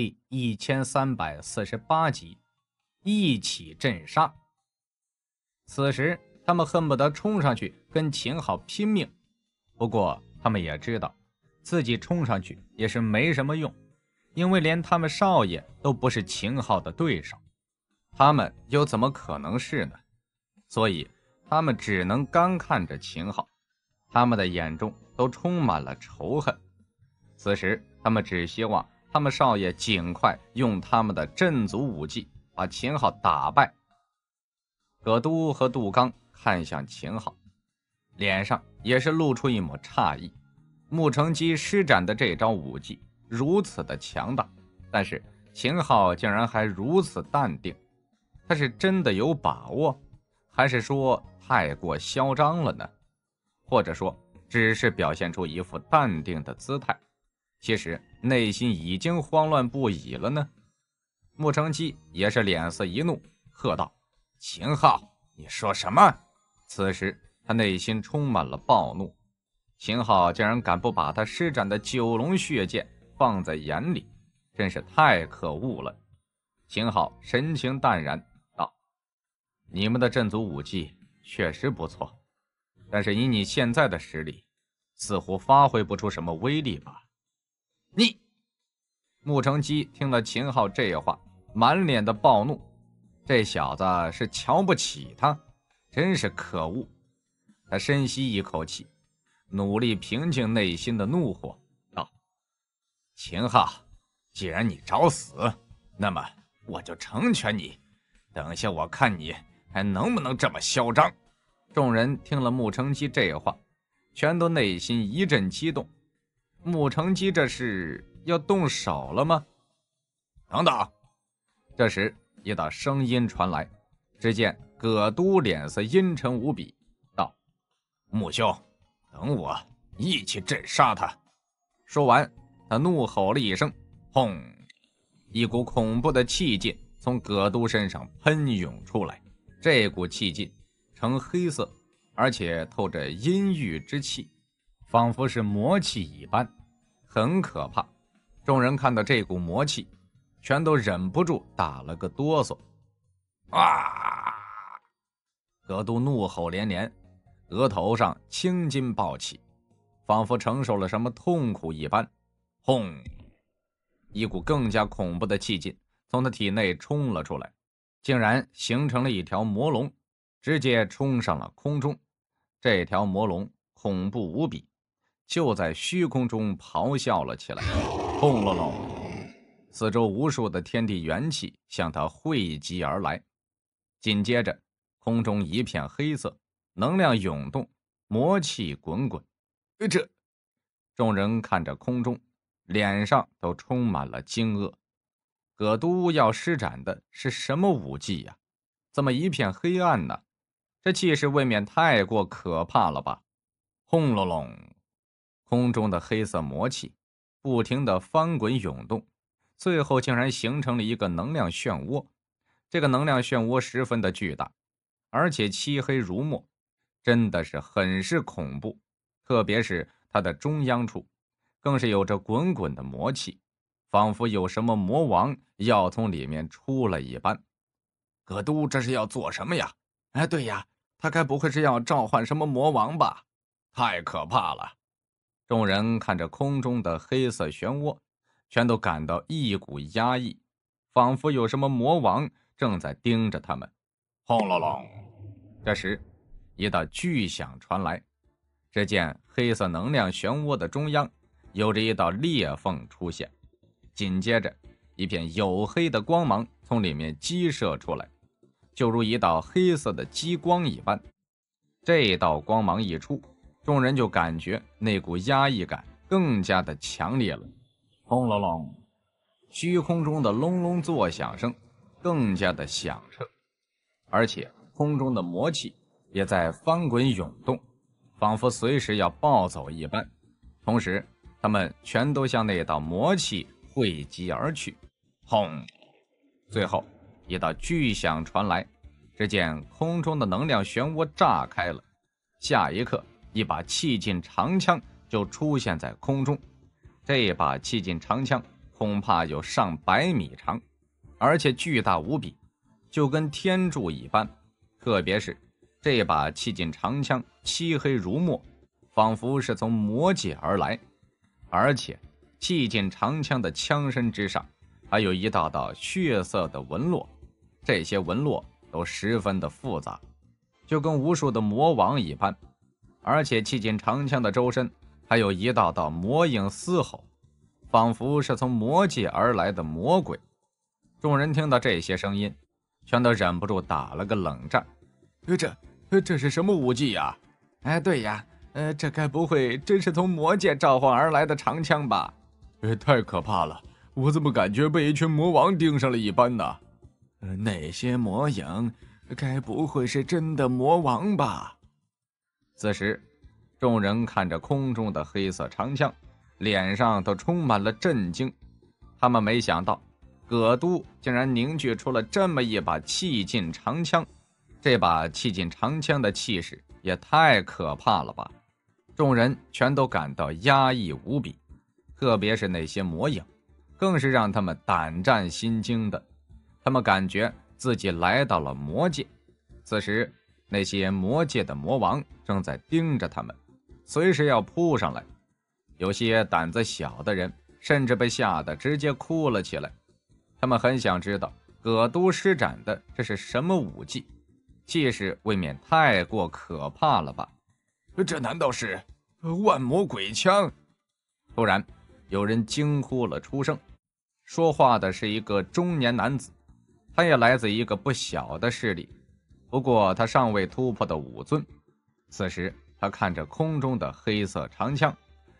第一千三百四十八集，一起镇杀。此时，他们恨不得冲上去跟秦昊拼命。不过，他们也知道，自己冲上去也是没什么用，因为连他们少爷都不是秦昊的对手，他们又怎么可能是呢？所以，他们只能干看着秦昊。他们的眼中都充满了仇恨。此时，他们只希望。他们少爷尽快用他们的镇族武技把秦昊打败。葛都和杜刚看向秦昊，脸上也是露出一抹诧异。穆成基施展的这招武技如此的强大，但是秦昊竟然还如此淡定。他是真的有把握，还是说太过嚣张了呢？或者说，只是表现出一副淡定的姿态？其实。内心已经慌乱不已了呢。穆橙姬也是脸色一怒，喝道：“秦昊，你说什么？”此时他内心充满了暴怒。秦昊竟然敢不把他施展的九龙血剑放在眼里，真是太可恶了。秦昊神情淡然道：“你们的镇族武技确实不错，但是以你现在的实力，似乎发挥不出什么威力吧。”你，穆成基听了秦昊这话，满脸的暴怒。这小子是瞧不起他，真是可恶。他深吸一口气，努力平静内心的怒火，道：“秦昊，既然你找死，那么我就成全你。等下我看你还能不能这么嚣张。”众人听了穆成基这话，全都内心一阵激动。穆成基，这是要动手了吗？等等，这时一道声音传来。只见葛都脸色阴沉无比，道：“穆兄，等我一起镇杀他。”说完，他怒吼了一声，轰！一股恐怖的气劲从葛都身上喷涌出来。这股气劲呈黑色，而且透着阴郁之气，仿佛是魔气一般。很可怕，众人看到这股魔气，全都忍不住打了个哆嗦。啊！葛都怒吼连连，额头上青筋暴起，仿佛承受了什么痛苦一般。轰！一股更加恐怖的气劲从他体内冲了出来，竟然形成了一条魔龙，直接冲上了空中。这条魔龙恐怖无比。就在虚空中咆哮了起来，轰隆隆，四周无数的天地元气向他汇集而来。紧接着，空中一片黑色，能量涌动，魔气滚滚。这，众人看着空中，脸上都充满了惊愕。葛都要施展的是什么武技呀？怎么一片黑暗呢？这气势未免太过可怕了吧？轰隆隆！空中的黑色魔气，不停的翻滚涌动，最后竟然形成了一个能量漩涡。这个能量漩涡十分的巨大，而且漆黑如墨，真的是很是恐怖。特别是它的中央处，更是有着滚滚的魔气，仿佛有什么魔王要从里面出来一般。葛都这是要做什么呀？哎，对呀，他该不会是要召唤什么魔王吧？太可怕了！众人看着空中的黑色漩涡，全都感到一股压抑，仿佛有什么魔王正在盯着他们。轰隆隆！这时，一道巨响传来，只见黑色能量漩涡的中央有着一道裂缝出现，紧接着，一片黝黑的光芒从里面激射出来，就如一道黑色的激光一般。这道光芒一出。众人就感觉那股压抑感更加的强烈了，轰隆隆，虚空中的隆隆作响声更加的响彻，而且空中的魔气也在翻滚涌动，仿佛随时要暴走一般。同时，他们全都向那道魔气汇集而去。轰！最后一道巨响传来，只见空中的能量漩涡炸开了。下一刻。一把气劲长枪就出现在空中，这把气劲长枪恐怕有上百米长，而且巨大无比，就跟天柱一般。特别是这把气劲长枪漆黑如墨，仿佛是从魔界而来，而且气劲长枪的枪身之上还有一道道血色的纹络，这些纹络都十分的复杂，就跟无数的魔王一般。而且，气劲长枪的周身还有一道道魔影嘶吼，仿佛是从魔界而来的魔鬼。众人听到这些声音，全都忍不住打了个冷战。这、这是什么武技呀？哎，对呀，呃，这该不会真是从魔界召唤而来的长枪吧？太可怕了！我怎么感觉被一群魔王盯上了一般呢？那些魔影，该不会是真的魔王吧？此时，众人看着空中的黑色长枪，脸上都充满了震惊。他们没想到，葛都竟然凝聚出了这么一把气劲长枪。这把气劲长枪的气势也太可怕了吧！众人全都感到压抑无比，特别是那些魔影，更是让他们胆战心惊的。他们感觉自己来到了魔界。此时。那些魔界的魔王正在盯着他们，随时要扑上来。有些胆子小的人甚至被吓得直接哭了起来。他们很想知道葛都施展的这是什么武技，气势未免太过可怕了吧？这难道是万魔鬼枪？突然，有人惊呼了出声。说话的是一个中年男子，他也来自一个不小的势力。不过他尚未突破的五尊，此时他看着空中的黑色长枪，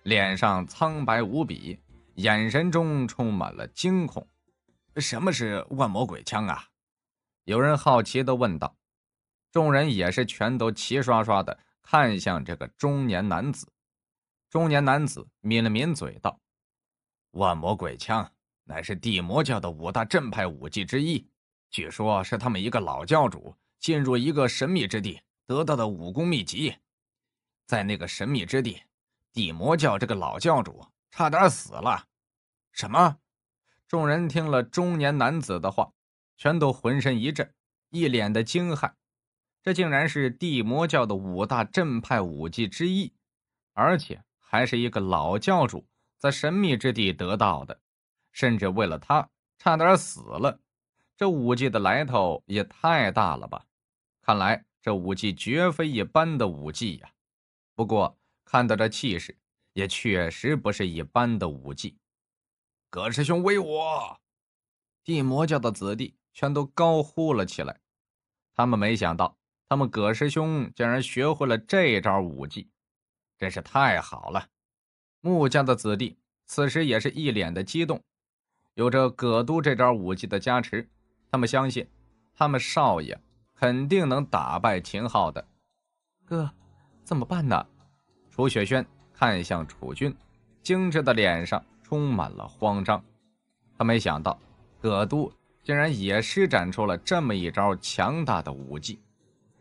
脸上苍白无比，眼神中充满了惊恐。“什么是万魔鬼枪啊？”有人好奇地问道。众人也是全都齐刷刷地看向这个中年男子。中年男子抿了抿嘴道：“万魔鬼枪乃是地魔教的五大正派武技之一，据说是他们一个老教主。”进入一个神秘之地得到的武功秘籍，在那个神秘之地，地魔教这个老教主差点死了。什么？众人听了中年男子的话，全都浑身一震，一脸的惊骇。这竟然是地魔教的五大镇派武技之一，而且还是一个老教主在神秘之地得到的，甚至为了他差点死了。这武技的来头也太大了吧！看来这武技绝非一般的武技呀！不过看到这气势，也确实不是一般的武技。葛师兄威武！地魔教的子弟全都高呼了起来。他们没想到，他们葛师兄竟然学会了这招武技，真是太好了！木家的子弟此时也是一脸的激动，有着葛都这招武技的加持，他们相信他们少爷。肯定能打败秦昊的，哥，怎么办呢？楚雪轩看向楚军，精致的脸上充满了慌张。他没想到葛都竟然也施展出了这么一招强大的武技。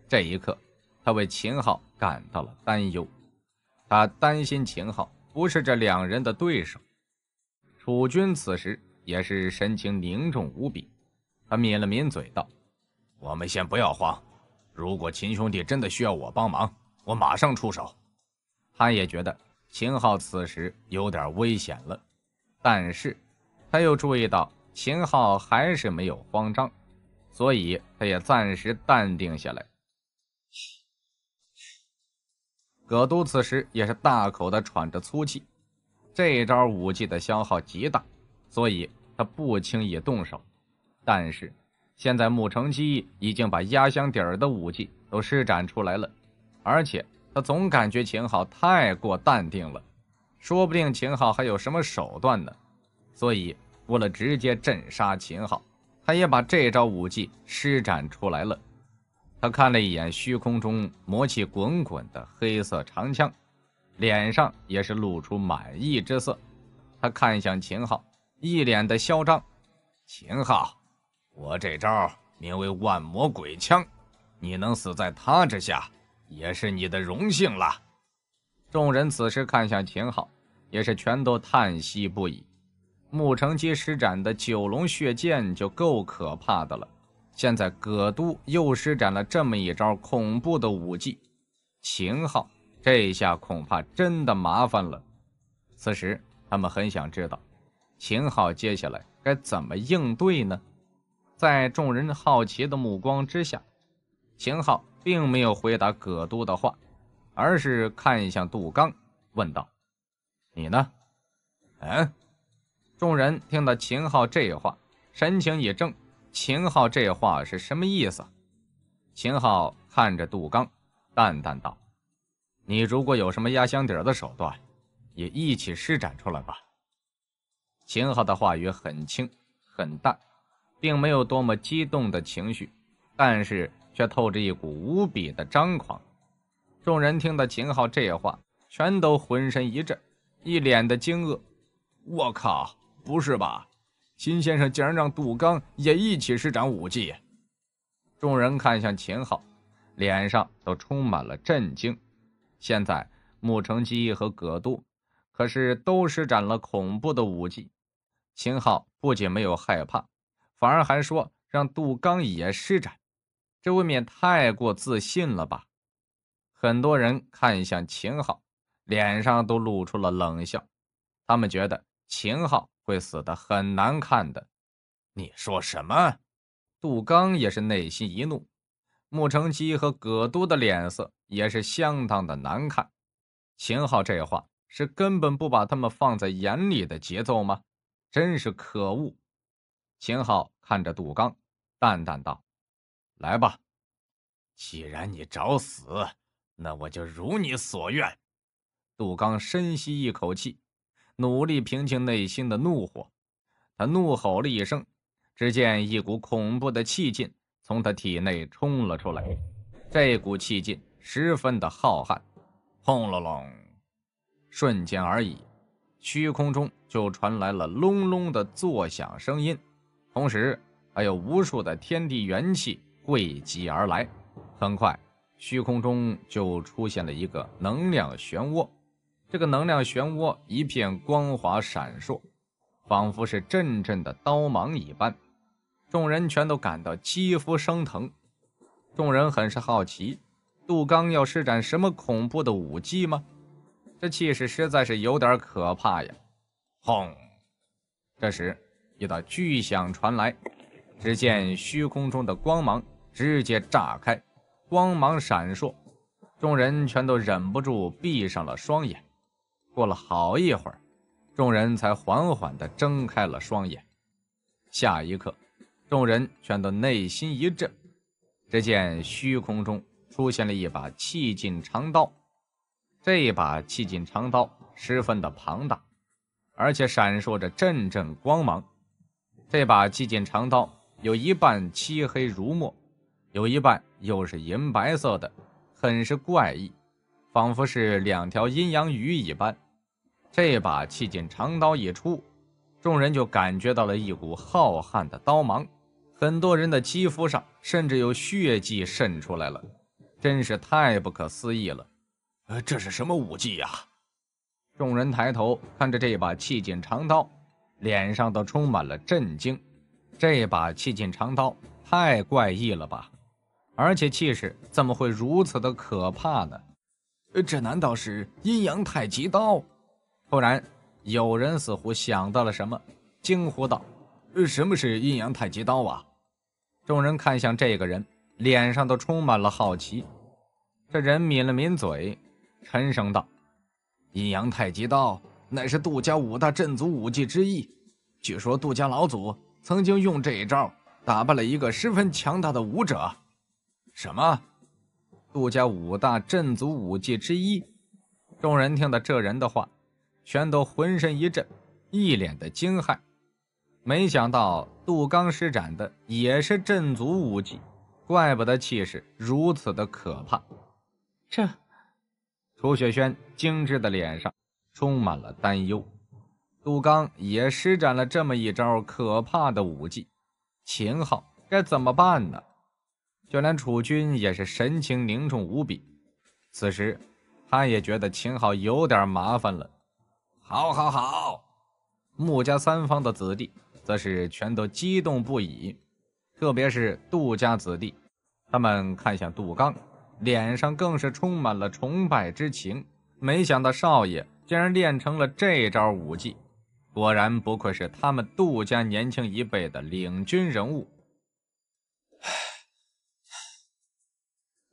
这一刻，他为秦昊感到了担忧。他担心秦昊不是这两人的对手。楚军此时也是神情凝重无比，他抿了抿嘴道。我们先不要慌，如果秦兄弟真的需要我帮忙，我马上出手。他也觉得秦昊此时有点危险了，但是他又注意到秦昊还是没有慌张，所以他也暂时淡定下来。葛都此时也是大口的喘着粗气，这一招武技的消耗极大，所以他不轻易动手，但是。现在穆城基已经把压箱底儿的武器都施展出来了，而且他总感觉秦昊太过淡定了，说不定秦昊还有什么手段呢。所以为了直接镇杀秦昊，他也把这招武技施展出来了。他看了一眼虚空中魔气滚滚的黑色长枪，脸上也是露出满意之色。他看向秦昊，一脸的嚣张。秦昊。我这招名为万魔鬼枪，你能死在他之下，也是你的荣幸了。众人此时看向秦昊，也是全都叹息不已。穆成基施展的九龙血剑就够可怕的了，现在葛都又施展了这么一招恐怖的武技，秦昊这下恐怕真的麻烦了。此时他们很想知道，秦昊接下来该怎么应对呢？在众人好奇的目光之下，秦昊并没有回答葛都的话，而是看向杜刚，问道：“你呢？”嗯。众人听到秦昊这话，神情一怔。秦昊这话是什么意思？秦昊看着杜刚，淡淡道：“你如果有什么压箱底儿的手段，也一起施展出来吧。”秦昊的话语很轻很淡。并没有多么激动的情绪，但是却透着一股无比的张狂。众人听到秦昊这话，全都浑身一震，一脸的惊愕：“我靠，不是吧？秦先生竟然让杜刚也一起施展武技！”众人看向秦昊，脸上都充满了震惊。现在，穆成基和葛都可是都施展了恐怖的武技，秦昊不仅没有害怕。反而还说让杜刚也施展，这未免太过自信了吧？很多人看向秦昊，脸上都露出了冷笑。他们觉得秦昊会死得很难看的。你说什么？杜刚也是内心一怒，穆成基和葛都的脸色也是相当的难看。秦昊这话是根本不把他们放在眼里的节奏吗？真是可恶！秦昊看着杜刚，淡淡道：“来吧，既然你找死，那我就如你所愿。”杜刚深吸一口气，努力平静内心的怒火。他怒吼了一声，只见一股恐怖的气劲从他体内冲了出来。这股气劲十分的浩瀚。轰隆隆！瞬间而已，虚空中就传来了隆隆的作响声音。同时，还有无数的天地元气汇集而来，很快，虚空中就出现了一个能量漩涡。这个能量漩涡一片光滑闪烁，仿佛是阵阵的刀芒一般。众人全都感到肌肤生疼。众人很是好奇，杜刚要施展什么恐怖的武技吗？这气势实在是有点可怕呀！轰！这时。一道巨响传来，只见虚空中的光芒直接炸开，光芒闪烁，众人全都忍不住闭上了双眼。过了好一会儿，众人才缓缓地睁开了双眼。下一刻，众人全都内心一震，只见虚空中出现了一把气劲长刀。这把气劲长刀十分的庞大，而且闪烁着阵阵光芒。这把气剑长刀有一半漆黑如墨，有一半又是银白色的，很是怪异，仿佛是两条阴阳鱼一般。这把气剑长刀一出，众人就感觉到了一股浩瀚的刀芒，很多人的肌肤上甚至有血迹渗出来了，真是太不可思议了！呃，这是什么武器呀？众人抬头看着这把气剑长刀。脸上都充满了震惊，这把气劲长刀太怪异了吧？而且气势怎么会如此的可怕呢？这难道是阴阳太极刀？突然，有人似乎想到了什么，惊呼道：“什么是阴阳太极刀啊？”众人看向这个人，脸上都充满了好奇。这人抿了抿嘴，沉声道：“阴阳太极刀。”乃是杜家五大镇族武技之一，据说杜家老祖曾经用这一招打败了一个十分强大的武者。什么？杜家五大镇族武技之一？众人听到这人的话，全都浑身一震，一脸的惊骇。没想到杜刚施展的也是镇族武技，怪不得气势如此的可怕。这……楚雪轩精致的脸上。充满了担忧，杜刚也施展了这么一招可怕的武技，秦昊该怎么办呢？就连楚军也是神情凝重无比。此时，他也觉得秦昊有点麻烦了。好，好，好！穆家三方的子弟则是全都激动不已，特别是杜家子弟，他们看向杜刚，脸上更是充满了崇拜之情。没想到少爷。竟然练成了这招武技，果然不愧是他们杜家年轻一辈的领军人物。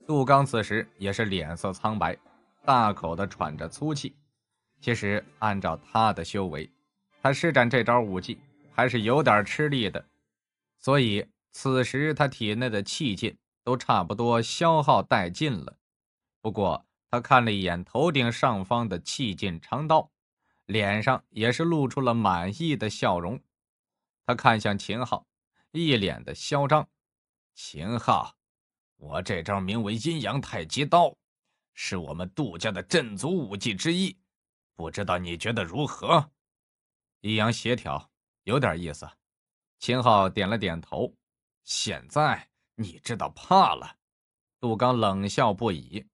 杜刚此时也是脸色苍白，大口的喘着粗气。其实按照他的修为，他施展这招武技还是有点吃力的，所以此时他体内的气劲都差不多消耗殆尽了。不过，他看了一眼头顶上方的气劲长刀，脸上也是露出了满意的笑容。他看向秦昊，一脸的嚣张：“秦昊，我这招名为阴阳太极刀，是我们杜家的镇族武技之一。不知道你觉得如何？”“阴阳协调，有点意思。”秦昊点了点头。“现在你知道怕了。”杜刚冷笑不已。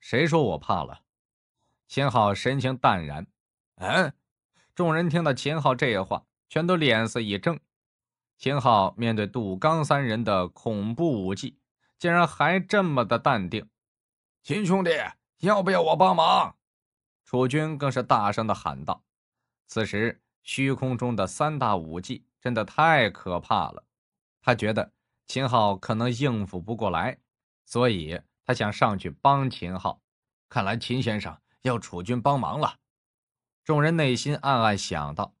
谁说我怕了？秦昊神情淡然。嗯，众人听到秦昊这话，全都脸色一正。秦昊面对杜刚三人的恐怖武技，竟然还这么的淡定。秦兄弟，要不要我帮忙？楚军更是大声的喊道。此时虚空中的三大武技真的太可怕了，他觉得秦昊可能应付不过来，所以。他想上去帮秦昊，看来秦先生要楚军帮忙了。众人内心暗暗想到，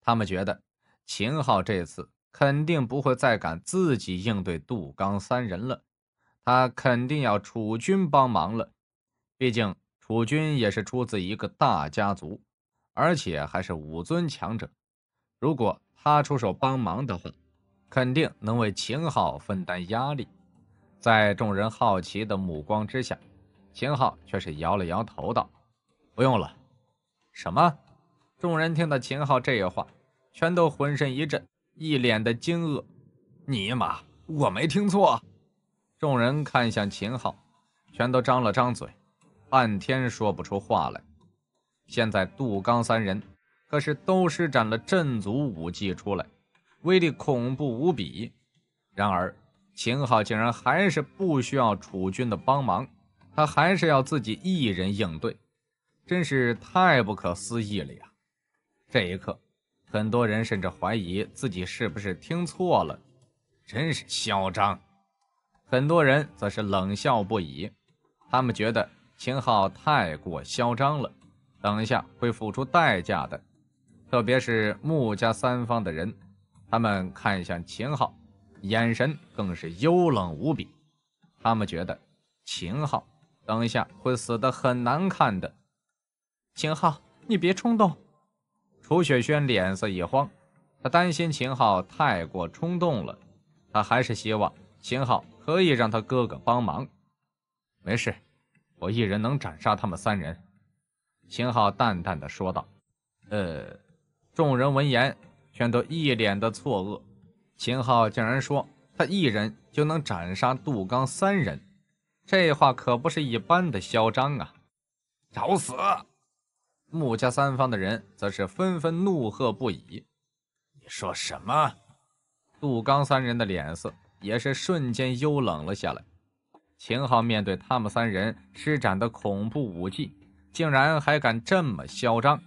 他们觉得秦昊这次肯定不会再敢自己应对杜刚三人了，他肯定要楚军帮忙了。毕竟楚军也是出自一个大家族，而且还是武尊强者，如果他出手帮忙的话，肯定能为秦昊分担压力。在众人好奇的目光之下，秦昊却是摇了摇头道：“不用了。”什么？众人听到秦昊这话，全都浑身一震，一脸的惊愕。“尼玛，我没听错！”众人看向秦昊，全都张了张嘴，半天说不出话来。现在杜刚三人可是都施展了镇族武技出来，威力恐怖无比。然而。秦昊竟然还是不需要楚军的帮忙，他还是要自己一人应对，真是太不可思议了呀！这一刻，很多人甚至怀疑自己是不是听错了，真是嚣张。很多人则是冷笑不已，他们觉得秦昊太过嚣张了，等一下会付出代价的。特别是穆家三方的人，他们看向秦昊。眼神更是幽冷无比，他们觉得秦昊等一下会死得很难看的。秦昊，你别冲动！楚雪轩脸色一慌，他担心秦昊太过冲动了，他还是希望秦昊可以让他哥哥帮忙。没事，我一人能斩杀他们三人。秦昊淡淡的说道。呃，众人闻言，全都一脸的错愕。秦昊竟然说他一人就能斩杀杜刚三人，这话可不是一般的嚣张啊！找死！穆家三方的人则是纷纷怒喝不已。你说什么？杜刚三人的脸色也是瞬间幽冷了下来。秦昊面对他们三人施展的恐怖武技，竟然还敢这么嚣张，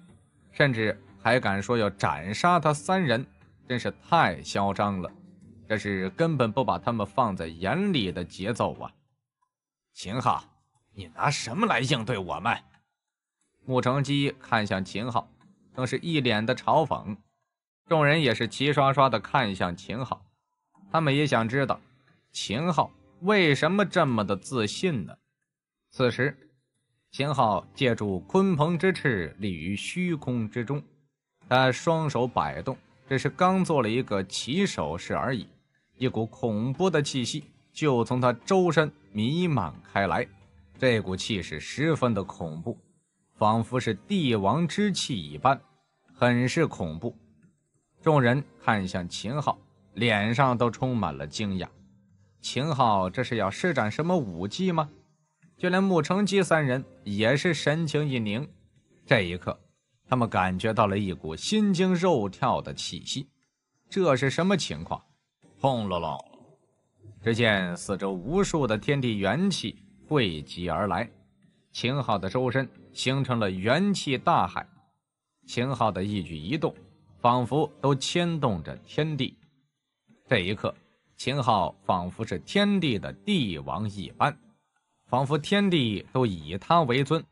甚至还敢说要斩杀他三人！真是太嚣张了，这是根本不把他们放在眼里的节奏啊！秦昊，你拿什么来应对我们？穆成基看向秦昊，更是一脸的嘲讽。众人也是齐刷刷的看向秦昊，他们也想知道秦昊为什么这么的自信呢？此时，秦昊借助鲲鹏之翅立于虚空之中，他双手摆动。只是刚做了一个起手式而已，一股恐怖的气息就从他周身弥漫开来，这股气势十分的恐怖，仿佛是帝王之气一般，很是恐怖。众人看向秦昊，脸上都充满了惊讶。秦昊这是要施展什么武技吗？就连穆成基三人也是神情一凝。这一刻。他们感觉到了一股心惊肉跳的气息，这是什么情况？轰隆隆！只见四周无数的天地元气汇集而来，秦昊的周身形成了元气大海。秦昊的一举一动，仿佛都牵动着天地。这一刻，秦昊仿佛是天地的帝王一般，仿佛天地都以他为尊。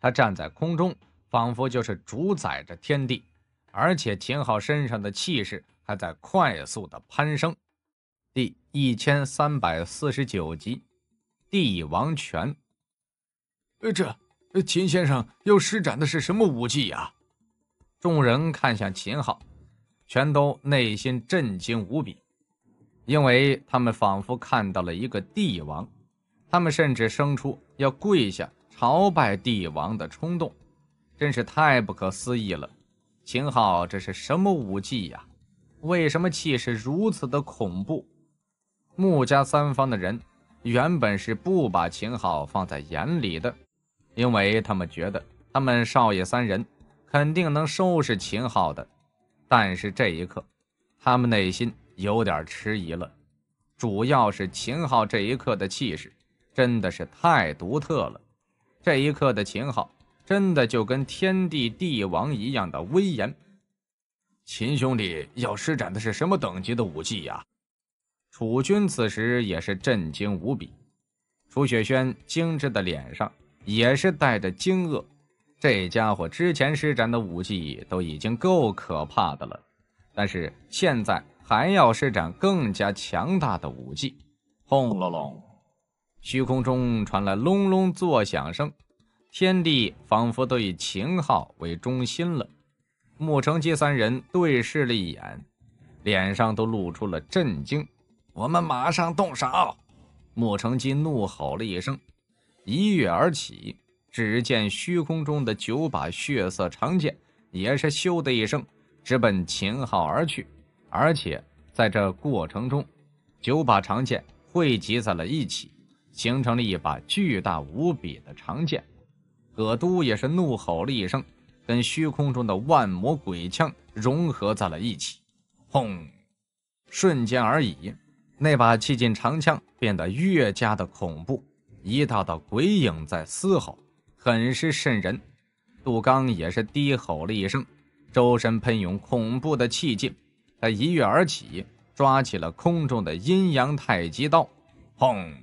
他站在空中。仿佛就是主宰着天地，而且秦昊身上的气势还在快速的攀升。第一千三百四十九集，帝王拳。呃，这秦先生要施展的是什么武技呀？众人看向秦昊，全都内心震惊无比，因为他们仿佛看到了一个帝王，他们甚至生出要跪下朝拜帝王的冲动。真是太不可思议了，秦昊这是什么武技呀？为什么气势如此的恐怖？穆家三方的人原本是不把秦昊放在眼里的，因为他们觉得他们少爷三人肯定能收拾秦昊的。但是这一刻，他们内心有点迟疑了，主要是秦昊这一刻的气势真的是太独特了。这一刻的秦昊。真的就跟天地帝王一样的威严，秦兄弟要施展的是什么等级的武技呀？楚军此时也是震惊无比，楚雪轩精致的脸上也是带着惊愕。这家伙之前施展的武技都已经够可怕的了，但是现在还要施展更加强大的武技。轰隆隆，虚空中传来隆隆作响声。天地仿佛都以秦昊为中心了，穆成吉三人对视了一眼，脸上都露出了震惊。我们马上动手！穆成吉怒吼了一声，一跃而起。只见虚空中的九把血色长剑也是咻的一声，直奔秦昊而去。而且在这过程中，九把长剑汇集在了一起，形成了一把巨大无比的长剑。葛都也是怒吼了一声，跟虚空中的万魔鬼枪融合在了一起。轰！瞬间而已，那把气劲长枪变得越加的恐怖，一道道鬼影在嘶吼，很是瘆人。杜刚也是低吼了一声，周身喷涌恐怖的气劲，他一跃而起，抓起了空中的阴阳太极刀。轰！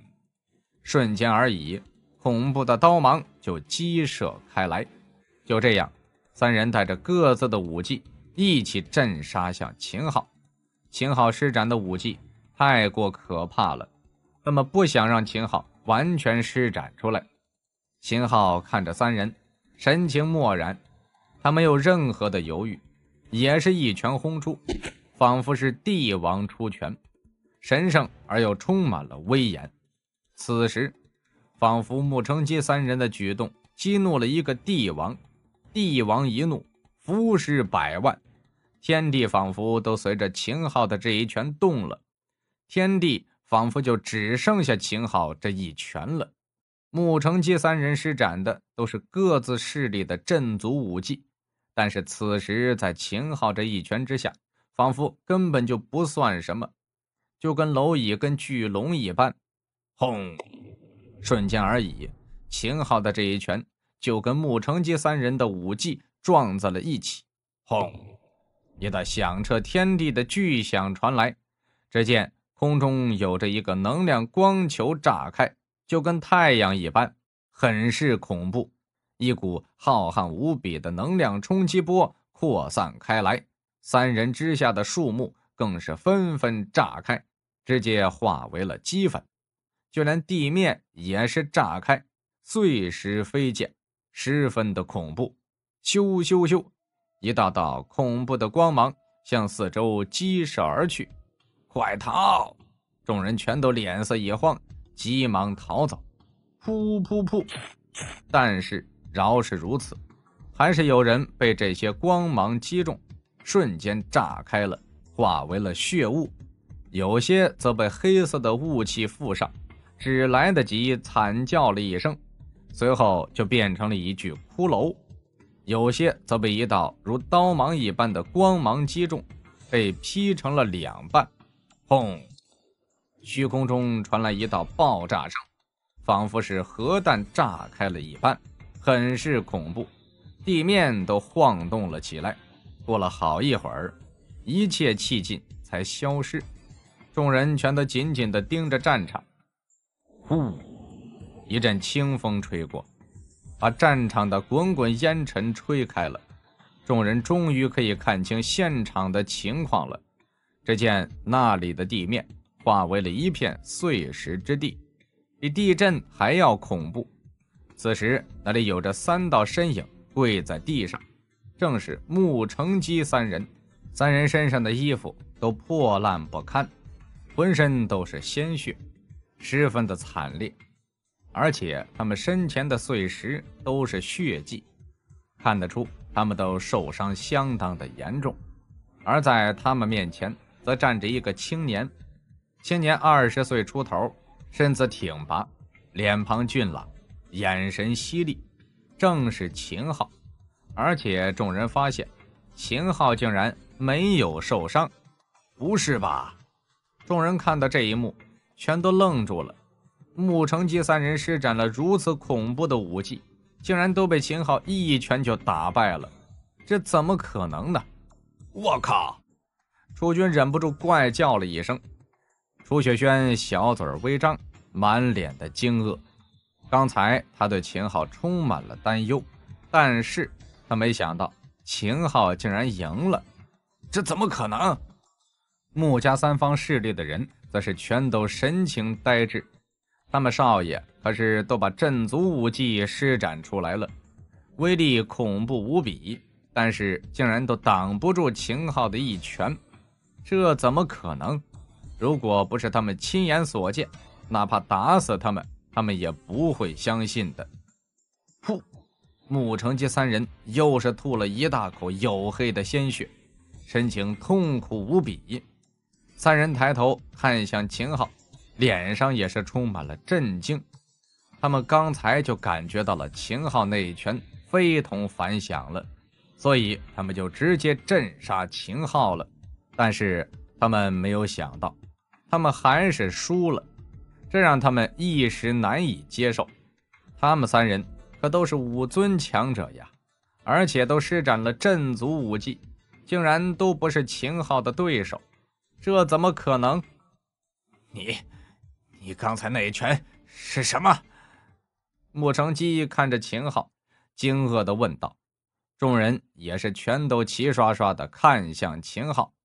瞬间而已。恐怖的刀芒就激射开来，就这样，三人带着各自的武技一起震杀向秦昊。秦昊施展的武技太过可怕了，那么不想让秦昊完全施展出来。秦昊看着三人，神情漠然，他没有任何的犹豫，也是一拳轰出，仿佛是帝王出拳，神圣而又充满了威严。此时。仿佛沐成基三人的举动激怒了一个帝王，帝王一怒，伏尸百万，天地仿佛都随着秦昊的这一拳动了，天地仿佛就只剩下秦昊这一拳了。沐成基三人施展的都是各自势力的镇族武技，但是此时在秦昊这一拳之下，仿佛根本就不算什么，就跟蝼蚁跟巨龙一般，轰！瞬间而已，秦昊的这一拳就跟穆成吉三人的武技撞在了一起，轰！一道响彻天地的巨响传来，只见空中有着一个能量光球炸开，就跟太阳一般，很是恐怖。一股浩瀚无比的能量冲击波扩散开来，三人之下的树木更是纷纷炸开，直接化为了齑粉。就连地面也是炸开，碎石飞溅，十分的恐怖。咻咻咻，一道道恐怖的光芒向四周激射而去，快逃！众人全都脸色一慌，急忙逃走。噗噗噗，但是饶是如此，还是有人被这些光芒击中，瞬间炸开了，化为了血雾；有些则被黑色的雾气附上。只来得及惨叫了一声，随后就变成了一具骷髅。有些则被一道如刀芒一般的光芒击中，被劈成了两半。轰！虚空中传来一道爆炸声，仿佛是核弹炸开了一般，很是恐怖，地面都晃动了起来。过了好一会儿，一切气劲才消失，众人全都紧紧地盯着战场。呼！一阵清风吹过，把战场的滚滚烟尘吹开了。众人终于可以看清现场的情况了。只见那里的地面化为了一片碎石之地，比地震还要恐怖。此时，那里有着三道身影跪在地上，正是穆成基三人。三人身上的衣服都破烂不堪，浑身都是鲜血。十分的惨烈，而且他们身前的碎石都是血迹，看得出他们都受伤相当的严重。而在他们面前，则站着一个青年，青年二十岁出头，身子挺拔，脸庞俊朗，眼神犀利，正是秦昊。而且众人发现，秦昊竟然没有受伤，不是吧？众人看到这一幕。全都愣住了。穆成吉三人施展了如此恐怖的武技，竟然都被秦昊一拳就打败了，这怎么可能呢？我靠！楚军忍不住怪叫了一声。楚雪轩小嘴微张，满脸的惊愕。刚才他对秦昊充满了担忧，但是他没想到秦昊竟然赢了，这怎么可能？穆家三方势力的人。则是全都神情呆滞，他们少爷可是都把镇族武技施展出来了，威力恐怖无比，但是竟然都挡不住秦昊的一拳，这怎么可能？如果不是他们亲眼所见，哪怕打死他们，他们也不会相信的。噗！穆成吉三人又是吐了一大口黝黑的鲜血，神情痛苦无比。三人抬头看向秦昊，脸上也是充满了震惊。他们刚才就感觉到了秦昊那一拳非同凡响了，所以他们就直接震杀秦昊了。但是他们没有想到，他们还是输了，这让他们一时难以接受。他们三人可都是武尊强者呀，而且都施展了镇族武技，竟然都不是秦昊的对手。这怎么可能？你，你刚才那一拳是什么？穆成基看着秦昊，惊愕的问道。众人也是全都齐刷刷的看向秦昊。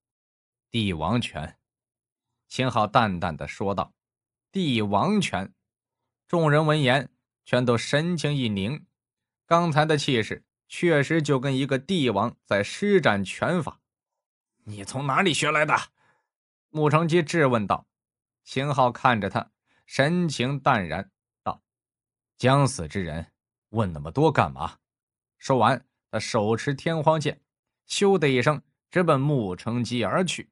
帝王拳，秦昊淡淡的说道。帝王拳，众人闻言全都神情一凝。刚才的气势确实就跟一个帝王在施展拳法。你从哪里学来的？穆成基质问道：“秦昊看着他，神情淡然道：‘将死之人问那么多干嘛？’说完，他手持天荒剑，咻的一声直奔穆成基而去。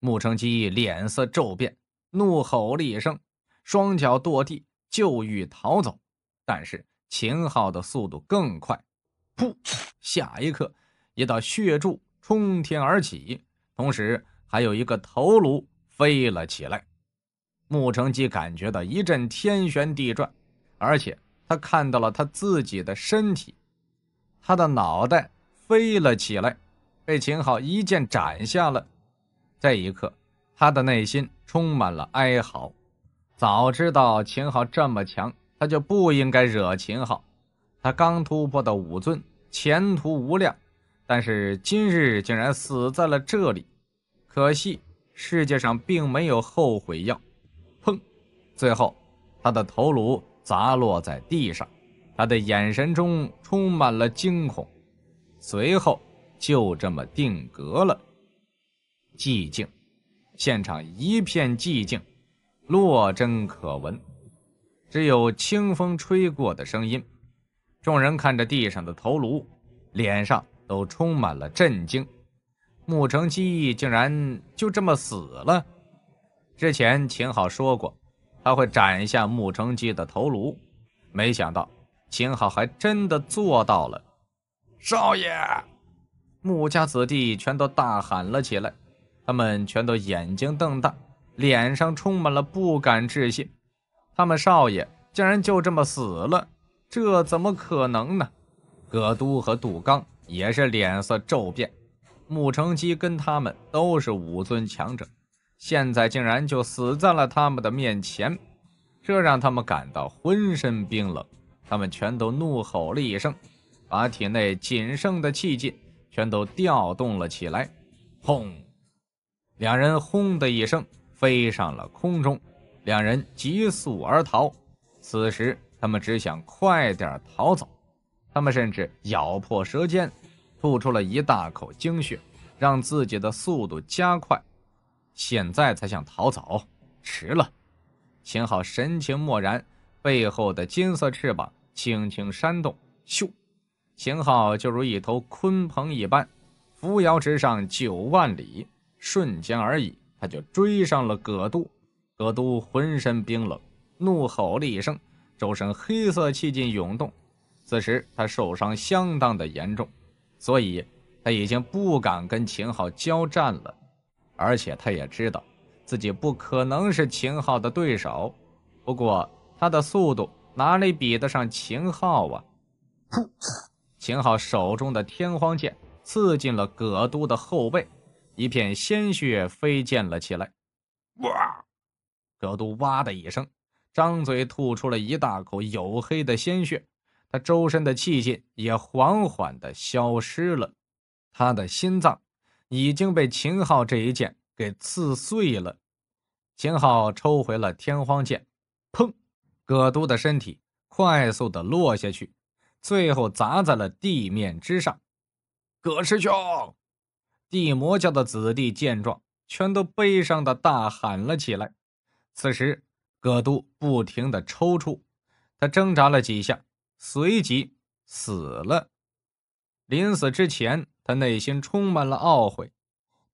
穆成基脸色骤变，怒吼了一声，双脚跺地就欲逃走，但是秦昊的速度更快，噗！下一刻，一道血柱冲天而起，同时。”还有一个头颅飞了起来，穆成基感觉到一阵天旋地转，而且他看到了他自己的身体，他的脑袋飞了起来，被秦昊一剑斩下了。这一刻，他的内心充满了哀嚎。早知道秦昊这么强，他就不应该惹秦昊。他刚突破的武尊，前途无量，但是今日竟然死在了这里。可惜世界上并没有后悔药。砰！最后，他的头颅砸落在地上，他的眼神中充满了惊恐，随后就这么定格了。寂静，现场一片寂静，落针可闻，只有清风吹过的声音。众人看着地上的头颅，脸上都充满了震惊。穆成基竟然就这么死了！之前秦昊说过他会斩下穆成基的头颅，没想到秦昊还真的做到了。少爷！穆家子弟全都大喊了起来，他们全都眼睛瞪大，脸上充满了不敢置信。他们少爷竟然就这么死了，这怎么可能呢？葛都和杜刚也是脸色骤变。穆成基跟他们都是武尊强者，现在竟然就死在了他们的面前，这让他们感到浑身冰冷。他们全都怒吼了一声，把体内仅剩的气劲全都调动了起来。轰！两人轰的一声飞上了空中，两人急速而逃。此时他们只想快点逃走，他们甚至咬破舌尖。吐出了一大口精血，让自己的速度加快。现在才想逃走，迟了。秦昊神情漠然，背后的金色翅膀轻轻扇动。咻！秦昊就如一头鲲鹏一般，扶摇直上九万里，瞬间而已，他就追上了葛都。葛都浑身冰冷，怒吼了一声，周身黑色气劲涌动。此时他受伤相当的严重。所以他已经不敢跟秦昊交战了，而且他也知道，自己不可能是秦昊的对手。不过他的速度哪里比得上秦昊啊？噗！秦昊手中的天荒剑刺进了葛都的后背，一片鲜血飞溅了起来。哇！葛都哇的一声，张嘴吐出了一大口黝黑的鲜血。他周身的气劲也缓缓的消失了，他的心脏已经被秦昊这一剑给刺碎了。秦昊抽回了天荒剑，砰！葛都的身体快速的落下去，最后砸在了地面之上。葛师兄，地魔教的子弟见状，全都悲伤的大喊了起来。此时，葛都不停的抽搐，他挣扎了几下。随即死了。临死之前，他内心充满了懊悔。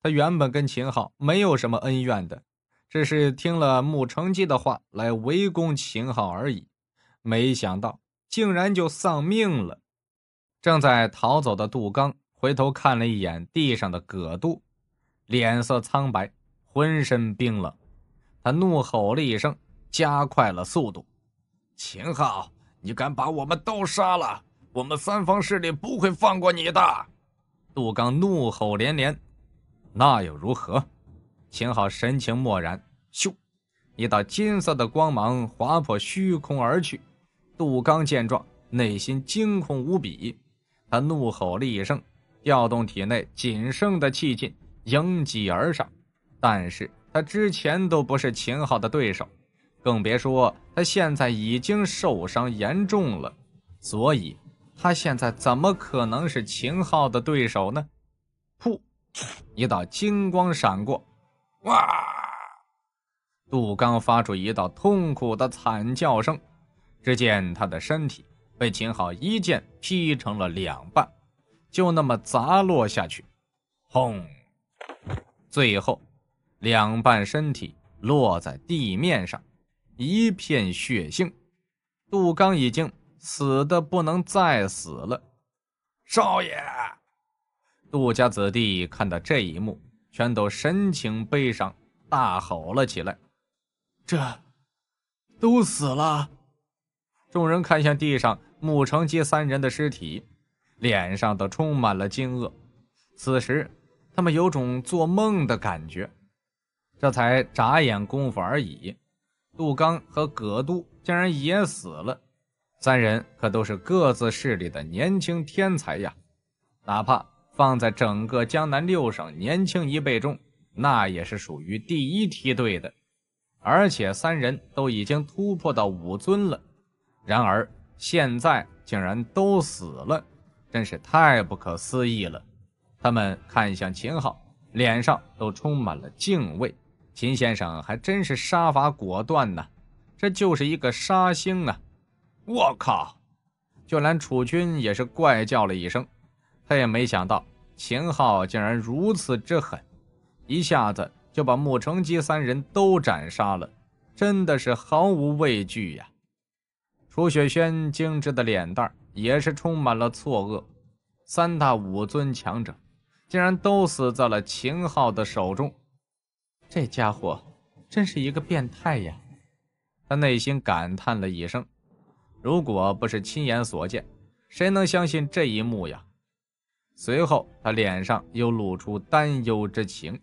他原本跟秦昊没有什么恩怨的，只是听了木成基的话来围攻秦昊而已，没想到竟然就丧命了。正在逃走的杜刚回头看了一眼地上的葛杜，脸色苍白，浑身冰冷。他怒吼了一声，加快了速度。秦昊。你敢把我们都杀了，我们三方势力不会放过你的！杜刚怒吼连连。那又如何？秦昊神情漠然。咻！一道金色的光芒划破虚空而去。杜刚见状，内心惊恐无比，他怒吼了一声，调动体内仅剩的气劲迎击而上。但是他之前都不是秦昊的对手。更别说他现在已经受伤严重了，所以他现在怎么可能是秦昊的对手呢？噗！一道金光闪过，哇！杜刚发出一道痛苦的惨叫声。只见他的身体被秦昊一剑劈成了两半，就那么砸落下去，轰！最后，两半身体落在地面上。一片血腥，杜刚已经死的不能再死了。少爷，杜家子弟看到这一幕，全都神情悲伤，大吼了起来：“这，都死了！”众人看向地上穆承基三人的尸体，脸上都充满了惊愕。此时，他们有种做梦的感觉。这才眨眼功夫而已。杜刚和葛都竟然也死了，三人可都是各自势力的年轻天才呀，哪怕放在整个江南六省年轻一辈中，那也是属于第一梯队的。而且三人都已经突破到五尊了，然而现在竟然都死了，真是太不可思议了。他们看向秦昊，脸上都充满了敬畏。秦先生还真是杀伐果断呢，这就是一个杀星啊！我靠，就连楚军也是怪叫了一声，他也没想到秦昊竟然如此之狠，一下子就把穆成基三人都斩杀了，真的是毫无畏惧呀！楚雪轩精致的脸蛋也是充满了错愕，三大武尊强者竟然都死在了秦昊的手中。这家伙真是一个变态呀！他内心感叹了一声。如果不是亲眼所见，谁能相信这一幕呀？随后，他脸上又露出担忧之情。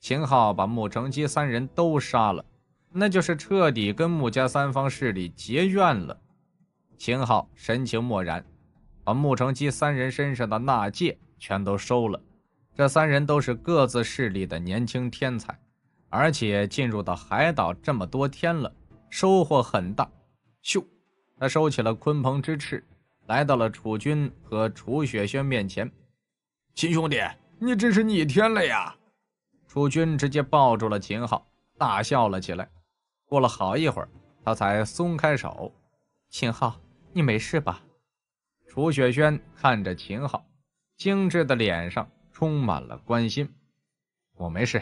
秦昊把穆成基三人都杀了，那就是彻底跟穆家三方势力结怨了。秦昊神情漠然，把穆成基三人身上的纳戒全都收了。这三人都是各自势力的年轻天才。而且进入到海岛这么多天了，收获很大。咻，他收起了鲲鹏之翅，来到了楚军和楚雪轩面前。秦兄弟，你真是逆天了呀！楚军直接抱住了秦昊，大笑了起来。过了好一会儿，他才松开手。秦昊，你没事吧？楚雪轩看着秦昊精致的脸上充满了关心。我没事。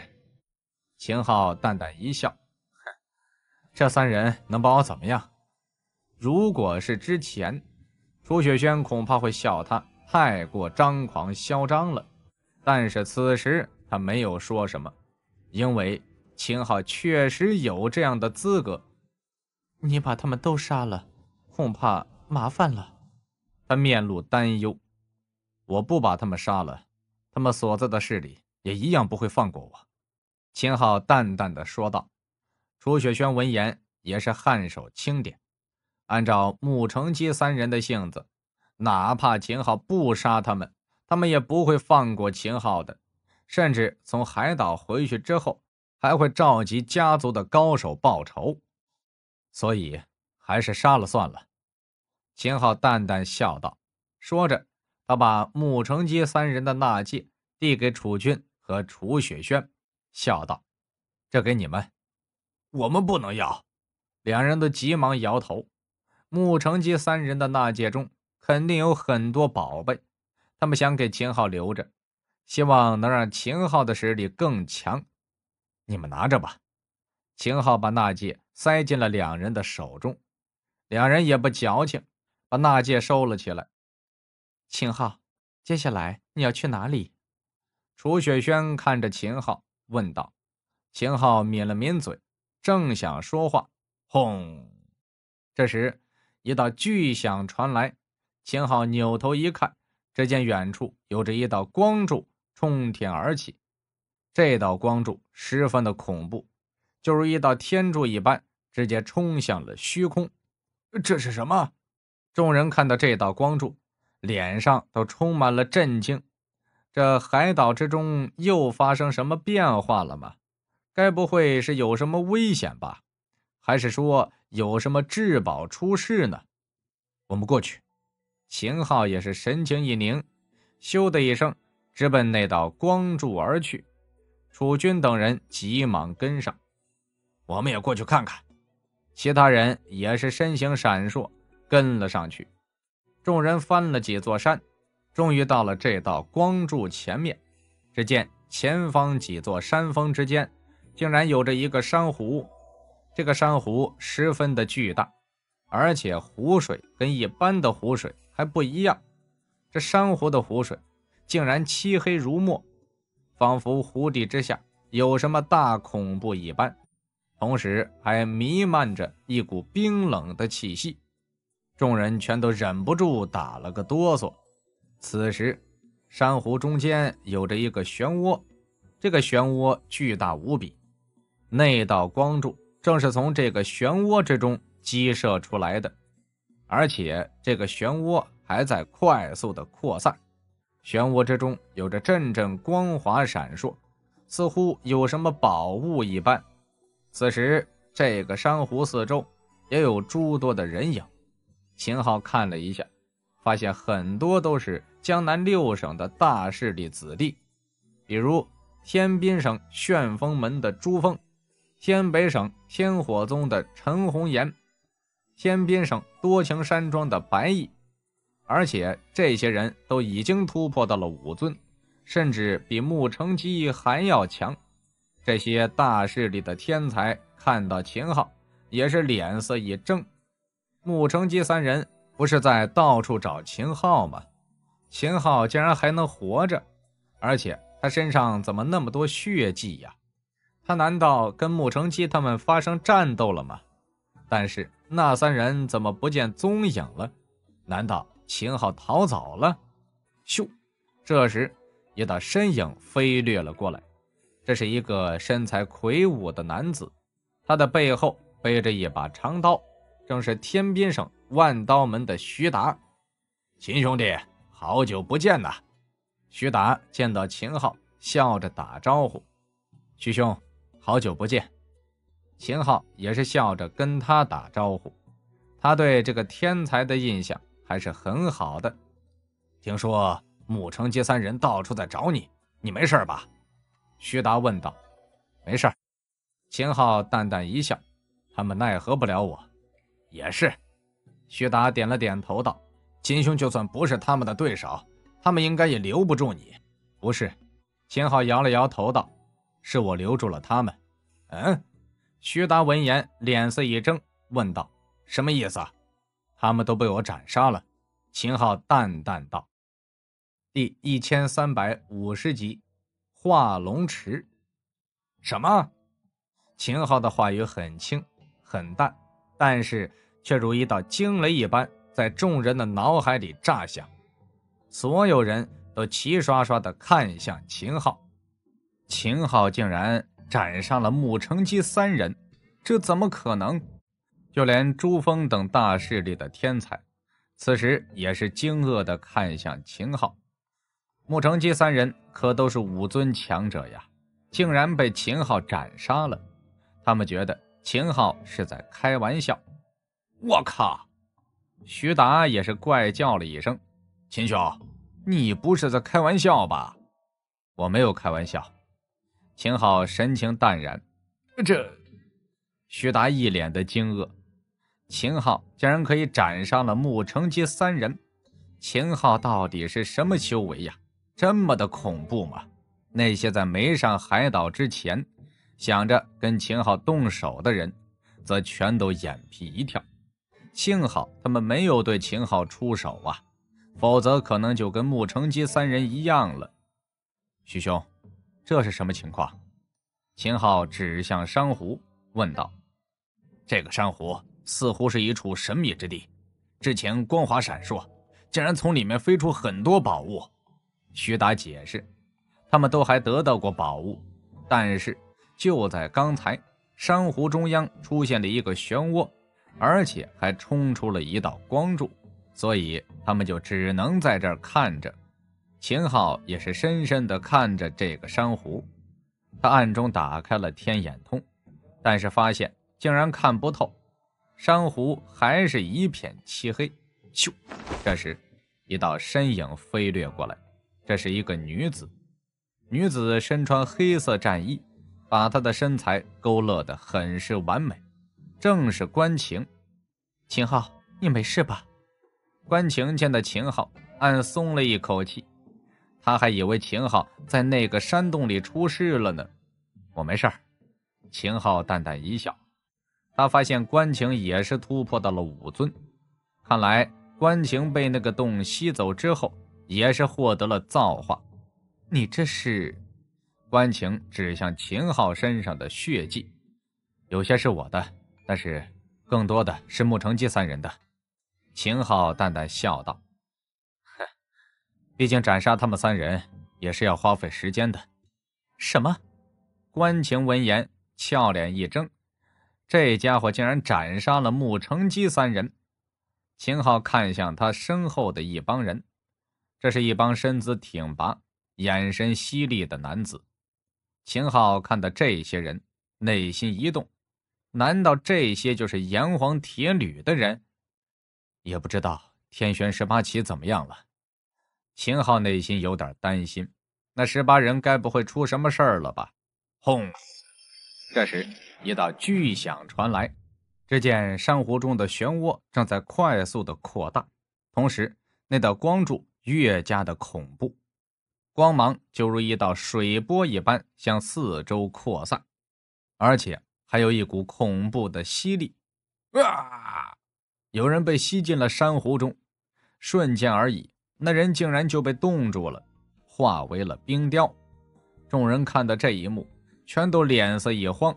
秦昊淡淡一笑：“这三人能把我怎么样？如果是之前，楚雪轩恐怕会笑他太过张狂嚣张了。但是此时他没有说什么，因为秦昊确实有这样的资格。你把他们都杀了，恐怕麻烦了。”他面露担忧：“我不把他们杀了，他们所在的势力也一样不会放过我。”秦昊淡淡的说道：“楚雪轩闻言也是颔首轻点。按照穆成基三人的性子，哪怕秦昊不杀他们，他们也不会放过秦昊的，甚至从海岛回去之后，还会召集家族的高手报仇。所以，还是杀了算了。”秦昊淡淡笑道。说着，他把穆成基三人的纳戒递给楚军和楚雪轩。笑道：“这给你们，我们不能要。”两人都急忙摇头。沐成基三人的纳戒中肯定有很多宝贝，他们想给秦昊留着，希望能让秦昊的实力更强。你们拿着吧。秦昊把纳戒塞进了两人的手中，两人也不矫情，把纳戒收了起来。秦昊，接下来你要去哪里？楚雪轩看着秦昊。问道：“秦昊抿了抿嘴，正想说话，轰！这时一道巨响传来，秦昊扭头一看，只见远处有着一道光柱冲天而起。这道光柱十分的恐怖，就如一道天柱一般，直接冲向了虚空。这是什么？”众人看到这道光柱，脸上都充满了震惊。这海岛之中又发生什么变化了吗？该不会是有什么危险吧？还是说有什么至宝出世呢？我们过去。秦昊也是神情一凝，咻的一声，直奔那道光柱而去。楚军等人急忙跟上，我们也过去看看。其他人也是身形闪烁，跟了上去。众人翻了几座山。终于到了这道光柱前面，只见前方几座山峰之间，竟然有着一个珊瑚。这个珊瑚十分的巨大，而且湖水跟一般的湖水还不一样。这珊瑚的湖水竟然漆黑如墨，仿佛湖底之下有什么大恐怖一般，同时还弥漫着一股冰冷的气息。众人全都忍不住打了个哆嗦。此时，珊瑚中间有着一个漩涡，这个漩涡巨大无比，那道光柱正是从这个漩涡之中激射出来的，而且这个漩涡还在快速的扩散。漩涡之中有着阵阵光华闪烁，似乎有什么宝物一般。此时，这个珊瑚四周也有诸多的人影，秦昊看了一下，发现很多都是。江南六省的大势力子弟，比如天滨省旋风门的朱峰，天北省天火宗的陈红岩，天边省多情山庄的白毅，而且这些人都已经突破到了五尊，甚至比穆成基还要强。这些大势力的天才看到秦昊，也是脸色一怔。穆成基三人不是在到处找秦昊吗？秦昊竟然还能活着，而且他身上怎么那么多血迹呀？他难道跟穆成基他们发生战斗了吗？但是那三人怎么不见踪影了？难道秦昊逃走了？咻！这时，一道身影飞掠了过来。这是一个身材魁梧的男子，他的背后背着一把长刀，正是天边省万刀门的徐达，秦兄弟。好久不见呐，徐达见到秦昊笑着打招呼：“徐兄，好久不见。”秦昊也是笑着跟他打招呼，他对这个天才的印象还是很好的。听说沐城街三人到处在找你，你没事吧？”徐达问道。“没事。”秦昊淡淡一笑，“他们奈何不了我。”也是，徐达点了点头道。秦兄就算不是他们的对手，他们应该也留不住你。不是，秦昊摇了摇头道：“是我留住了他们。”嗯，徐达闻言脸色一怔，问道：“什么意思？他们都被我斩杀了？”秦昊淡淡道：“第一千三百五十集，化龙池。”什么？秦昊的话语很轻很淡，但是却如一道惊雷一般。在众人的脑海里炸响，所有人都齐刷刷地看向秦昊。秦昊竟然斩杀了穆成基三人，这怎么可能？就连朱峰等大势力的天才，此时也是惊愕地看向秦昊。穆成基三人可都是武尊强者呀，竟然被秦昊斩杀了，他们觉得秦昊是在开玩笑。我靠！徐达也是怪叫了一声：“秦兄，你不是在开玩笑吧？”“我没有开玩笑。”秦昊神情淡然。“这……”徐达一脸的惊愕：“秦昊竟然可以斩杀了穆成吉三人！秦昊到底是什么修为呀？这么的恐怖吗？”那些在没上海岛之前想着跟秦昊动手的人，则全都眼皮一跳。幸好他们没有对秦昊出手啊，否则可能就跟穆成基三人一样了。徐兄，这是什么情况？秦昊指向珊瑚，问道：“这个珊瑚似乎是一处神秘之地，之前光华闪烁，竟然从里面飞出很多宝物。”徐达解释：“他们都还得到过宝物，但是就在刚才，珊瑚中央出现了一个漩涡。”而且还冲出了一道光柱，所以他们就只能在这儿看着。秦昊也是深深的看着这个珊瑚，他暗中打开了天眼通，但是发现竟然看不透，珊瑚还是一片漆黑。咻！这时，一道身影飞掠过来，这是一个女子，女子身穿黑色战衣，把她的身材勾勒得很是完美。正是关晴，秦昊，你没事吧？关晴见到秦昊，暗松了一口气，他还以为秦昊在那个山洞里出事了呢。我没事儿。秦昊淡淡一笑，他发现关晴也是突破到了五尊，看来关晴被那个洞吸走之后，也是获得了造化。你这是？关晴指向秦昊身上的血迹，有些是我的。但是，更多的是穆成机三人的。秦昊淡淡笑道：“毕竟斩杀他们三人也是要花费时间的。”什么？关情闻言，俏脸一怔，这家伙竟然斩杀了穆成机三人！秦昊看向他身后的一帮人，这是一帮身姿挺拔、眼神犀利的男子。秦昊看到这些人，内心一动。难道这些就是炎黄铁吕的人？也不知道天玄十八骑怎么样了。秦昊内心有点担心，那十八人该不会出什么事儿了吧？轰！这时，一道巨响传来，只见珊瑚中的漩涡正在快速的扩大，同时那道光柱越加的恐怖，光芒就如一道水波一般向四周扩散，而且。还有一股恐怖的吸力，啊！有人被吸进了珊瑚中，瞬间而已，那人竟然就被冻住了，化为了冰雕。众人看到这一幕，全都脸色一慌：“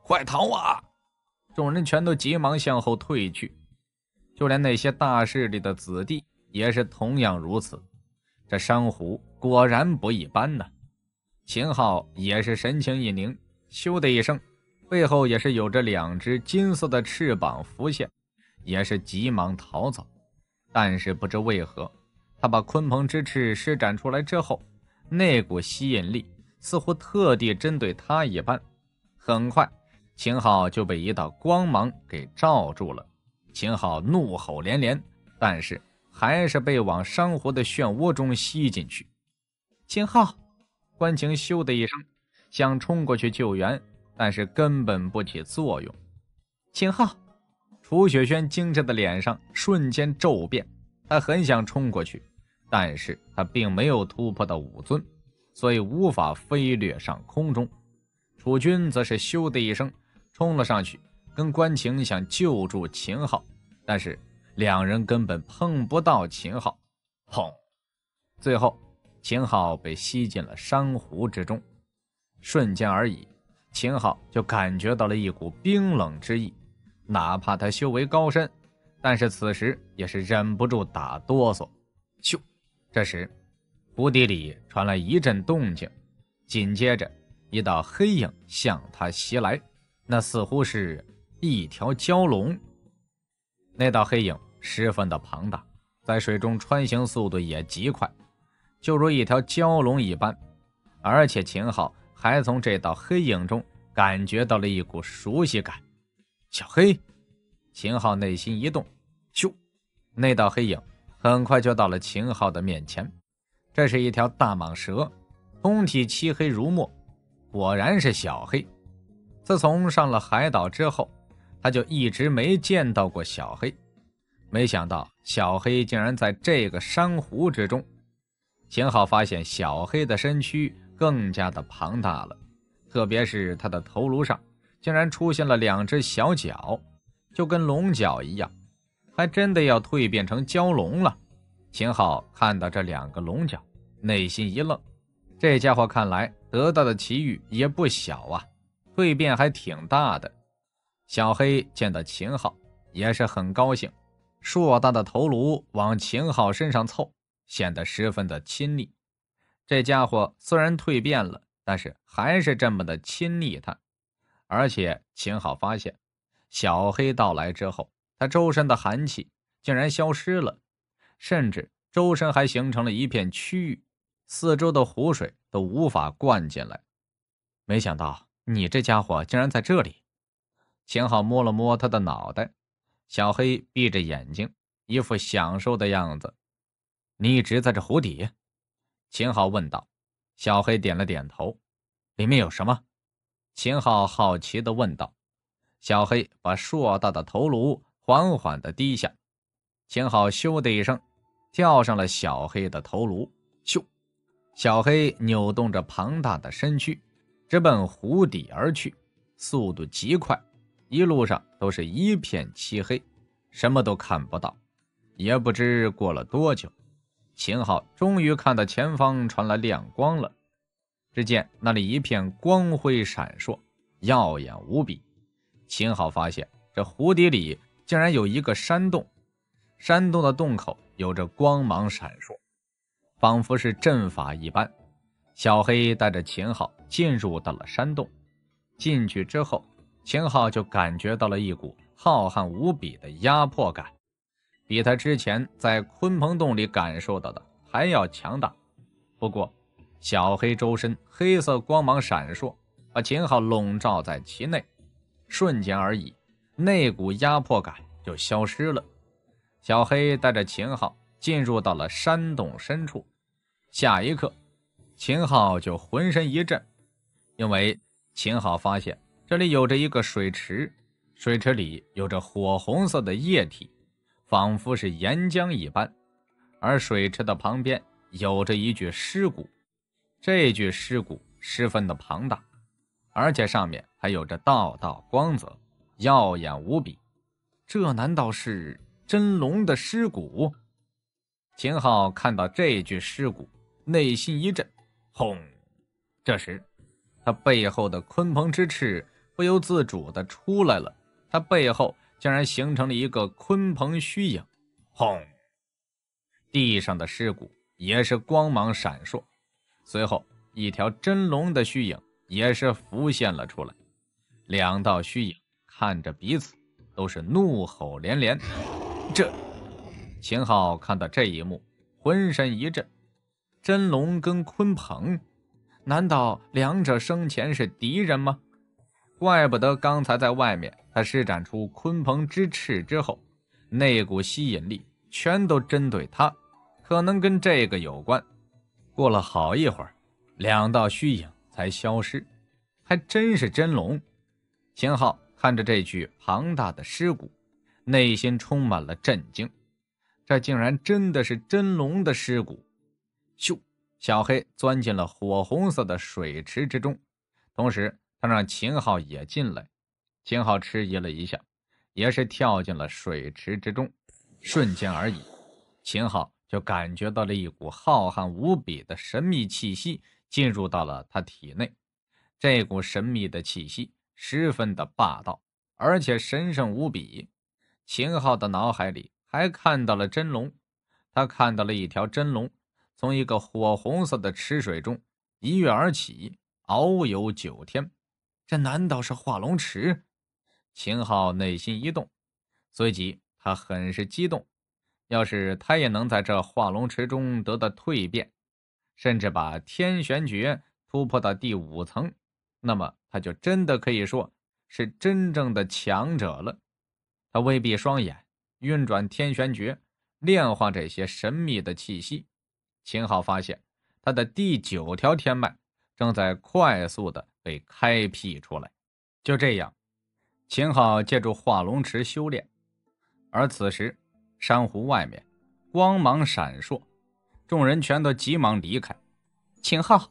快逃啊！”众人全都急忙向后退去，就连那些大势力的子弟也是同样如此。这珊瑚果然不一般呐！秦昊也是神情一凝，咻的一声。背后也是有着两只金色的翅膀浮现，也是急忙逃走。但是不知为何，他把鲲鹏之翅施展出来之后，那股吸引力似乎特地针对他一般。很快，秦昊就被一道光芒给罩住了。秦昊怒吼连连，但是还是被往珊瑚的漩涡中吸进去。秦昊，关晴，咻的一声，想冲过去救援。但是根本不起作用。秦昊，楚雪轩精致的脸上瞬间骤变，他很想冲过去，但是他并没有突破到武尊，所以无法飞掠上空中。楚军则是咻的一声冲了上去，跟关晴想救助秦昊，但是两人根本碰不到秦昊。砰！最后，秦昊被吸进了珊瑚之中，瞬间而已。秦昊就感觉到了一股冰冷之意，哪怕他修为高深，但是此时也是忍不住打哆嗦。咻！这时，湖底里传来一阵动静，紧接着一道黑影向他袭来，那似乎是一条蛟龙。那道黑影十分的庞大，在水中穿行速度也极快，就如一条蛟龙一般，而且秦昊。还从这道黑影中感觉到了一股熟悉感。小黑，秦昊内心一动，咻！那道黑影很快就到了秦昊的面前。这是一条大蟒蛇，通体漆黑如墨，果然是小黑。自从上了海岛之后，他就一直没见到过小黑。没想到小黑竟然在这个珊瑚之中。秦昊发现小黑的身躯。更加的庞大了，特别是他的头颅上竟然出现了两只小角，就跟龙角一样，还真的要蜕变成蛟龙了。秦昊看到这两个龙角，内心一愣，这家伙看来得到的奇遇也不小啊，蜕变还挺大的。小黑见到秦昊也是很高兴，硕大的头颅往秦昊身上凑，显得十分的亲昵。这家伙虽然蜕变了，但是还是这么的亲昵他。而且秦昊发现，小黑到来之后，他周身的寒气竟然消失了，甚至周身还形成了一片区域，四周的湖水都无法灌进来。没想到你这家伙竟然在这里！秦昊摸了摸他的脑袋，小黑闭着眼睛，一副享受的样子。你一直在这湖底。秦昊问道：“小黑点了点头。”“里面有什么？”秦昊好奇地问道。小黑把硕大的头颅缓缓地低下。秦昊咻的一声，跳上了小黑的头颅。咻！小黑扭动着庞大的身躯，直奔湖底而去，速度极快。一路上都是一片漆黑，什么都看不到。也不知过了多久。秦昊终于看到前方传来亮光了，只见那里一片光辉闪烁，耀眼无比。秦昊发现这湖底里竟然有一个山洞，山洞的洞口有着光芒闪烁，仿佛是阵法一般。小黑带着秦昊进入到了山洞，进去之后，秦昊就感觉到了一股浩瀚无比的压迫感。比他之前在鲲鹏洞里感受到的还要强大。不过，小黑周身黑色光芒闪烁，把秦昊笼罩在其内。瞬间而已，那股压迫感就消失了。小黑带着秦昊进入到了山洞深处。下一刻，秦昊就浑身一震，因为秦昊发现这里有着一个水池，水池里有着火红色的液体。仿佛是岩浆一般，而水池的旁边有着一具尸骨，这具尸骨十分的庞大，而且上面还有着道道光泽，耀眼无比。这难道是真龙的尸骨？秦昊看到这具尸骨，内心一震，轰！这时，他背后的鲲鹏之翅不由自主的出来了，他背后。竟然形成了一个鲲鹏虚影，轰！地上的尸骨也是光芒闪烁，随后一条真龙的虚影也是浮现了出来。两道虚影看着彼此，都是怒吼连连。这……秦昊看到这一幕，浑身一震。真龙跟鲲鹏，难道两者生前是敌人吗？怪不得刚才在外面，他施展出鲲鹏之翅之后，那股吸引力全都针对他，可能跟这个有关。过了好一会儿，两道虚影才消失。还真是真龙！秦昊看着这具庞大的尸骨，内心充满了震惊。这竟然真的是真龙的尸骨！咻，小黑钻进了火红色的水池之中，同时。他让秦昊也进来，秦昊迟疑了一下，也是跳进了水池之中。瞬间而已，秦昊就感觉到了一股浩瀚无比的神秘气息进入到了他体内。这股神秘的气息十分的霸道，而且神圣无比。秦昊的脑海里还看到了真龙，他看到了一条真龙从一个火红色的池水中一跃而起，遨游九天。这难道是化龙池？秦昊内心一动，随即他很是激动。要是他也能在这化龙池中得到蜕变，甚至把天玄诀突破到第五层，那么他就真的可以说是真正的强者了。他微闭双眼，运转天玄诀，炼化这些神秘的气息。秦昊发现，他的第九条天脉。正在快速的被开辟出来。就这样，秦昊借助化龙池修炼，而此时珊瑚外面光芒闪烁，众人全都急忙离开。秦昊、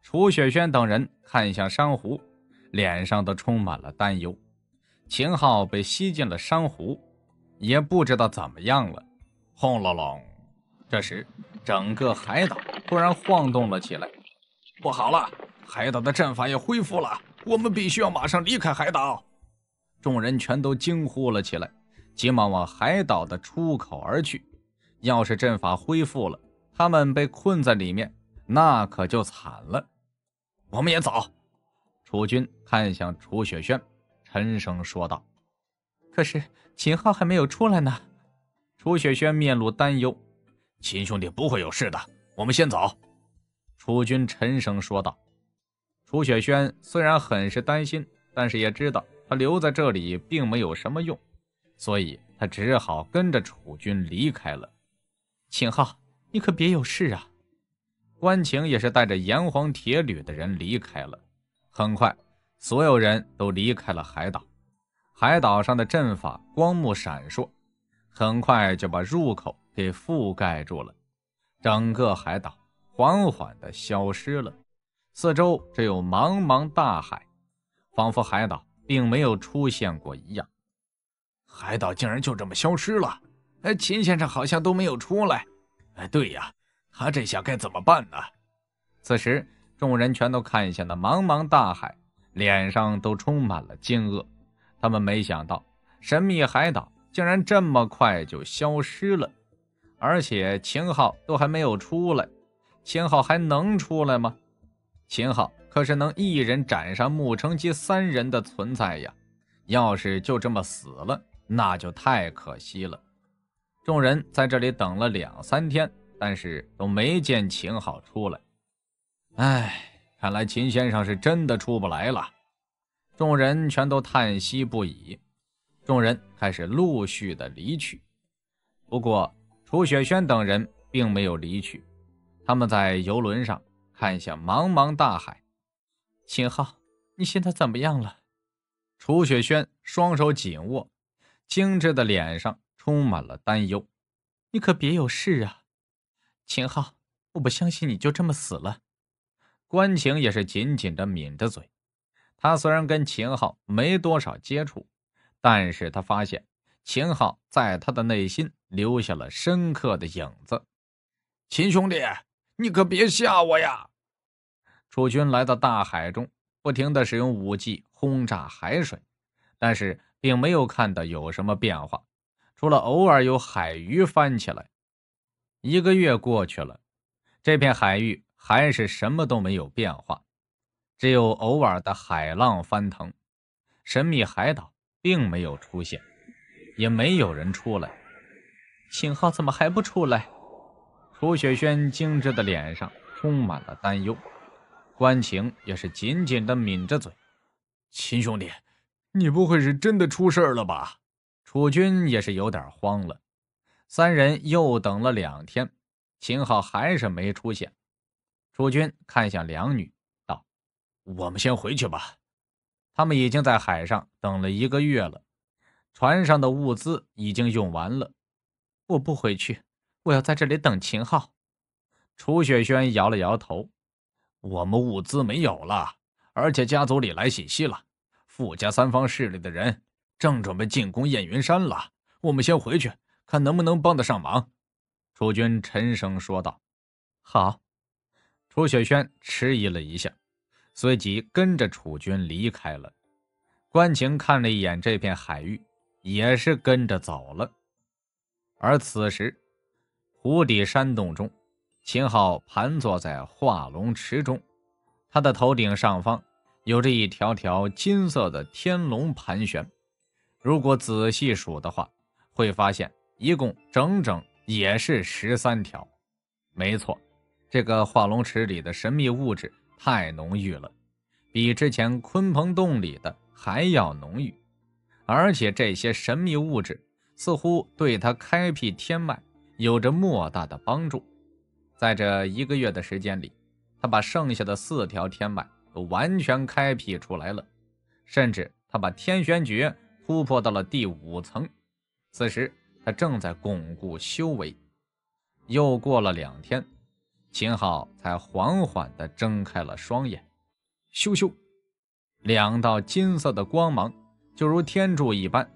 楚雪轩等人看向珊瑚，脸上都充满了担忧。秦昊被吸进了珊瑚，也不知道怎么样了。轰隆隆！这时，整个海岛突然晃动了起来。不好了，海岛的阵法也恢复了，我们必须要马上离开海岛。众人全都惊呼了起来，急忙往海岛的出口而去。要是阵法恢复了，他们被困在里面，那可就惨了。我们也走。楚军看向楚雪轩，沉声说道：“可是秦昊还没有出来呢。”楚雪轩面露担忧：“秦兄弟不会有事的，我们先走。”楚军沉声说道：“楚雪轩虽然很是担心，但是也知道他留在这里并没有什么用，所以他只好跟着楚军离开了。”秦昊，你可别有事啊！关晴也是带着炎黄铁旅的人离开了。很快，所有人都离开了海岛。海岛上的阵法光幕闪烁，很快就把入口给覆盖住了。整个海岛。缓缓地消失了，四周只有茫茫大海，仿佛海岛并没有出现过一样。海岛竟然就这么消失了！哎，秦先生好像都没有出来。哎，对呀，他这下该怎么办呢？此时，众人全都看向那茫茫大海，脸上都充满了惊愕。他们没想到，神秘海岛竟然这么快就消失了，而且秦昊都还没有出来。秦昊还能出来吗？秦昊可是能一人斩杀穆成基三人的存在呀！要是就这么死了，那就太可惜了。众人在这里等了两三天，但是都没见秦昊出来。唉，看来秦先生是真的出不来了。众人全都叹息不已。众人开始陆续的离去，不过楚雪轩等人并没有离去。他们在游轮上看向茫茫大海。秦昊，你现在怎么样了？楚雪轩双手紧握，精致的脸上充满了担忧。你可别有事啊，秦昊！我不相信你就这么死了。关晴也是紧紧的抿着嘴。他虽然跟秦昊没多少接触，但是他发现秦昊在他的内心留下了深刻的影子。秦兄弟。你可别吓我呀！楚军来到大海中，不停的使用武技轰炸海水，但是并没有看到有什么变化，除了偶尔有海鱼翻起来。一个月过去了，这片海域还是什么都没有变化，只有偶尔的海浪翻腾。神秘海岛并没有出现，也没有人出来。秦昊怎么还不出来？楚雪轩精致的脸上充满了担忧，关晴也是紧紧的抿着嘴。秦兄弟，你不会是真的出事了吧？楚军也是有点慌了。三人又等了两天，秦昊还是没出现。楚军看向两女，道：“我们先回去吧，他们已经在海上等了一个月了，船上的物资已经用完了。”我不回去。我要在这里等秦昊。楚雪轩摇了摇头：“我们物资没有了，而且家族里来信息了，傅家三方势力的人正准备进攻燕云山了。我们先回去，看能不能帮得上忙。”楚军沉声说道：“好。”楚雪轩迟疑了一下，随即跟着楚军离开了。关晴看了一眼这片海域，也是跟着走了。而此时。湖底山洞中，秦昊盘坐在化龙池中，他的头顶上方有着一条条金色的天龙盘旋。如果仔细数的话，会发现一共整整也是十三条。没错，这个化龙池里的神秘物质太浓郁了，比之前鲲鹏洞里的还要浓郁。而且这些神秘物质似乎对他开辟天脉。有着莫大的帮助，在这一个月的时间里，他把剩下的四条天脉都完全开辟出来了，甚至他把天玄诀突破到了第五层。此时，他正在巩固修为。又过了两天，秦昊才缓缓地睁开了双眼。咻咻，两道金色的光芒就如天柱一般，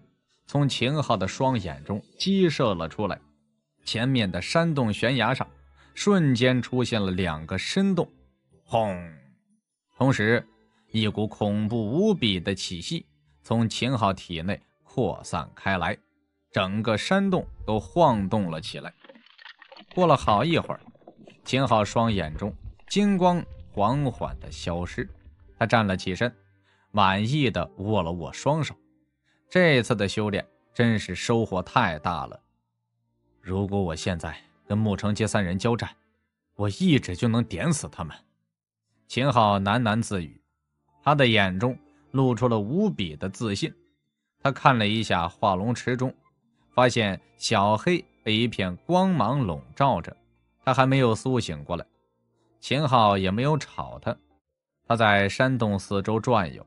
从秦昊的双眼中激射了出来。前面的山洞悬崖上，瞬间出现了两个深洞。轰！同时，一股恐怖无比的气息从秦昊体内扩散开来，整个山洞都晃动了起来。过了好一会儿，秦昊双眼中金光缓缓的消失，他站了起身，满意的握了握双手。这次的修炼真是收获太大了。如果我现在跟穆成杰三人交战，我一指就能点死他们。”秦昊喃喃自语，他的眼中露出了无比的自信。他看了一下化龙池中，发现小黑被一片光芒笼罩着，他还没有苏醒过来。秦昊也没有吵他，他在山洞四周转悠。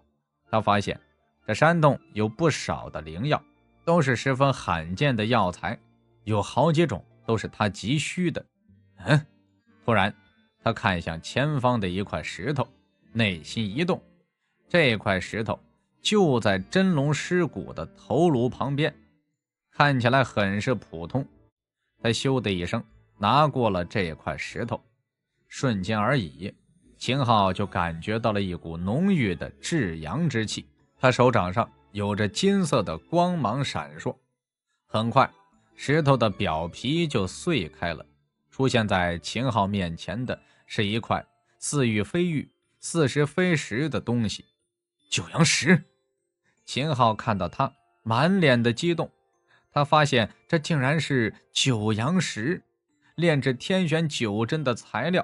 他发现这山洞有不少的灵药，都是十分罕见的药材。有好几种都是他急需的，嗯，突然，他看向前方的一块石头，内心一动，这块石头就在真龙尸骨的头颅旁边，看起来很是普通。他咻的一声拿过了这块石头，瞬间而已，秦昊就感觉到了一股浓郁的至阳之气，他手掌上有着金色的光芒闪烁，很快。石头的表皮就碎开了，出现在秦昊面前的是一块似玉非玉、似石非石的东西——九阳石。秦昊看到他，满脸的激动。他发现这竟然是九阳石，炼制天玄九针的材料，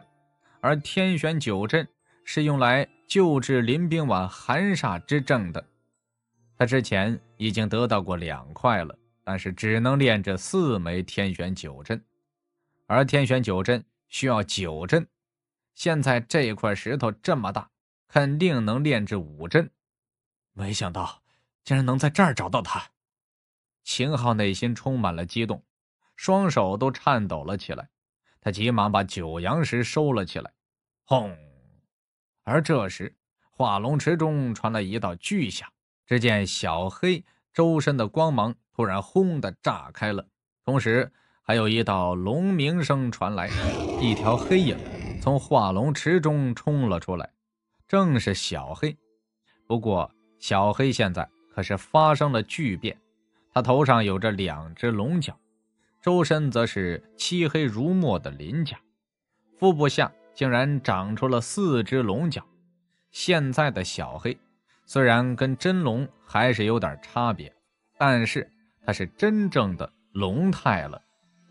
而天玄九针是用来救治林冰婉寒煞之症的。他之前已经得到过两块了。但是只能炼制四枚天玄九阵，而天玄九阵需要九阵。现在这块石头这么大，肯定能炼制五阵。没想到竟然能在这儿找到他。秦昊内心充满了激动，双手都颤抖了起来。他急忙把九阳石收了起来。轰！而这时，化龙池中传来一道巨响，只见小黑周身的光芒。突然，轰的炸开了，同时还有一道龙鸣声传来，一条黑影从化龙池中冲了出来，正是小黑。不过，小黑现在可是发生了巨变，他头上有着两只龙角，周身则是漆黑如墨的鳞甲，腹部下竟然长出了四只龙角。现在的小黑虽然跟真龙还是有点差别，但是。他是真正的龙态了，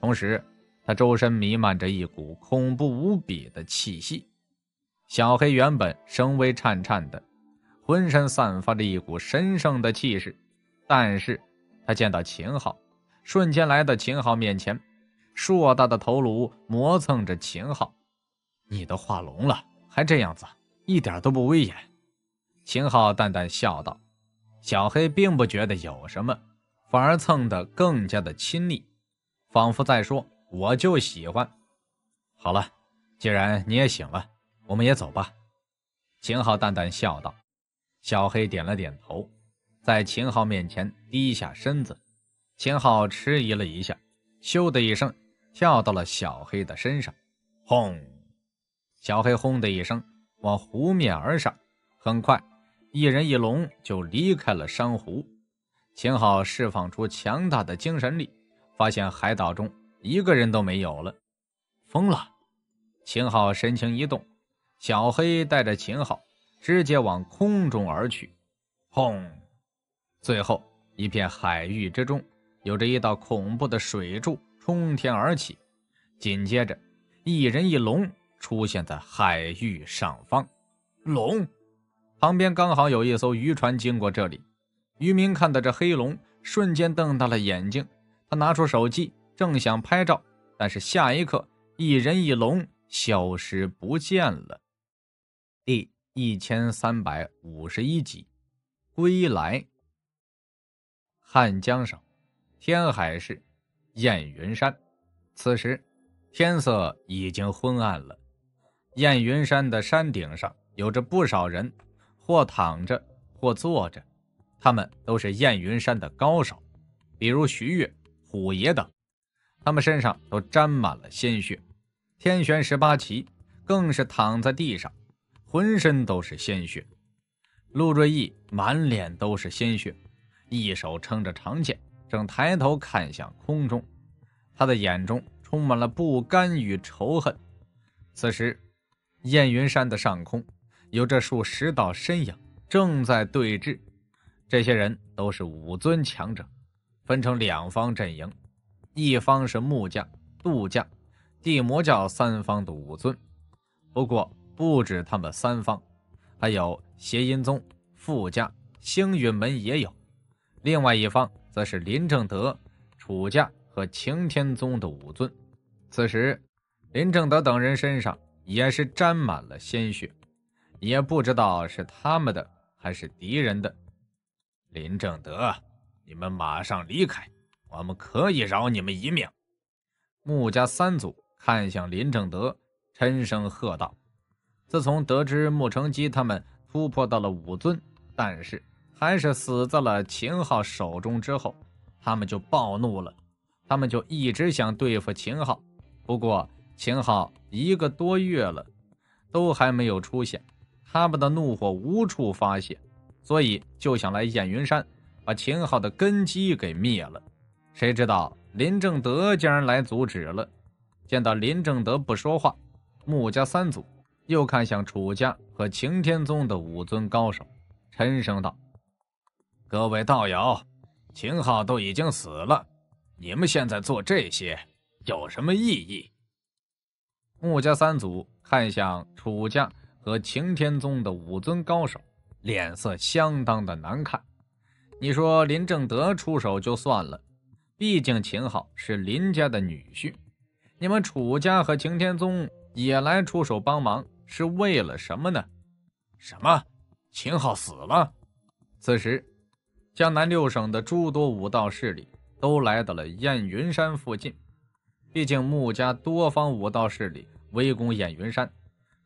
同时，他周身弥漫着一股恐怖无比的气息。小黑原本声微颤颤的，浑身散发着一股神圣的气势，但是他见到秦昊，瞬间来到秦昊面前，硕大的头颅磨蹭着秦昊：“你都化龙了，还这样子，一点都不威严。”秦昊淡淡笑道：“小黑并不觉得有什么。”反而蹭得更加的亲昵，仿佛在说“我就喜欢”。好了，既然你也醒了，我们也走吧。”秦昊淡淡笑道。小黑点了点头，在秦昊面前低下身子。秦昊迟疑了一下，咻的一声跳到了小黑的身上。轰！小黑轰的一声往湖面而上，很快，一人一龙就离开了珊瑚。秦昊释放出强大的精神力，发现海岛中一个人都没有了。疯了！秦昊神情一动，小黑带着秦昊直接往空中而去。轰！最后一片海域之中，有着一道恐怖的水柱冲天而起，紧接着，一人一龙出现在海域上方。龙旁边刚好有一艘渔船经过这里。渔民看到这黑龙，瞬间瞪大了眼睛。他拿出手机，正想拍照，但是下一刻，一人一龙消失不见了。第一千三百五十一集，归来。汉江省，天海市，燕云山。此时，天色已经昏暗了。燕云山的山顶上，有着不少人，或躺着，或坐着。他们都是燕云山的高手，比如徐悦、虎爷等，他们身上都沾满了鲜血。天玄十八骑更是躺在地上，浑身都是鲜血。陆瑞义满脸都是鲜血，一手撑着长剑，正抬头看向空中，他的眼中充满了不甘与仇恨。此时，燕云山的上空有着数十道身影正在对峙。这些人都是武尊强者，分成两方阵营，一方是木家、杜家、地魔教三方的武尊，不过不止他们三方，还有邪音宗、傅家、星陨门也有。另外一方则是林正德、楚家和擎天宗的武尊。此时，林正德等人身上也是沾满了鲜血，也不知道是他们的还是敌人的。林正德，你们马上离开，我们可以饶你们一命。穆家三祖看向林正德，沉声喝道：“自从得知穆成基他们突破到了武尊，但是还是死在了秦昊手中之后，他们就暴怒了。他们就一直想对付秦昊，不过秦昊一个多月了，都还没有出现，他们的怒火无处发泄。”所以就想来燕云山把秦昊的根基给灭了，谁知道林正德竟然来阻止了。见到林正德不说话，穆家三祖又看向楚家和擎天宗的五尊高手，沉声道：“各位道友，秦昊都已经死了，你们现在做这些有什么意义？”穆家三祖看向楚家和擎天宗的五尊高手。脸色相当的难看。你说林正德出手就算了，毕竟秦昊是林家的女婿，你们楚家和擎天宗也来出手帮忙是为了什么呢？什么？秦昊死了？此时，江南六省的诸多武道势力都来到了燕云山附近，毕竟穆家多方武道势力围攻燕云山，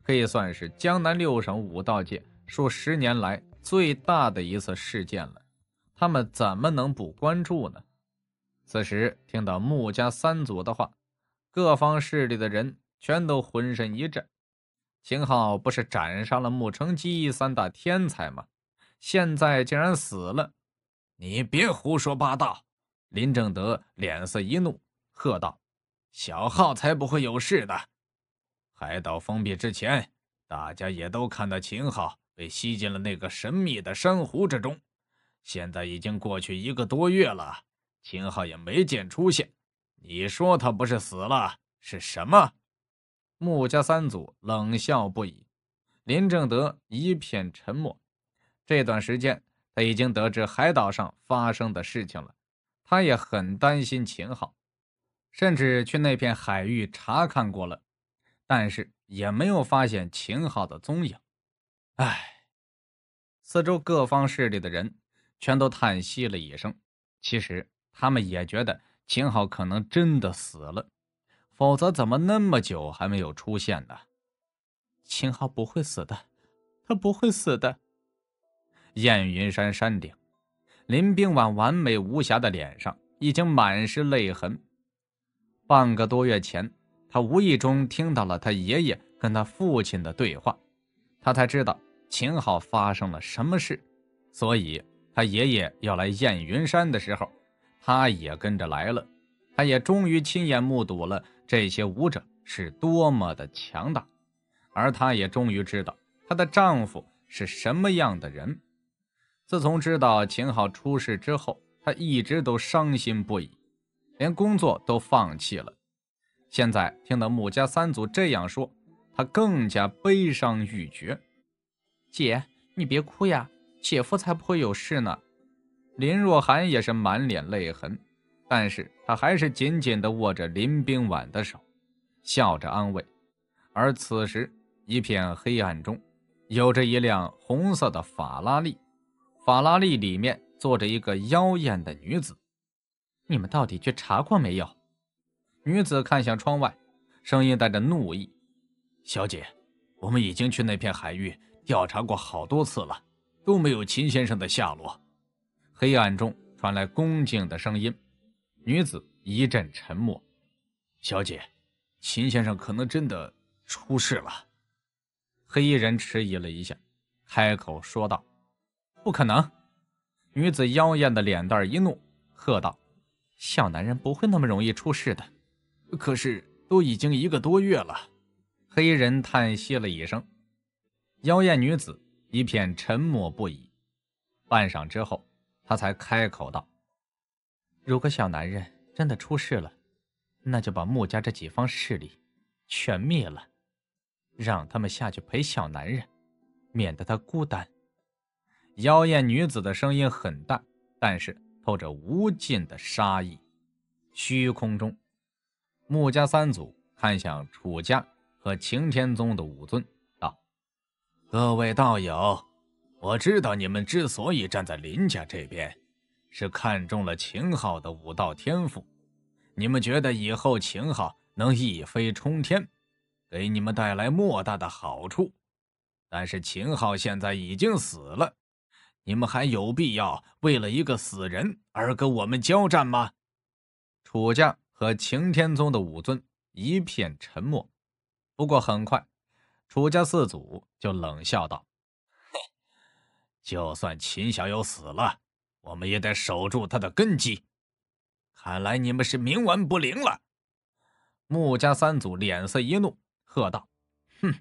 可以算是江南六省武道界。数十年来最大的一次事件了，他们怎么能不关注呢？此时听到穆家三祖的话，各方势力的人全都浑身一震。秦昊不是斩杀了穆成基三大天才吗？现在竟然死了！你别胡说八道！林正德脸色一怒，喝道：“小昊才不会有事的。海岛封闭之前，大家也都看到秦昊。”被吸进了那个神秘的珊瑚之中，现在已经过去一个多月了，秦昊也没见出现。你说他不是死了是什么？穆家三祖冷笑不已。林正德一片沉默。这段时间他已经得知海岛上发生的事情了，他也很担心秦昊，甚至去那片海域查看过了，但是也没有发现秦昊的踪影。唉，四周各方势力的人全都叹息了一声。其实他们也觉得秦昊可能真的死了，否则怎么那么久还没有出现呢？秦昊不会死的，他不会死的。燕云山山顶，林冰婉完美无瑕的脸上已经满是泪痕。半个多月前，他无意中听到了他爷爷跟他父亲的对话，他才知道。秦昊发生了什么事？所以，他爷爷要来燕云山的时候，他也跟着来了。他也终于亲眼目睹了这些武者是多么的强大，而他也终于知道她的丈夫是什么样的人。自从知道秦昊出事之后，她一直都伤心不已，连工作都放弃了。现在听到穆家三祖这样说，她更加悲伤欲绝。姐，你别哭呀，姐夫才不会有事呢。林若涵也是满脸泪痕，但是她还是紧紧地握着林冰婉的手，笑着安慰。而此时，一片黑暗中，有着一辆红色的法拉利，法拉利里面坐着一个妖艳的女子。你们到底去查过没有？女子看向窗外，声音带着怒意：“小姐，我们已经去那片海域。”调查过好多次了，都没有秦先生的下落。黑暗中传来恭敬的声音。女子一阵沉默。小姐，秦先生可能真的出事了。黑衣人迟疑了一下，开口说道：“不可能。”女子妖艳的脸蛋一怒，喝道：“小男人不会那么容易出事的。”可是都已经一个多月了。黑衣人叹息了一声。妖艳女子一片沉默不已，半晌之后，她才开口道：“如果小男人真的出事了，那就把穆家这几方势力全灭了，让他们下去陪小男人，免得他孤单。”妖艳女子的声音很淡，但是透着无尽的杀意。虚空中，穆家三祖看向楚家和擎天宗的武尊。各位道友，我知道你们之所以站在林家这边，是看中了秦昊的武道天赋，你们觉得以后秦昊能一飞冲天，给你们带来莫大的好处。但是秦昊现在已经死了，你们还有必要为了一个死人而跟我们交战吗？楚家和擎天宗的武尊一片沉默，不过很快。楚家四祖就冷笑道：“就算秦小友死了，我们也得守住他的根基。看来你们是冥顽不灵了。”穆家三祖脸色一怒，喝道：“哼！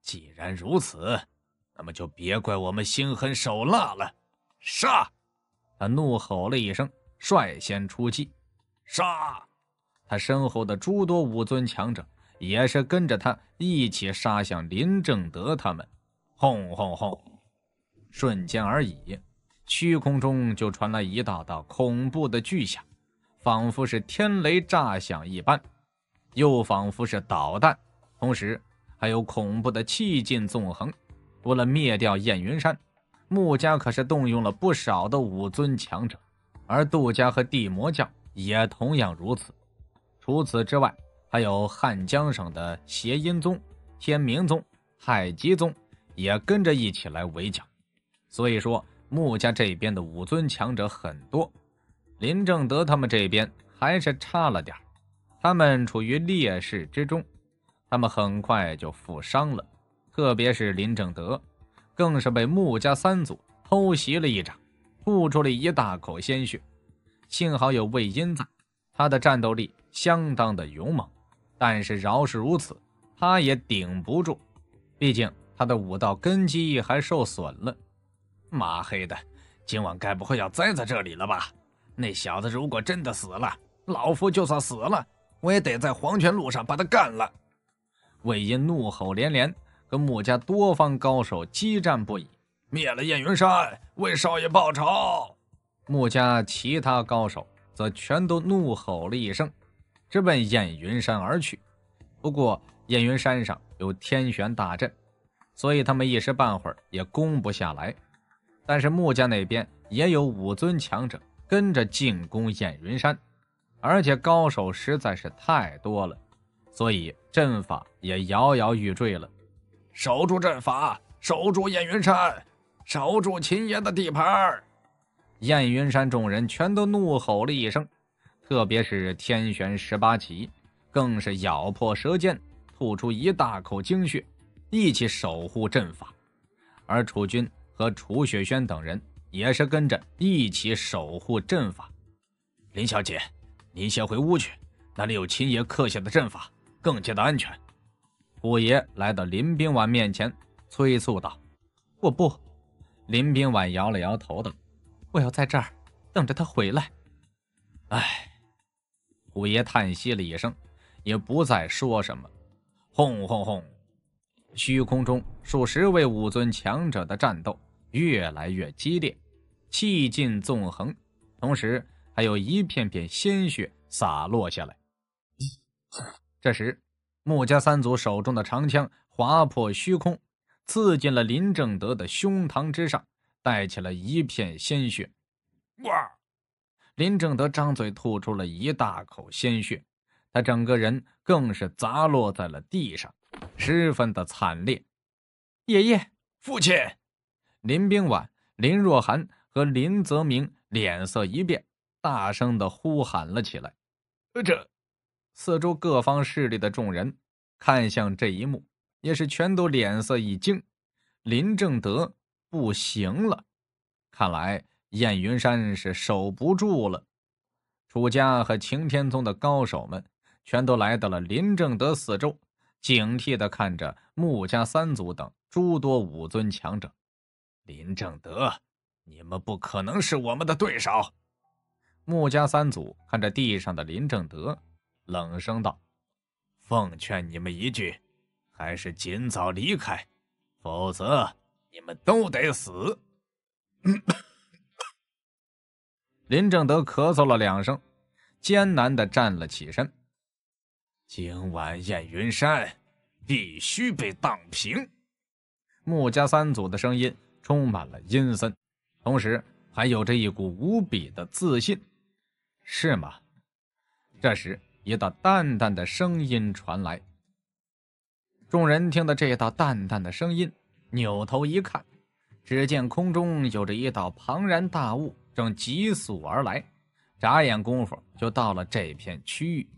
既然如此，那么就别怪我们心狠手辣了！”杀！他怒吼了一声，率先出击，杀！他身后的诸多武尊强者。也是跟着他一起杀向林正德他们，轰轰轰！瞬间而已，虚空中就传来一道道恐怖的巨响，仿佛是天雷炸响一般，又仿佛是导弹。同时还有恐怖的气劲纵横。为了灭掉燕云山，穆家可是动用了不少的武尊强者，而杜家和地魔教也同样如此。除此之外，还有汉江省的谐阴宗、天明宗、太极宗也跟着一起来围剿，所以说穆家这边的武尊强者很多，林正德他们这边还是差了点他们处于劣势之中，他们很快就负伤了，特别是林正德，更是被穆家三祖偷袭了一掌，吐出了一大口鲜血，幸好有魏婴在，他的战斗力相当的勇猛。但是饶是如此，他也顶不住，毕竟他的武道根基还受损了。妈黑的，今晚该不会要栽在这里了吧？那小子如果真的死了，老夫就算死了，我也得在黄泉路上把他干了！魏婴怒吼连连，跟穆家多方高手激战不已，灭了燕云山，为少爷报仇。穆家其他高手则全都怒吼了一声。直奔燕云山而去。不过燕云山上有天玄大阵，所以他们一时半会儿也攻不下来。但是穆家那边也有五尊强者跟着进攻燕云山，而且高手实在是太多了，所以阵法也摇摇欲坠了。守住阵法，守住燕云山，守住秦爷的地盘！燕云山众人全都怒吼了一声。特别是天玄十八骑，更是咬破舌尖，吐出一大口精血，一起守护阵法。而楚军和楚雪轩等人也是跟着一起守护阵法。林小姐，您先回屋去，那里有秦爷刻下的阵法，更加的安全。五爷来到林冰婉面前，催促道：“我不。”林冰婉摇了摇头道：“我要在这儿，等着他回来。”哎。五爷叹息了一声，也不再说什么。轰轰轰！虚空中，数十位武尊强者的战斗越来越激烈，气劲纵横，同时还有一片片鲜血洒落下来。这时，穆家三族手中的长枪划破虚空，刺进了林正德的胸膛之上，带起了一片鲜血。哇！林正德张嘴吐出了一大口鲜血，他整个人更是砸落在了地上，十分的惨烈。爷爷，父亲，林冰婉、林若涵和林泽明脸色一变，大声的呼喊了起来。这，四周各方势力的众人看向这一幕，也是全都脸色一惊。林正德不行了，看来。燕云山是守不住了。楚家和擎天宗的高手们全都来到了林正德四周，警惕的看着穆家三祖等诸多武尊强者。林正德，你们不可能是我们的对手。穆家三祖看着地上的林正德，冷声道：“奉劝你们一句，还是尽早离开，否则你们都得死。”林正德咳嗽了两声，艰难的站了起身。今晚燕云山必须被荡平。穆家三祖的声音充满了阴森，同时还有着一股无比的自信，是吗？这时，一道淡淡的声音传来。众人听到这道淡淡的声音，扭头一看，只见空中有着一道庞然大物。正急速而来，眨眼功夫就到了这片区域。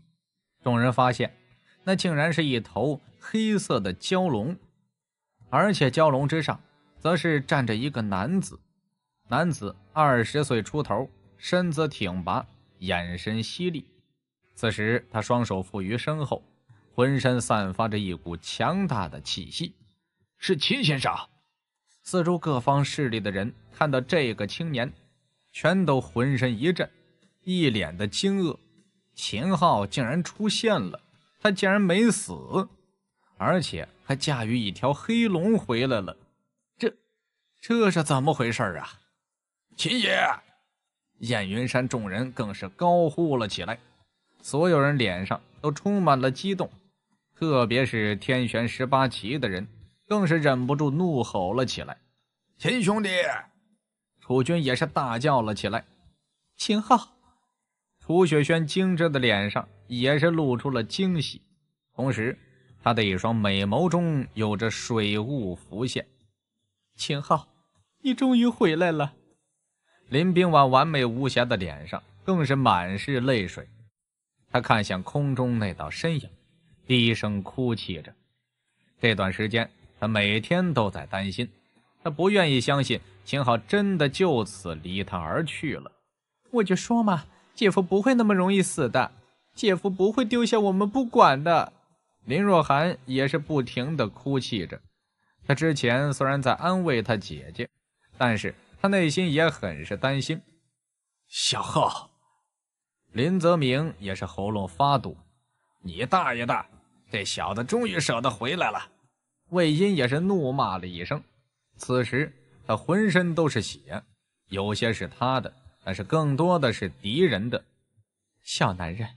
众人发现，那竟然是一头黑色的蛟龙，而且蛟龙之上，则是站着一个男子。男子二十岁出头，身子挺拔，眼神犀利。此时他双手负于身后，浑身散发着一股强大的气息。是秦先生！四周各方势力的人看到这个青年。全都浑身一震，一脸的惊愕。秦昊竟然出现了，他竟然没死，而且还驾驭一条黑龙回来了。这，这是怎么回事啊？秦爷！燕云山众人更是高呼了起来，所有人脸上都充满了激动，特别是天玄十八骑的人，更是忍不住怒吼了起来：“秦兄弟！”楚军也是大叫了起来。秦昊，楚雪轩精致的脸上也是露出了惊喜，同时，他的一双美眸中有着水雾浮现。秦昊，你终于回来了。林冰婉完美无瑕的脸上更是满是泪水，她看向空中那道身影，低声哭泣着。这段时间，她每天都在担心，她不愿意相信。秦昊真的就此离他而去了。我就说嘛，姐夫不会那么容易死的，姐夫不会丢下我们不管的。林若涵也是不停的哭泣着，他之前虽然在安慰他姐姐，但是他内心也很是担心。小浩，林泽明也是喉咙发堵，你大爷的，这小子终于舍得回来了。魏英也是怒骂了一声。此时。浑身都是血，有些是他的，但是更多的是敌人的。小男人，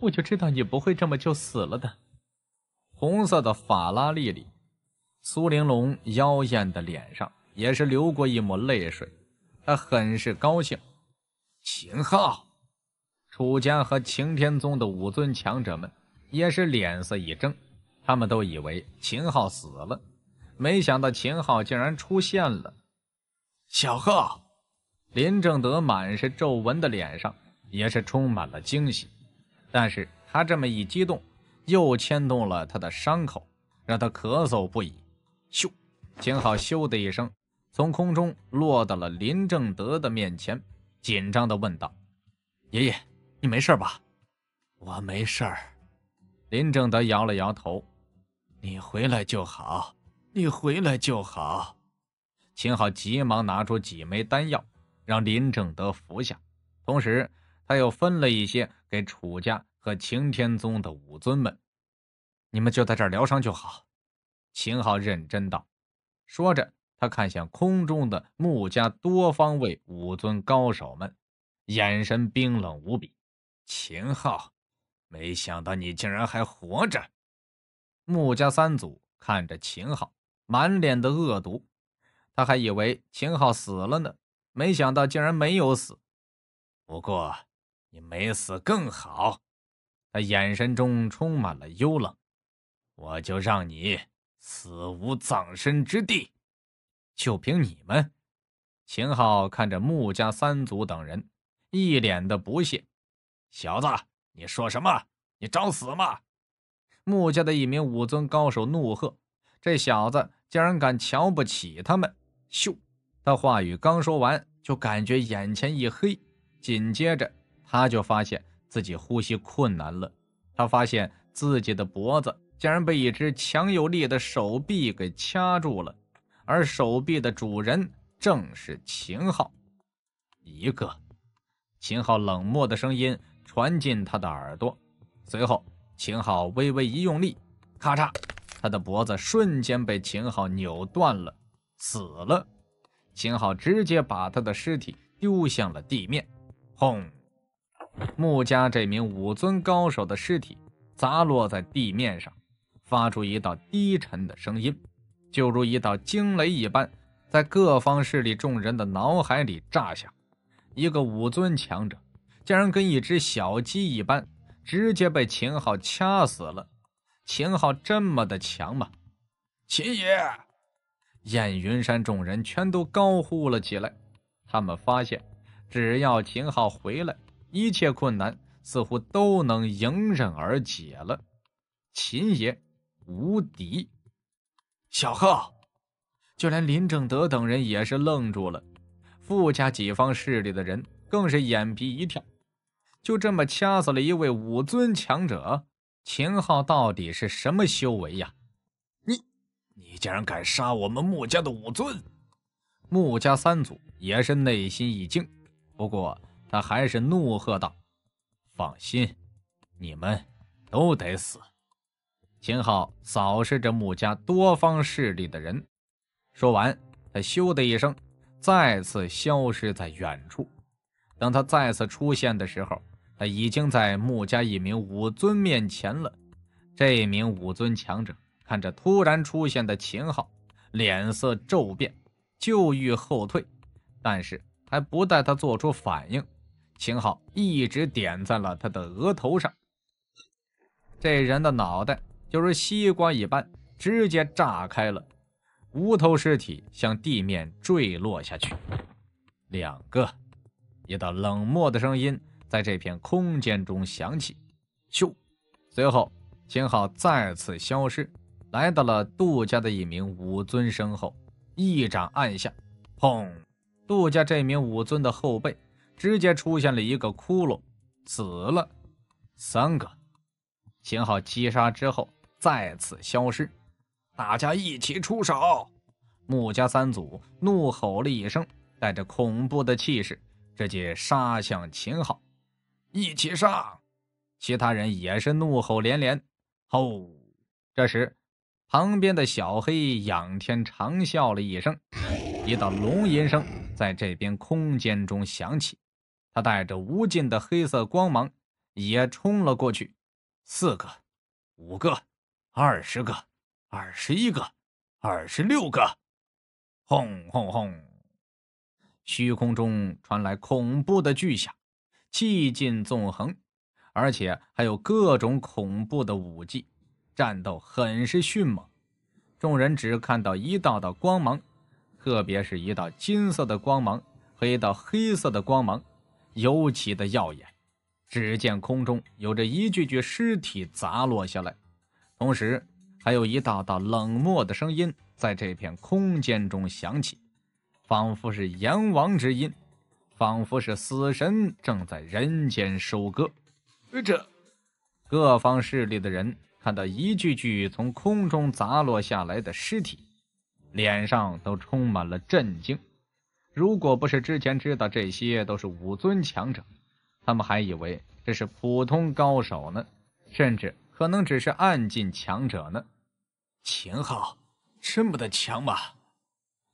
我就知道你不会这么就死了的。红色的法拉利里，苏玲珑妖艳的脸上也是流过一抹泪水，她很是高兴。秦昊，楚家和擎天宗的五尊强者们也是脸色一怔，他们都以为秦昊死了，没想到秦昊竟然出现了。小贺，林正德满是皱纹的脸上也是充满了惊喜，但是他这么一激动，又牵动了他的伤口，让他咳嗽不已。咻，秦昊咻的一声从空中落到了林正德的面前，紧张的问道：“爷爷，你没事吧？”“我没事儿。”林正德摇了摇头，“你回来就好，你回来就好。”秦昊急忙拿出几枚丹药，让林正德服下，同时他又分了一些给楚家和擎天宗的武尊们。你们就在这儿疗伤就好。”秦昊认真道。说着，他看向空中的穆家多方位武尊高手们，眼神冰冷无比。“秦昊，没想到你竟然还活着！”穆家三祖看着秦昊，满脸的恶毒。他还以为秦昊死了呢，没想到竟然没有死。不过你没死更好。他眼神中充满了幽冷。我就让你死无葬身之地。就凭你们！秦昊看着穆家三族等人，一脸的不屑。小子，你说什么？你找死吗？穆家的一名武尊高手怒喝：“这小子竟然敢瞧不起他们！”咻！他话语刚说完，就感觉眼前一黑，紧接着他就发现自己呼吸困难了。他发现自己的脖子竟然被一只强有力的手臂给掐住了，而手臂的主人正是秦昊。一个，秦昊冷漠的声音传进他的耳朵。随后，秦昊微微一用力，咔嚓，他的脖子瞬间被秦昊扭断了。死了！秦昊直接把他的尸体丢向了地面。轰！穆家这名武尊高手的尸体砸落在地面上，发出一道低沉的声音，就如一道惊雷一般，在各方势力众人的脑海里炸响。一个武尊强者，竟然跟一只小鸡一般，直接被秦昊掐死了！秦昊这么的强吗？秦爷！燕云山众人全都高呼了起来。他们发现，只要秦昊回来，一切困难似乎都能迎刃而解了。秦爷无敌！小贺，就连林正德等人也是愣住了，富家几方势力的人更是眼皮一跳。就这么掐死了一位武尊强者，秦昊到底是什么修为呀？你竟然敢杀我们穆家的武尊！穆家三祖也是内心一惊，不过他还是怒喝道：“放心，你们都得死！”秦昊扫视着穆家多方势力的人，说完，他咻的一声，再次消失在远处。等他再次出现的时候，他已经在穆家一名武尊面前了。这名武尊强者。看着突然出现的秦昊，脸色骤变，就欲后退，但是还不待他做出反应，秦昊一直点在了他的额头上，这人的脑袋就是西瓜一般直接炸开了，无头尸体向地面坠落下去。两个，一道冷漠的声音在这片空间中响起，咻，随后秦昊再次消失。来到了杜家的一名武尊身后，一掌按下，砰！杜家这名武尊的后背直接出现了一个窟窿，死了三个。秦昊击杀之后再次消失，大家一起出手，穆家三祖怒吼了一声，带着恐怖的气势直接杀向秦昊，一起上！其他人也是怒吼连连，吼！这时。旁边的小黑仰天长啸了一声，一道龙吟声在这边空间中响起。他带着无尽的黑色光芒，也冲了过去。四个，五个，二十个，二十一个，二十六个。轰轰轰！虚空中传来恐怖的巨响，气劲纵横，而且还有各种恐怖的武技。战斗很是迅猛，众人只看到一道道光芒，特别是一道金色的光芒和一道黑色的光芒，尤其的耀眼。只见空中有着一具具尸体砸落下来，同时还有一道道冷漠的声音在这片空间中响起，仿佛是阎王之音，仿佛是死神正在人间收割。这各方势力的人。看到一具具从空中砸落下来的尸体，脸上都充满了震惊。如果不是之前知道这些都是武尊强者，他们还以为这是普通高手呢，甚至可能只是暗劲强者呢。秦昊，真不得强吧？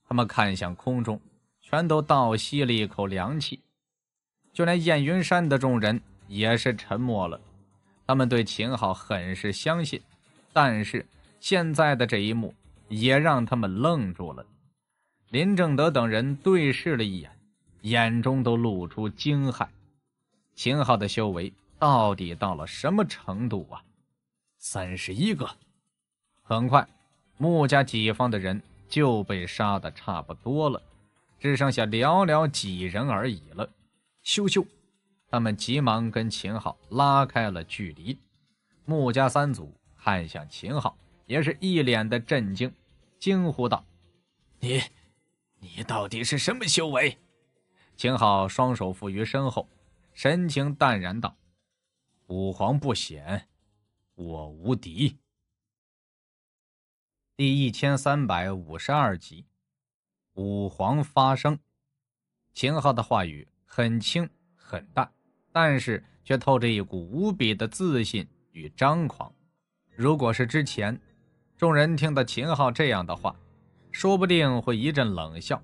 他们看向空中，全都倒吸了一口凉气。就连燕云山的众人也是沉默了。他们对秦昊很是相信，但是现在的这一幕也让他们愣住了。林正德等人对视了一眼，眼中都露出惊骇。秦昊的修为到底到了什么程度啊？三十一个！很快，穆家几方的人就被杀得差不多了，只剩下寥寥几人而已了。羞羞！他们急忙跟秦昊拉开了距离，穆家三祖看向秦昊，也是一脸的震惊，惊呼道：“你，你到底是什么修为？”秦昊双手负于身后，神情淡然道：“五皇不显，我无敌。”第一千三百五十二集，五皇发声，秦昊的话语很轻很淡。但是却透着一股无比的自信与张狂。如果是之前，众人听到秦昊这样的话，说不定会一阵冷笑。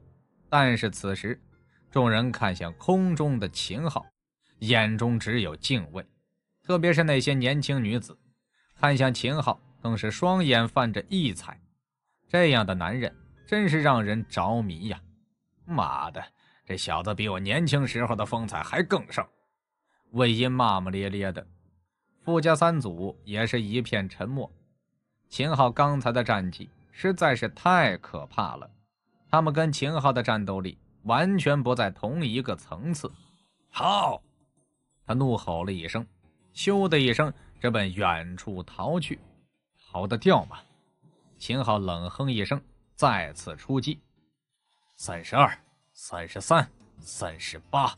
但是此时，众人看向空中的秦昊，眼中只有敬畏。特别是那些年轻女子，看向秦昊更是双眼泛着异彩。这样的男人真是让人着迷呀！妈的，这小子比我年轻时候的风采还更盛。魏婴骂骂咧咧的，傅家三祖也是一片沉默。秦昊刚才的战绩实在是太可怕了，他们跟秦昊的战斗力完全不在同一个层次。好，他怒吼了一声，咻的一声，直奔远处逃去，逃得掉吗？秦昊冷哼一声，再次出击。三十二，三十三，三十八。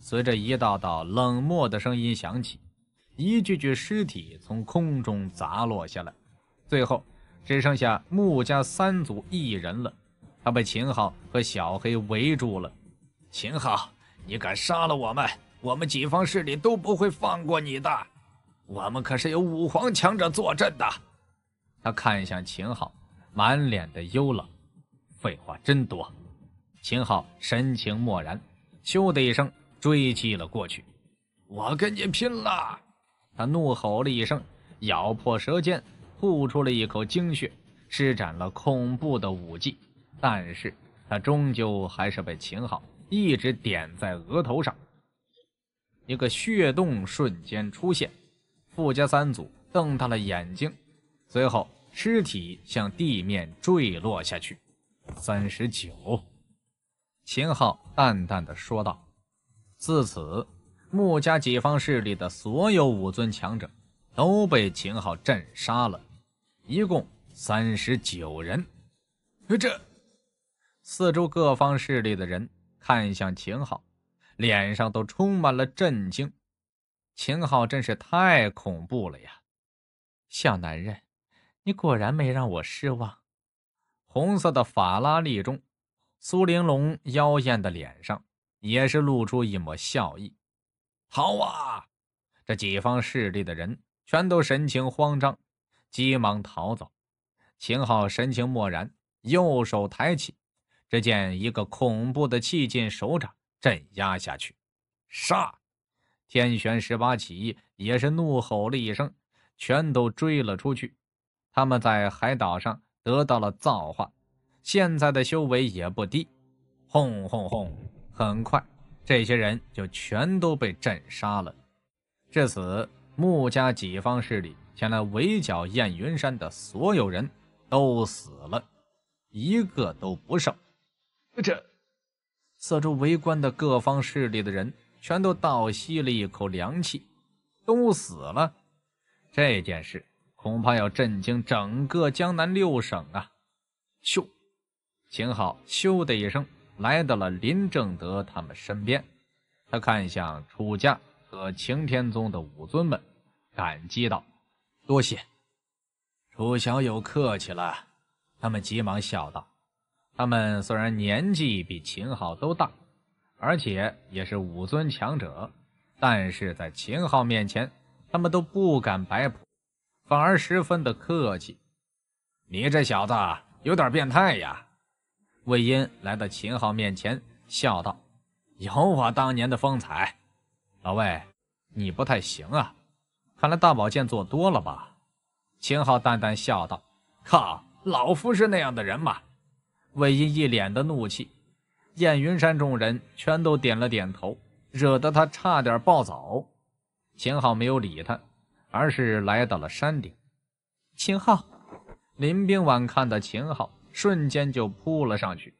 随着一道道冷漠的声音响起，一具具尸体从空中砸落下来，最后只剩下穆家三组一人了。他被秦昊和小黑围住了。秦昊，你敢杀了我们，我们几方势力都不会放过你的。我们可是有五皇强者坐镇的。他看向秦昊，满脸的幽冷。废话真多。秦昊神情漠然。咻的一声。追击了过去，我跟你拼了！他怒吼了一声，咬破舌尖，吐出了一口精血，施展了恐怖的武技，但是他终究还是被秦昊一直点在额头上，一个血洞瞬间出现。傅家三祖瞪大了眼睛，随后尸体向地面坠落下去。三十九，秦昊淡淡的说道。自此，穆家几方势力的所有武尊强者都被秦昊镇杀了，一共三十九人。这四周各方势力的人看向秦昊，脸上都充满了震惊。秦昊真是太恐怖了呀！小男人，你果然没让我失望。红色的法拉利中，苏玲珑妖艳的脸上。也是露出一抹笑意，好啊！这几方势力的人全都神情慌张，急忙逃走。秦昊神情漠然，右手抬起，只见一个恐怖的气劲手掌镇压下去，杀！天玄十八起义也是怒吼了一声，全都追了出去。他们在海岛上得到了造化，现在的修为也不低。轰轰轰！很快，这些人就全都被镇杀了。至此，穆家几方势力前来围剿燕云山的所有人都死了，一个都不剩。这四周围观的各方势力的人全都倒吸了一口凉气，都死了！这件事恐怕要震惊整个江南六省啊！咻，秦昊咻的一声。来到了林正德他们身边，他看向楚家和擎天宗的武尊们，感激道：“多谢，楚小友客气了。”他们急忙笑道：“他们虽然年纪比秦昊都大，而且也是武尊强者，但是在秦昊面前，他们都不敢摆谱，反而十分的客气。你这小子有点变态呀！”魏婴来到秦昊面前，笑道：“有我当年的风采，老魏，你不太行啊！看来大宝剑做多了吧？”秦昊淡淡笑道：“靠，老夫是那样的人吗？”魏婴一脸的怒气，燕云山众人全都点了点头，惹得他差点暴走。秦昊没有理他，而是来到了山顶。秦昊，林冰婉看到秦昊。瞬间就扑了上去，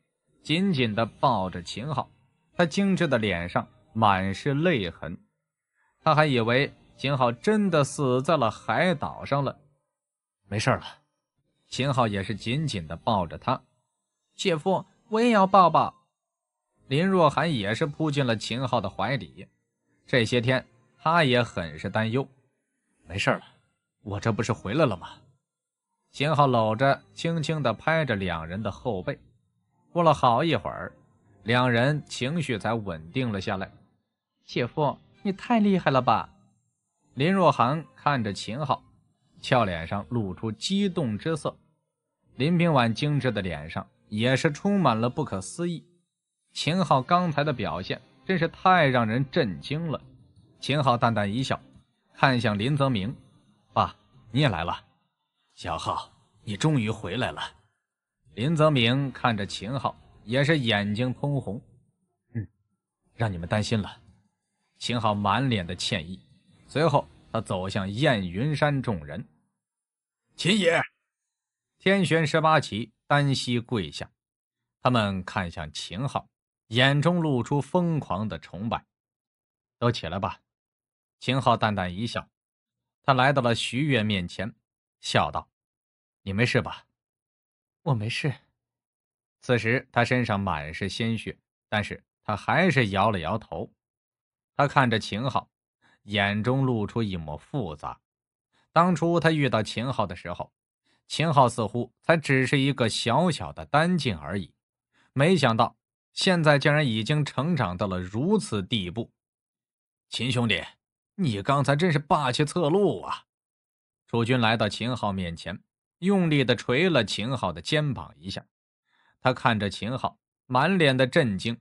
紧紧的抱着秦昊。他精致的脸上满是泪痕，他还以为秦昊真的死在了海岛上了。没事了，秦昊也是紧紧的抱着他。姐夫，我也要抱抱。林若涵也是扑进了秦昊的怀里。这些天他也很是担忧。没事了，我这不是回来了吗？秦昊搂着，轻轻地拍着两人的后背。过了好一会儿，两人情绪才稳定了下来。姐夫，你太厉害了吧！林若涵看着秦昊，俏脸上露出激动之色。林冰婉精致的脸上也是充满了不可思议。秦昊刚才的表现真是太让人震惊了。秦昊淡淡一笑，看向林泽明：“爸，你也来了。”小浩，你终于回来了。林泽明看着秦浩，也是眼睛通红。嗯，让你们担心了。秦浩满脸的歉意。随后，他走向燕云山众人。秦爷，天玄十八骑单膝跪下。他们看向秦浩，眼中露出疯狂的崇拜。都起来吧。秦浩淡淡一笑。他来到了徐悦面前。笑道：“你没事吧？”“我没事。”此时他身上满是鲜血，但是他还是摇了摇头。他看着秦昊，眼中露出一抹复杂。当初他遇到秦昊的时候，秦昊似乎才只是一个小小的单境而已，没想到现在竟然已经成长到了如此地步。秦兄弟，你刚才真是霸气侧漏啊！楚军来到秦昊面前，用力的捶了秦昊的肩膀一下。他看着秦昊，满脸的震惊。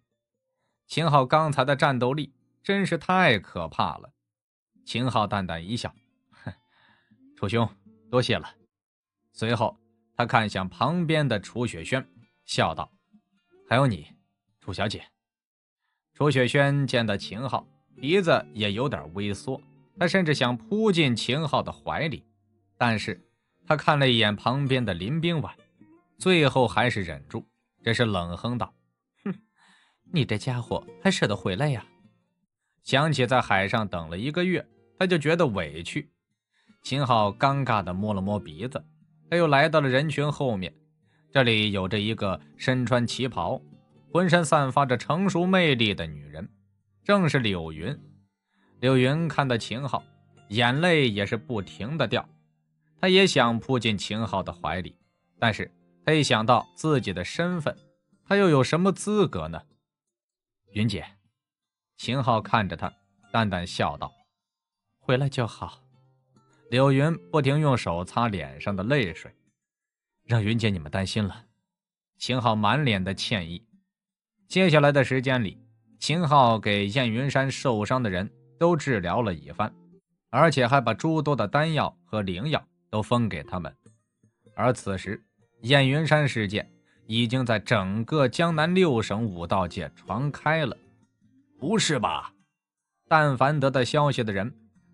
秦昊刚才的战斗力真是太可怕了。秦昊淡淡一笑：“楚兄，多谢了。”随后，他看向旁边的楚雪轩，笑道：“还有你，楚小姐。”楚雪轩见到秦昊，鼻子也有点微缩，他甚至想扑进秦昊的怀里。但是，他看了一眼旁边的林冰婉，最后还是忍住，只是冷哼道：“哼，你这家伙还舍得回来呀？”想起在海上等了一个月，他就觉得委屈。秦昊尴尬的摸了摸鼻子，他又来到了人群后面。这里有着一个身穿旗袍，浑身散发着成熟魅力的女人，正是柳云。柳云看到秦昊，眼泪也是不停的掉。他也想扑进秦昊的怀里，但是他一想到自己的身份，他又有什么资格呢？云姐，秦昊看着他，淡淡笑道：“回来就好。”柳云不停用手擦脸上的泪水，让云姐你们担心了。秦昊满脸的歉意。接下来的时间里，秦昊给燕云山受伤的人都治疗了一番，而且还把诸多的丹药和灵药。都封给他们，而此时燕云山事件已经在整个江南六省武道界传开了，不是吧？但凡得到消息的人，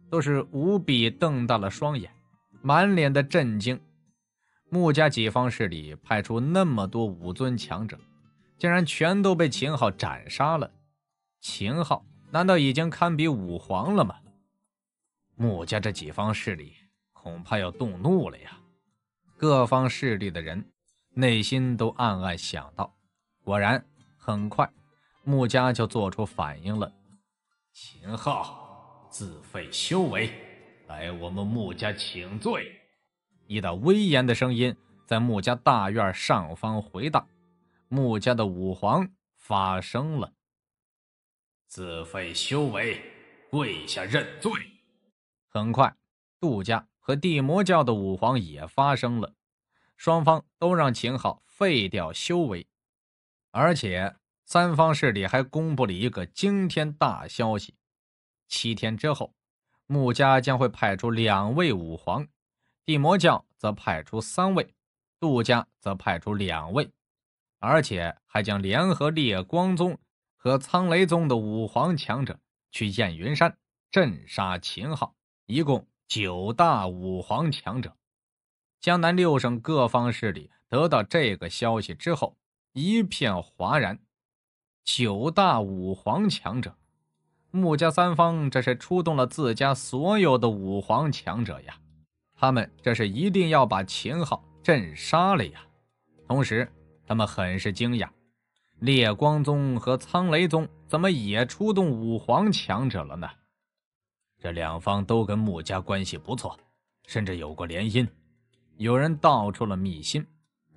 都是无比瞪大了双眼，满脸的震惊。穆家几方势力派出那么多武尊强者，竟然全都被秦昊斩杀了。秦昊难道已经堪比武皇了吗？穆家这几方势力。恐怕要动怒了呀！各方势力的人内心都暗暗想到。果然，很快，穆家就做出反应了。秦昊自废修为，来我们穆家请罪。一道威严的声音在穆家大院上方回荡。穆家的武皇发声了：“自废修为，跪下认罪。”很快，杜家。和地魔教的武皇也发生了，双方都让秦昊废掉修为，而且三方势力还公布了一个惊天大消息：七天之后，穆家将会派出两位武皇，地魔教则派出三位，杜家则派出两位，而且还将联合烈光宗和苍雷宗的武皇强者去燕云山镇杀秦昊，一共。九大武皇强者，江南六省各方势力得到这个消息之后，一片哗然。九大武皇强者，穆家三方这是出动了自家所有的武皇强者呀！他们这是一定要把秦昊镇杀了呀！同时，他们很是惊讶，烈光宗和苍雷宗怎么也出动武皇强者了呢？这两方都跟穆家关系不错，甚至有过联姻。有人道出了密辛：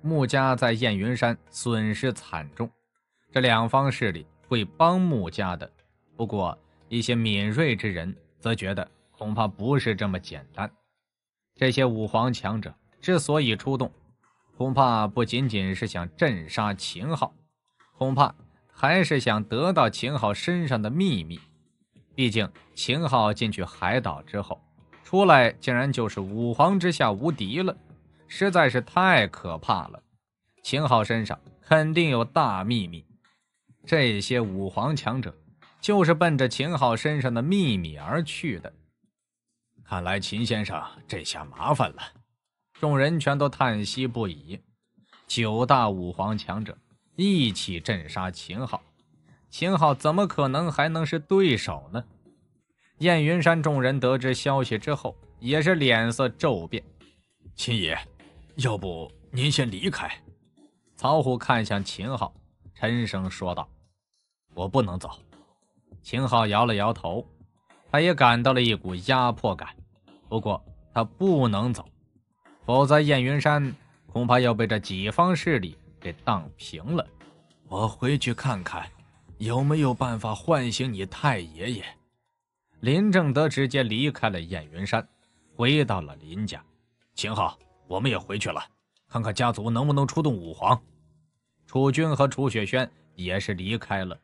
穆家在燕云山损失惨重，这两方势力会帮穆家的。不过，一些敏锐之人则觉得恐怕不是这么简单。这些武皇强者之所以出动，恐怕不仅仅是想镇杀秦昊，恐怕还是想得到秦昊身上的秘密。毕竟，秦昊进去海岛之后，出来竟然就是五皇之下无敌了，实在是太可怕了。秦昊身上肯定有大秘密，这些五皇强者就是奔着秦昊身上的秘密而去的。看来秦先生这下麻烦了，众人全都叹息不已。九大五皇强者一起镇杀秦昊。秦昊怎么可能还能是对手呢？燕云山众人得知消息之后，也是脸色骤变。秦爷，要不您先离开？曹虎看向秦昊，沉声说道：“我不能走。”秦昊摇了摇头，他也感到了一股压迫感。不过他不能走，否则燕云山恐怕要被这几方势力给荡平了。我回去看看。有没有办法唤醒你太爷爷？林正德直接离开了燕云山，回到了林家。秦昊，我们也回去了，看看家族能不能出动五皇。楚军和楚雪轩也是离开了。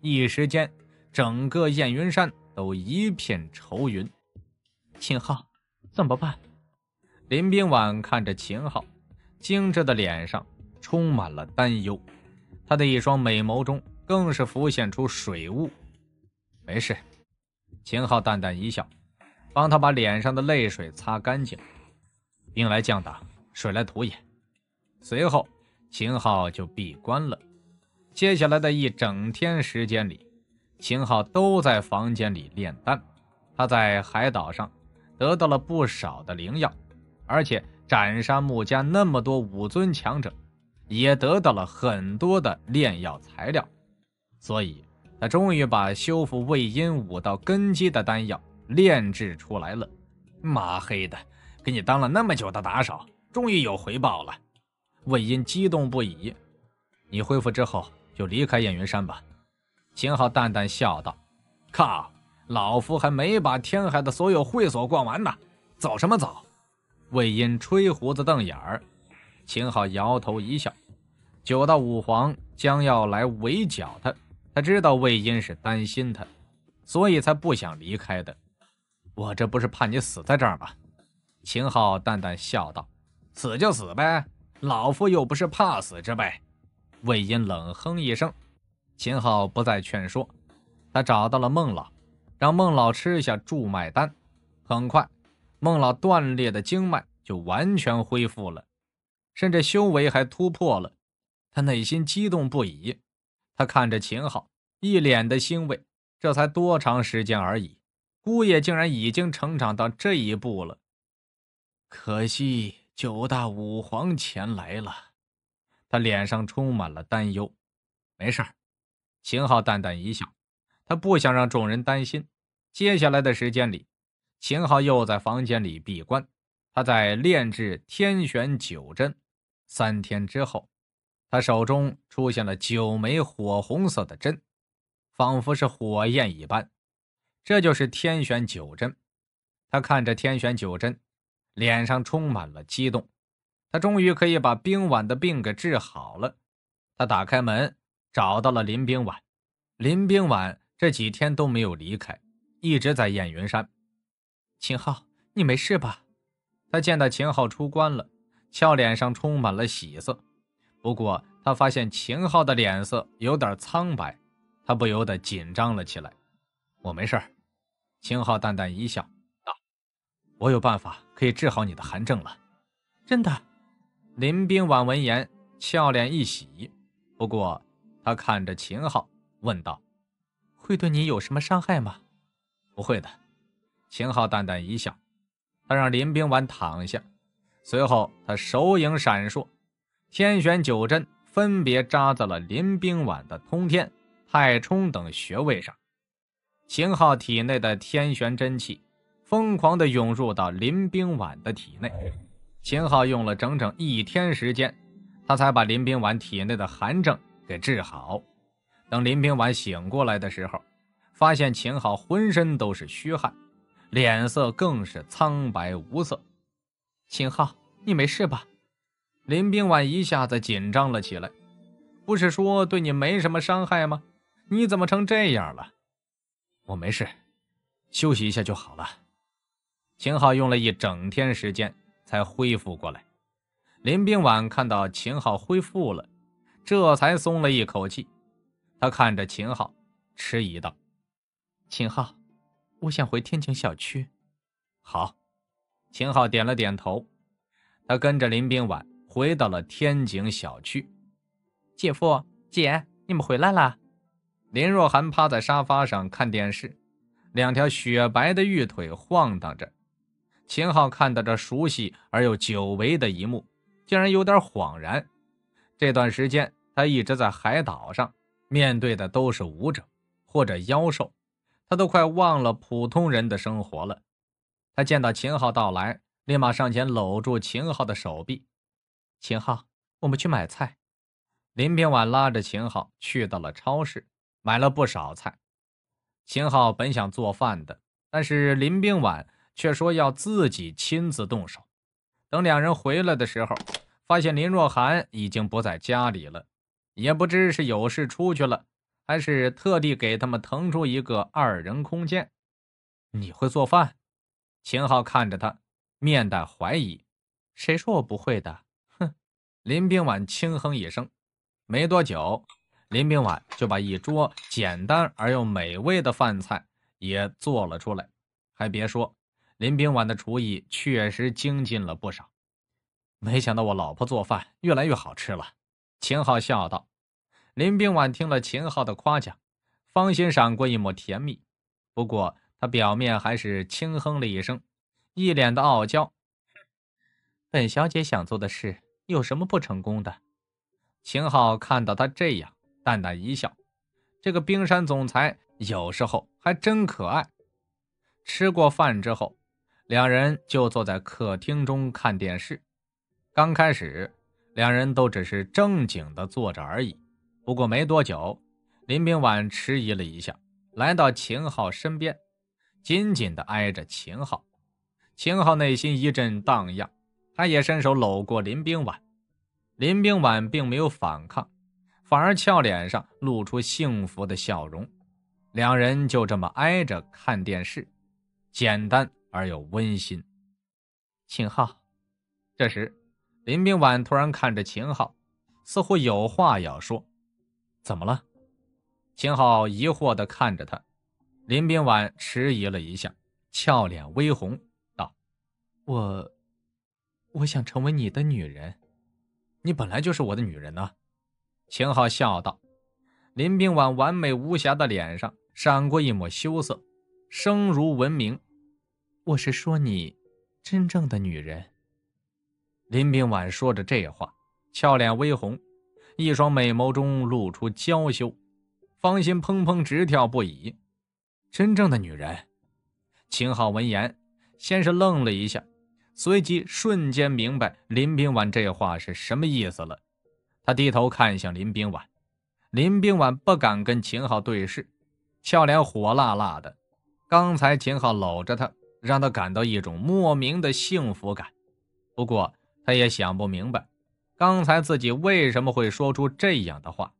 一时间，整个燕云山都一片愁云。秦昊，怎么办？林冰婉看着秦昊，精致的脸上充满了担忧，她的一双美眸中。更是浮现出水雾。没事，秦昊淡淡一笑，帮他把脸上的泪水擦干净。兵来将挡，水来土掩。随后，秦昊就闭关了。接下来的一整天时间里，秦昊都在房间里炼丹。他在海岛上得到了不少的灵药，而且斩杀穆家那么多武尊强者，也得到了很多的炼药材料。所以，他终于把修复魏婴武道根基的丹药炼制出来了。妈黑的，给你当了那么久的打手，终于有回报了。魏婴激动不已。你恢复之后就离开燕云山吧。秦昊淡淡笑道：“靠，老夫还没把天海的所有会所逛完呢，走什么走？”魏婴吹胡子瞪眼儿。秦昊摇头一笑。九道武皇将要来围剿他。他知道魏婴是担心他，所以才不想离开的。我这不是怕你死在这儿吗？秦昊淡淡笑道：“死就死呗，老夫又不是怕死之辈。”魏婴冷哼一声。秦昊不再劝说，他找到了孟老，让孟老吃下驻脉丹。很快，孟老断裂的经脉就完全恢复了，甚至修为还突破了。他内心激动不已。他看着秦昊，一脸的欣慰。这才多长时间而已，姑爷竟然已经成长到这一步了。可惜九大武皇前来了，他脸上充满了担忧。没事秦昊淡淡一笑。他不想让众人担心。接下来的时间里，秦昊又在房间里闭关，他在炼制天玄九针。三天之后。他手中出现了九枚火红色的针，仿佛是火焰一般。这就是天玄九针。他看着天玄九针，脸上充满了激动。他终于可以把冰婉的病给治好了。他打开门，找到了林冰婉。林冰婉这几天都没有离开，一直在燕云山。秦昊，你没事吧？他见到秦昊出关了，俏脸上充满了喜色。不过，他发现秦昊的脸色有点苍白，他不由得紧张了起来。我没事秦昊淡淡一笑，道：“我有办法可以治好你的寒症了。”真的？林冰婉闻言，俏脸一喜。不过，他看着秦昊，问道：“会对你有什么伤害吗？”不会的，秦昊淡淡一笑。他让林冰婉躺下，随后他手影闪烁。天玄九针分别扎在了林冰婉的通天、太冲等穴位上，秦昊体内的天玄真气疯狂地涌入到林冰婉的体内。秦昊用了整整一天时间，他才把林冰婉体内的寒症给治好。等林冰婉醒过来的时候，发现秦昊浑身都是虚汗，脸色更是苍白无色。秦昊，你没事吧？林冰婉一下子紧张了起来：“不是说对你没什么伤害吗？你怎么成这样了？”“我没事，休息一下就好了。”秦昊用了一整天时间才恢复过来。林冰婉看到秦昊恢复了，这才松了一口气。他看着秦昊，迟疑道：“秦昊，我想回天晴校区。”“好。”秦昊点了点头。他跟着林冰婉。回到了天井小区，姐夫、姐，你们回来了。林若涵趴在沙发上看电视，两条雪白的玉腿晃荡着。秦昊看到这熟悉而又久违的一幕，竟然有点恍然。这段时间他一直在海岛上，面对的都是武者或者妖兽，他都快忘了普通人的生活了。他见到秦昊到来，立马上前搂住秦昊的手臂。秦昊，我们去买菜。林冰婉拉着秦昊去到了超市，买了不少菜。秦昊本想做饭的，但是林冰婉却说要自己亲自动手。等两人回来的时候，发现林若涵已经不在家里了，也不知是有事出去了，还是特地给他们腾出一个二人空间。你会做饭？秦昊看着他，面带怀疑。谁说我不会的？林冰婉轻哼一声，没多久，林冰婉就把一桌简单而又美味的饭菜也做了出来。还别说，林冰婉的厨艺确实精进了不少。没想到我老婆做饭越来越好吃了，秦昊笑道。林冰婉听了秦昊的夸奖，芳心闪过一抹甜蜜，不过她表面还是轻哼了一声，一脸的傲娇：“本小姐想做的事。”有什么不成功的？秦昊看到他这样，淡淡一笑。这个冰山总裁有时候还真可爱。吃过饭之后，两人就坐在客厅中看电视。刚开始，两人都只是正经的坐着而已。不过没多久，林冰婉迟疑了一下，来到秦昊身边，紧紧的挨着秦昊。秦昊内心一阵荡漾。他也伸手搂过林冰婉，林冰婉并没有反抗，反而俏脸上露出幸福的笑容。两人就这么挨着看电视，简单而又温馨。秦昊，这时林冰婉突然看着秦昊，似乎有话要说。怎么了？秦昊疑惑地看着他。林冰婉迟疑了一下，俏脸微红，道：“我。”我想成为你的女人，你本来就是我的女人呢。秦昊笑道。林冰婉完美无瑕的脸上闪过一抹羞涩，声如蚊鸣：“我是说你真正的女人。”林冰婉说着这话，俏脸微红，一双美眸中露出娇羞，芳心砰砰直跳不已。真正的女人，秦昊闻言先是愣了一下。随即瞬间明白林冰婉这话是什么意思了，他低头看向林冰婉，林冰婉不敢跟秦昊对视，俏脸火辣辣的。刚才秦昊搂着她，让她感到一种莫名的幸福感。不过她也想不明白，刚才自己为什么会说出这样的话。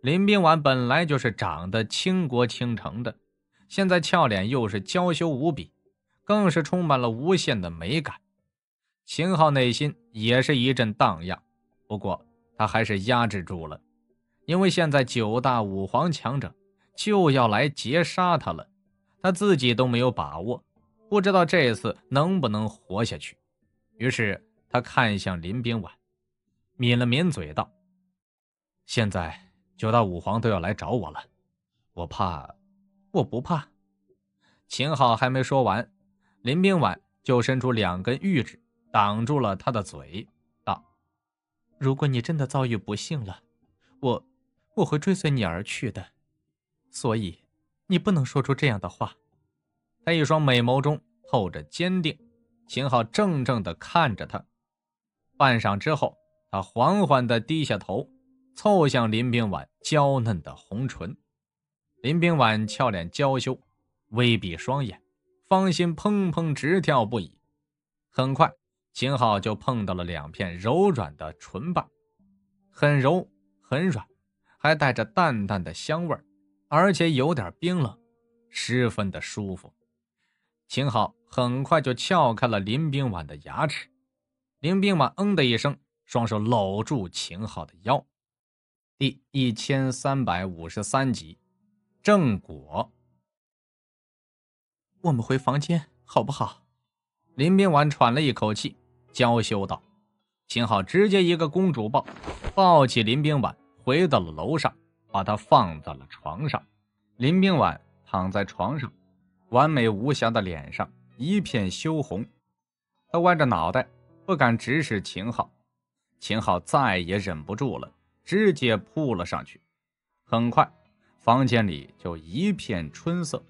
林冰婉本来就是长得倾国倾城的，现在俏脸又是娇羞无比。更是充满了无限的美感，秦昊内心也是一阵荡漾，不过他还是压制住了，因为现在九大武皇强者就要来截杀他了，他自己都没有把握，不知道这次能不能活下去。于是他看向林冰婉，抿了抿嘴道：“现在九大武皇都要来找我了，我怕……我不怕。”秦昊还没说完。林冰婉就伸出两根玉指，挡住了他的嘴，道：“如果你真的遭遇不幸了，我，我会追随你而去的。所以，你不能说出这样的话。”他一双美眸中透着坚定。秦昊怔怔地看着他，半晌之后，他缓缓地低下头，凑向林冰婉娇嫩的红唇。林冰婉俏脸娇羞，微闭双眼。芳心砰砰直跳不已，很快，秦昊就碰到了两片柔软的唇瓣，很柔很软，还带着淡淡的香味而且有点冰冷，十分的舒服。秦昊很快就撬开了林冰婉的牙齿，林冰婉嗯的一声，双手搂住秦昊的腰。第一千三百五十三集，正果。我们回房间好不好？林冰婉喘了一口气，娇羞道：“秦昊，直接一个公主抱，抱起林冰婉回到了楼上，把她放在了床上。林冰婉躺在床上，完美无瑕的脸上一片羞红，她歪着脑袋，不敢直视秦昊。秦昊再也忍不住了，直接扑了上去。很快，房间里就一片春色。”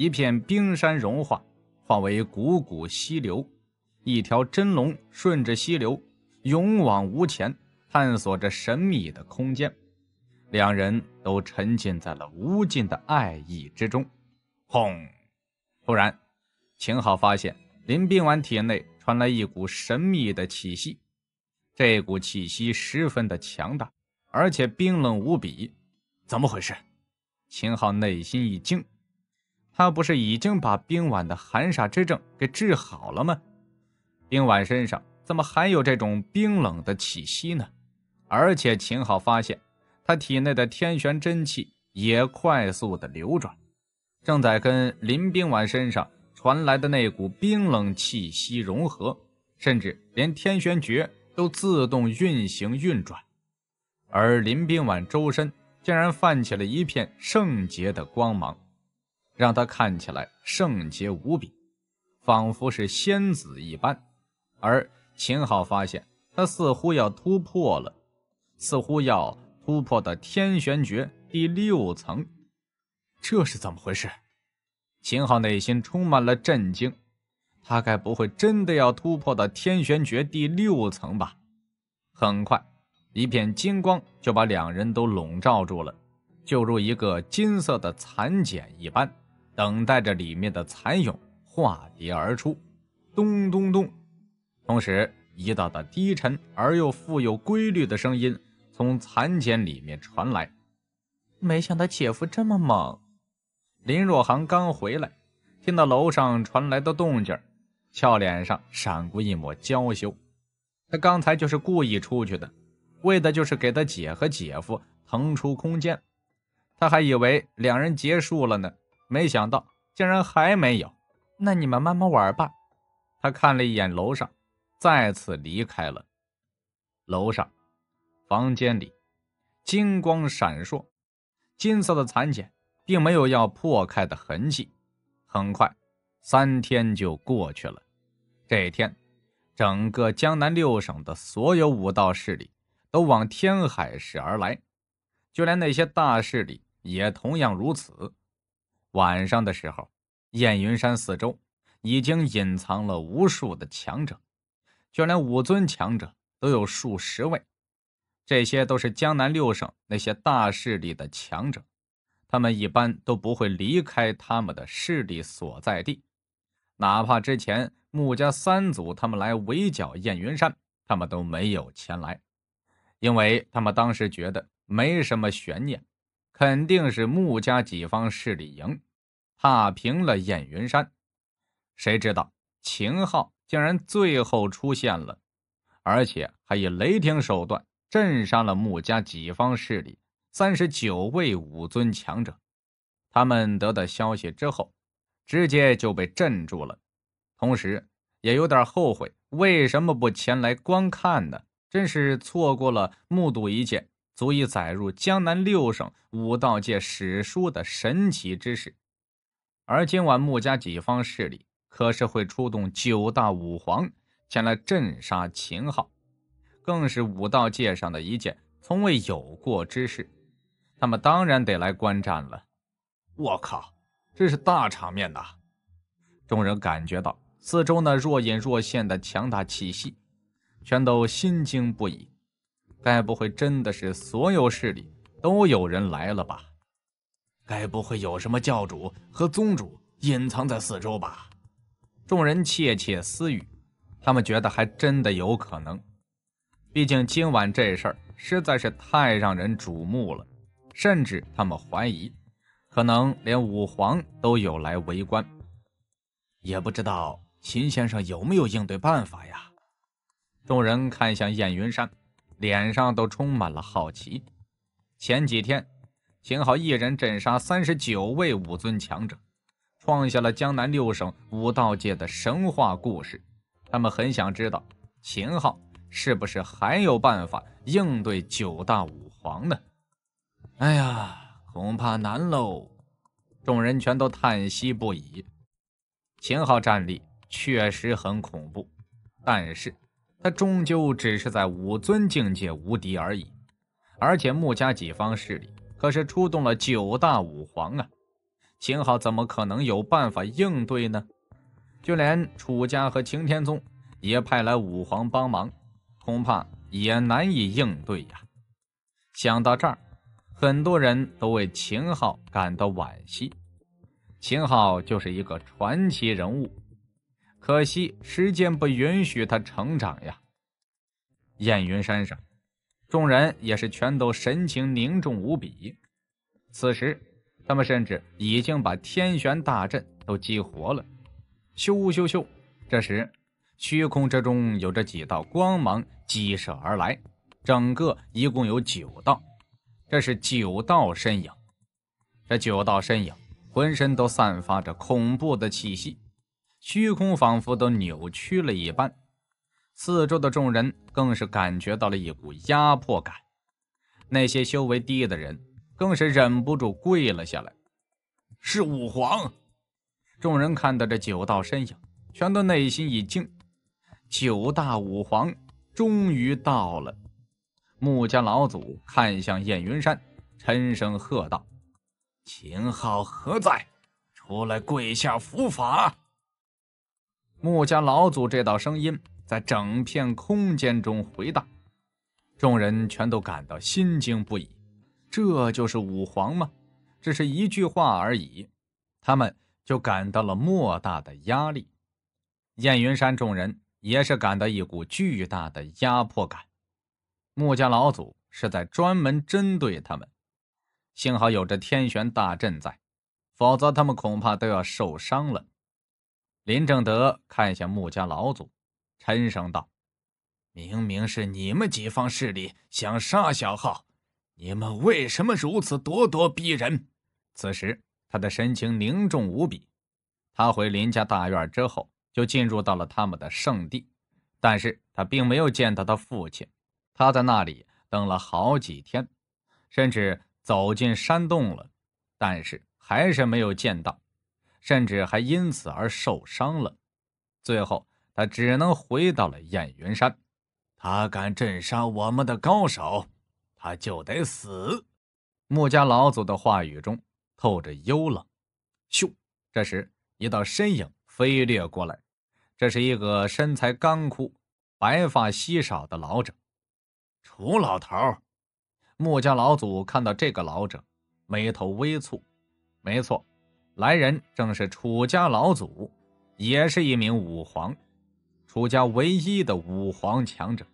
一片冰山融化，化为汩汩溪流。一条真龙顺着溪流，勇往无前，探索着神秘的空间。两人都沉浸在了无尽的爱意之中。轰！突然，秦昊发现林冰婉体内传来一股神秘的气息，这股气息十分的强大，而且冰冷无比。怎么回事？秦昊内心一惊。他不是已经把冰婉的寒煞之症给治好了吗？冰婉身上怎么还有这种冰冷的气息呢？而且秦昊发现，他体内的天玄真气也快速的流转，正在跟林冰婉身上传来的那股冰冷气息融合，甚至连天玄诀都自动运行运转，而林冰婉周身竟然泛起了一片圣洁的光芒。让他看起来圣洁无比，仿佛是仙子一般。而秦昊发现他似乎要突破了，似乎要突破的天玄诀第六层，这是怎么回事？秦昊内心充满了震惊，他该不会真的要突破到天玄诀第六层吧？很快，一片金光就把两人都笼罩住了，就如一个金色的蚕茧一般。等待着里面的蚕蛹化蝶而出，咚咚咚，同时一道道低沉而又富有规律的声音从蚕茧里面传来。没想到姐夫这么猛。林若航刚回来，听到楼上传来的动静，俏脸上闪过一抹娇羞。他刚才就是故意出去的，为的就是给他姐和姐夫腾出空间。他还以为两人结束了呢。没想到竟然还没有，那你们慢慢玩吧。他看了一眼楼上，再次离开了。楼上，房间里金光闪烁，金色的蚕茧并没有要破开的痕迹。很快，三天就过去了。这一天，整个江南六省的所有武道势力都往天海市而来，就连那些大势力也同样如此。晚上的时候，燕云山四周已经隐藏了无数的强者，就连五尊强者都有数十位。这些都是江南六省那些大势力的强者，他们一般都不会离开他们的势力所在地。哪怕之前穆家三祖他们来围剿燕云山，他们都没有前来，因为他们当时觉得没什么悬念。肯定是穆家几方势力赢，踏平了燕云山。谁知道秦昊竟然最后出现了，而且还以雷霆手段镇杀了穆家几方势力三十九位武尊强者。他们得到消息之后，直接就被镇住了，同时也有点后悔为什么不前来观看呢？真是错过了目睹一切。足以载入江南六省武道界史书的神奇之事，而今晚穆家几方势力可是会出动九大武皇前来镇杀秦昊，更是武道界上的一件从未有过之事。他们当然得来观战了。我靠，这是大场面呐！众人感觉到四周那若隐若现的强大气息，全都心惊不已。该不会真的是所有势力都有人来了吧？该不会有什么教主和宗主隐藏在四周吧？众人窃窃私语，他们觉得还真的有可能。毕竟今晚这事儿实在是太让人瞩目了，甚至他们怀疑，可能连武皇都有来围观。也不知道秦先生有没有应对办法呀？众人看向燕云山。脸上都充满了好奇。前几天，秦昊一人镇杀三十九位武尊强者，创下了江南六省武道界的神话故事。他们很想知道，秦昊是不是还有办法应对九大武皇呢？哎呀，恐怕难喽！众人全都叹息不已。秦昊战力确实很恐怖，但是……他终究只是在武尊境界无敌而已，而且穆家几方势力可是出动了九大武皇啊！秦昊怎么可能有办法应对呢？就连楚家和擎天宗也派来武皇帮忙，恐怕也难以应对呀。想到这儿，很多人都为秦昊感到惋惜。秦昊就是一个传奇人物。可惜时间不允许他成长呀！燕云山上，众人也是全都神情凝重无比。此时，他们甚至已经把天玄大阵都激活了。咻咻咻！这时，虚空之中有着几道光芒激射而来，整个一共有九道。这是九道身影，这九道身影浑身都散发着恐怖的气息。虚空仿佛都扭曲了一般，四周的众人更是感觉到了一股压迫感。那些修为低的人更是忍不住跪了下来。是五皇！众人看到这九道身影，全都内心一惊。九大五皇终于到了。穆家老祖看向燕云山，沉声喝道：“秦昊何在？出来跪下伏法！”穆家老祖这道声音在整片空间中回荡，众人全都感到心惊不已。这就是五皇吗？只是一句话而已，他们就感到了莫大的压力。燕云山众人也是感到一股巨大的压迫感。穆家老祖是在专门针对他们，幸好有着天玄大阵在，否则他们恐怕都要受伤了。林正德看向穆家老祖，沉声道：“明明是你们几方势力想杀小浩，你们为什么如此咄咄逼人？”此时，他的神情凝重无比。他回林家大院之后，就进入到了他们的圣地，但是他并没有见到他父亲。他在那里等了好几天，甚至走进山洞了，但是还是没有见到。甚至还因此而受伤了，最后他只能回到了燕云山。他敢震杀我们的高手，他就得死。穆家老祖的话语中透着幽冷。咻！这时，一道身影飞掠过来，这是一个身材干枯、白发稀少的老者。楚老头。穆家老祖看到这个老者，眉头微蹙。没错。来人正是楚家老祖，也是一名武皇，楚家唯一的武皇强者。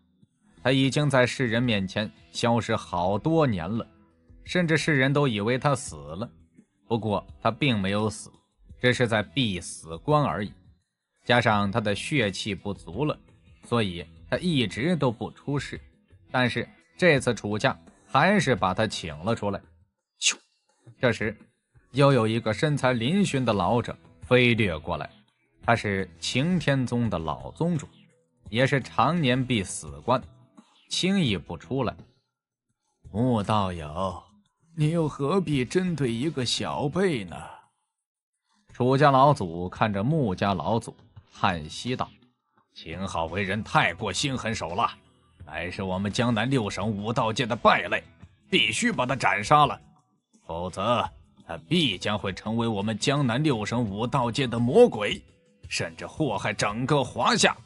他已经在世人面前消失好多年了，甚至世人都以为他死了。不过他并没有死，只是在闭死关而已。加上他的血气不足了，所以他一直都不出世。但是这次楚家还是把他请了出来。咻，这时。又有一个身材嶙峋的老者飞掠过来，他是擎天宗的老宗主，也是常年闭死关，轻易不出来。穆道友，你又何必针对一个小辈呢？楚家老祖看着穆家老祖，叹息道：“秦昊为人太过心狠手辣，乃是我们江南六省武道界的败类，必须把他斩杀了，否则。”他必将会成为我们江南六省武道界的魔鬼，甚至祸害整个华夏。”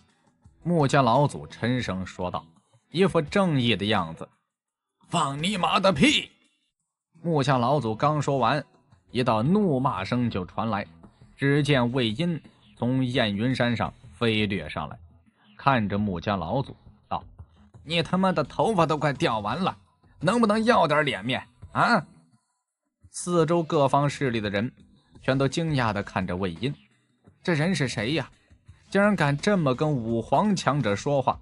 穆家老祖沉声说道，一副正义的样子。“放你妈的屁！”穆家老祖刚说完，一道怒骂声就传来。只见魏婴从燕云山上飞掠上来，看着穆家老祖道：“你他妈的头发都快掉完了，能不能要点脸面啊？”四周各方势力的人全都惊讶地看着魏婴，这人是谁呀？竟然敢这么跟五皇强者说话！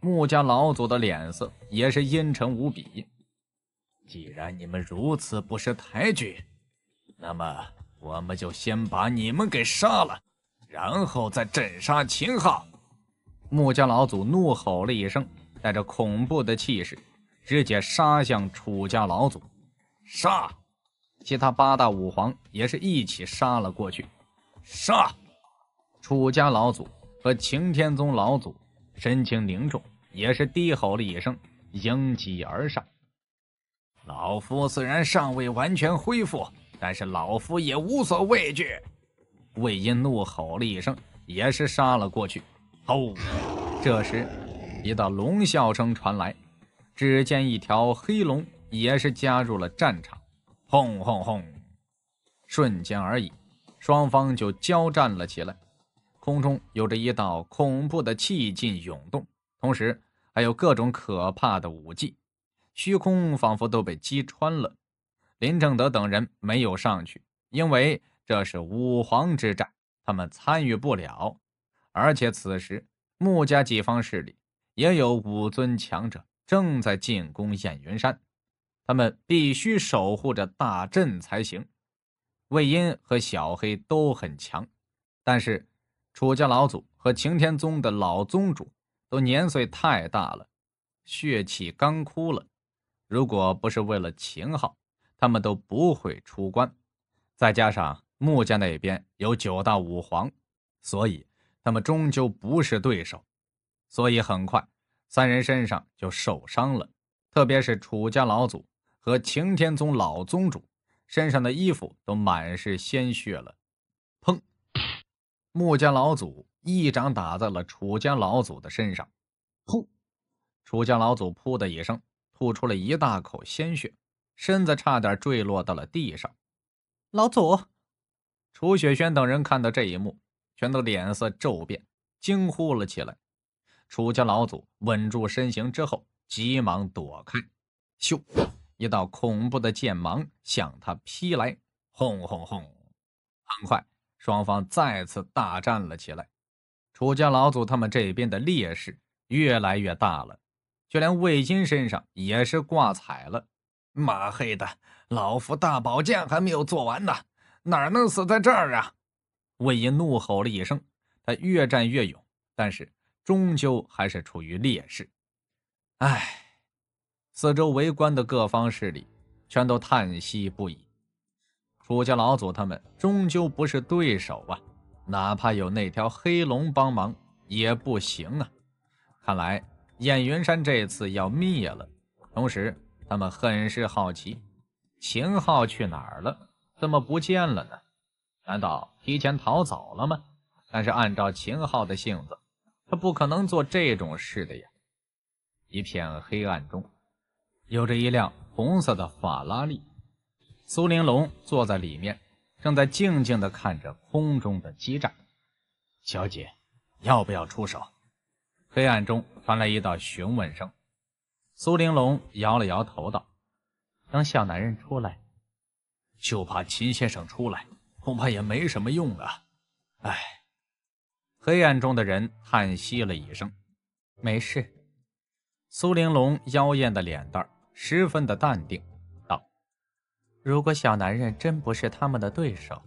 穆家老祖的脸色也是阴沉无比。既然你们如此不识抬举，那么我们就先把你们给杀了，然后再镇杀秦昊！穆家老祖怒吼了一声，带着恐怖的气势，直接杀向楚家老祖，杀！其他八大武皇也是一起杀了过去，杀！楚家老祖和擎天宗老祖神情凝重，也是低吼了一声，迎击而上。老夫虽然尚未完全恢复，但是老夫也无所畏惧。魏婴怒吼了一声，也是杀了过去。吼！这时，一道龙啸声传来，只见一条黑龙也是加入了战场。轰轰轰！瞬间而已，双方就交战了起来。空中有着一道恐怖的气劲涌动，同时还有各种可怕的武技，虚空仿佛都被击穿了。林正德等人没有上去，因为这是五皇之战，他们参与不了。而且此时穆家几方势力也有五尊强者正在进攻燕云山。他们必须守护着大阵才行。魏婴和小黑都很强，但是楚家老祖和擎天宗的老宗主都年岁太大了，血气干枯了。如果不是为了秦昊，他们都不会出关。再加上穆家那边有九大武皇，所以他们终究不是对手。所以很快，三人身上就受伤了，特别是楚家老祖。和擎天宗老宗主身上的衣服都满是鲜血了。砰！穆家老祖一掌打在了楚家老祖的身上，噗！楚家老祖噗的一声吐出了一大口鲜血，身子差点坠落到了地上。老祖！楚雪轩等人看到这一幕，全都脸色骤变，惊呼了起来。楚家老祖稳住身形之后，急忙躲开，咻！一道恐怖的剑芒向他劈来，轰轰轰！很快，双方再次大战了起来。楚家老祖他们这边的劣势越来越大了，就连魏金身上也是挂彩了。妈黑的，老夫大宝剑还没有做完呢，哪能死在这儿啊！魏金怒吼了一声，他越战越勇，但是终究还是处于劣势。唉。四周围观的各方势力全都叹息不已。楚家老祖他们终究不是对手啊！哪怕有那条黑龙帮忙也不行啊！看来燕云山这次要灭了。同时，他们很是好奇，秦昊去哪儿了？怎么不见了呢？难道提前逃走了吗？但是按照秦昊的性子，他不可能做这种事的呀！一片黑暗中。有着一辆红色的法拉利，苏玲珑坐在里面，正在静静地看着空中的激战。小姐，要不要出手？黑暗中传来一道询问声。苏玲珑摇了摇头，道：“等小男人出来，就怕秦先生出来，恐怕也没什么用了。”哎，黑暗中的人叹息了一声：“没事。”苏玲珑妖艳的脸蛋十分的淡定道：“如果小男人真不是他们的对手，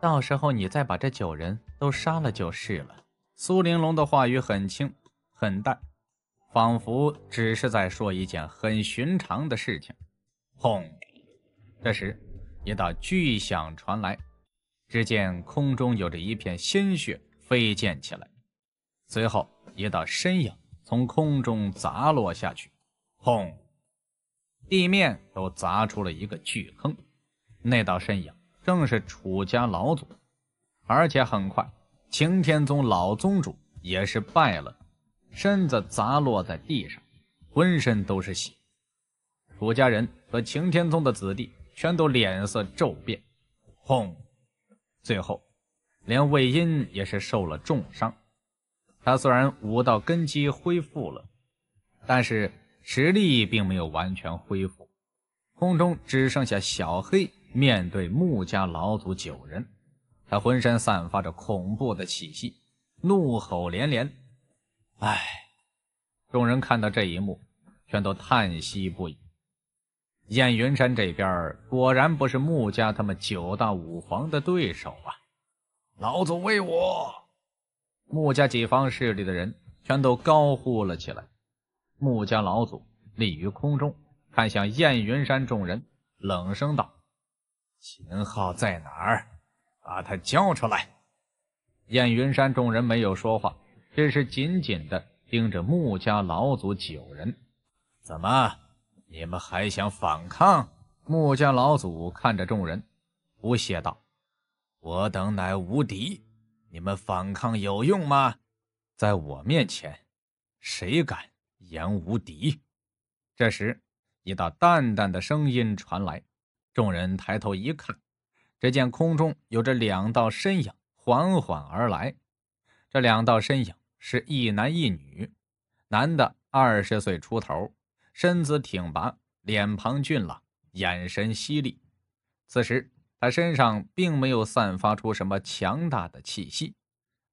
到时候你再把这九人都杀了就是了。”苏玲珑的话语很轻很淡，仿佛只是在说一件很寻常的事情。轰！这时，一道巨响传来，只见空中有着一片鲜血飞溅起来，随后一道身影从空中砸落下去。轰！地面都砸出了一个巨坑，那道身影正是楚家老祖，而且很快，擎天宗老宗主也是败了，身子砸落在地上，浑身都是血。楚家人和擎天宗的子弟全都脸色骤变，轰！最后，连魏婴也是受了重伤。他虽然武道根基恢复了，但是……实力并没有完全恢复，空中只剩下小黑面对穆家老祖九人，他浑身散发着恐怖的气息，怒吼连连。唉，众人看到这一幕，全都叹息不已。燕云山这边果然不是穆家他们九大武皇的对手啊！老祖威武！穆家几方势力的人全都高呼了起来。穆家老祖立于空中，看向燕云山众人，冷声道：“秦昊在哪儿？把他交出来！”燕云山众人没有说话，只是紧紧地盯着穆家老祖九人。怎么，你们还想反抗？穆家老祖看着众人，不屑道：“我等乃无敌，你们反抗有用吗？在我面前，谁敢？”言无敌。这时，一道淡淡的声音传来。众人抬头一看，只见空中有着两道身影缓缓而来。这两道身影是一男一女，男的二十岁出头，身姿挺拔，脸庞俊朗，眼神犀利。此时，他身上并没有散发出什么强大的气息，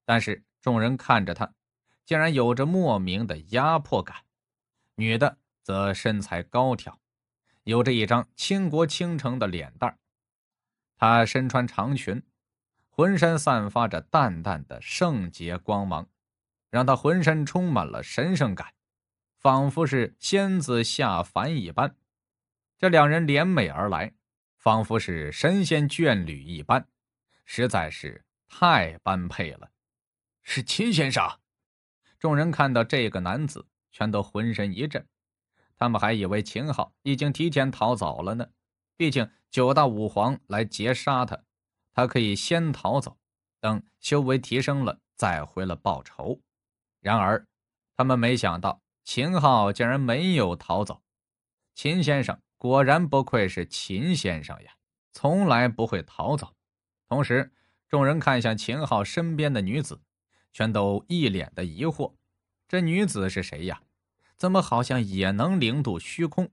但是众人看着他。竟然有着莫名的压迫感，女的则身材高挑，有着一张倾国倾城的脸蛋儿。她身穿长裙，浑身散发着淡淡的圣洁光芒，让她浑身充满了神圣感，仿佛是仙子下凡一般。这两人联袂而来，仿佛是神仙眷侣一般，实在是太般配了。是秦先生。众人看到这个男子，全都浑身一震。他们还以为秦昊已经提前逃走了呢。毕竟九大武皇来劫杀他，他可以先逃走，等修为提升了再回来报仇。然而，他们没想到秦昊竟然没有逃走。秦先生果然不愧是秦先生呀，从来不会逃走。同时，众人看向秦昊身边的女子。全都一脸的疑惑，这女子是谁呀？怎么好像也能灵渡虚空？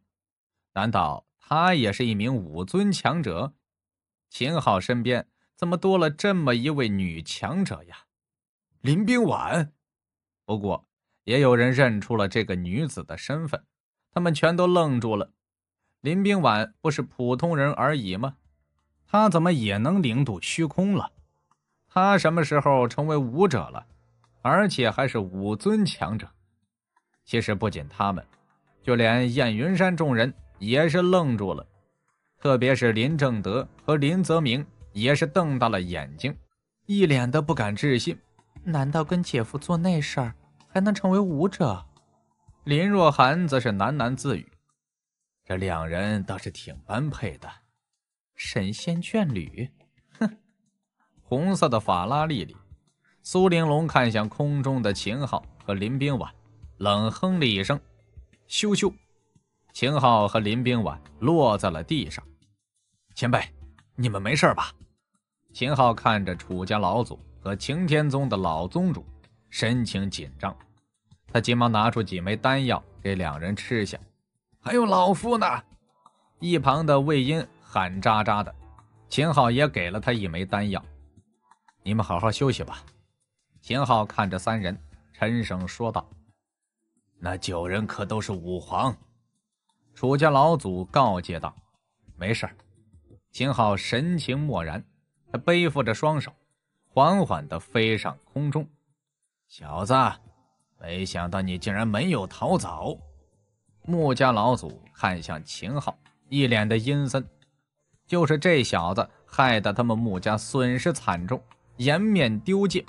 难道她也是一名武尊强者？秦昊身边怎么多了这么一位女强者呀？林冰婉。不过也有人认出了这个女子的身份，他们全都愣住了。林冰婉不是普通人而已吗？她怎么也能灵渡虚空了？她什么时候成为武者了？而且还是武尊强者。其实不仅他们，就连燕云山众人也是愣住了，特别是林正德和林泽明也是瞪大了眼睛，一脸的不敢置信。难道跟姐夫做那事儿还能成为武者？林若涵则是喃喃自语：“这两人倒是挺般配的，神仙眷侣。”哼，红色的法拉利里。苏玲珑看向空中的秦昊和林冰婉，冷哼了一声：“咻咻，秦昊和林冰婉落在了地上。前辈，你们没事吧？秦昊看着楚家老祖和擎天宗的老宗主，神情紧张。他急忙拿出几枚丹药给两人吃下。还有老夫呢！一旁的魏婴喊喳喳的，秦昊也给了他一枚丹药。你们好好休息吧。秦昊看着三人，沉声说道：“那九人可都是武皇。”楚家老祖告诫道：“没事秦昊神情漠然，他背负着双手，缓缓地飞上空中。“小子，没想到你竟然没有逃走。”穆家老祖看向秦昊，一脸的阴森。就是这小子，害得他们穆家损失惨重，颜面丢尽。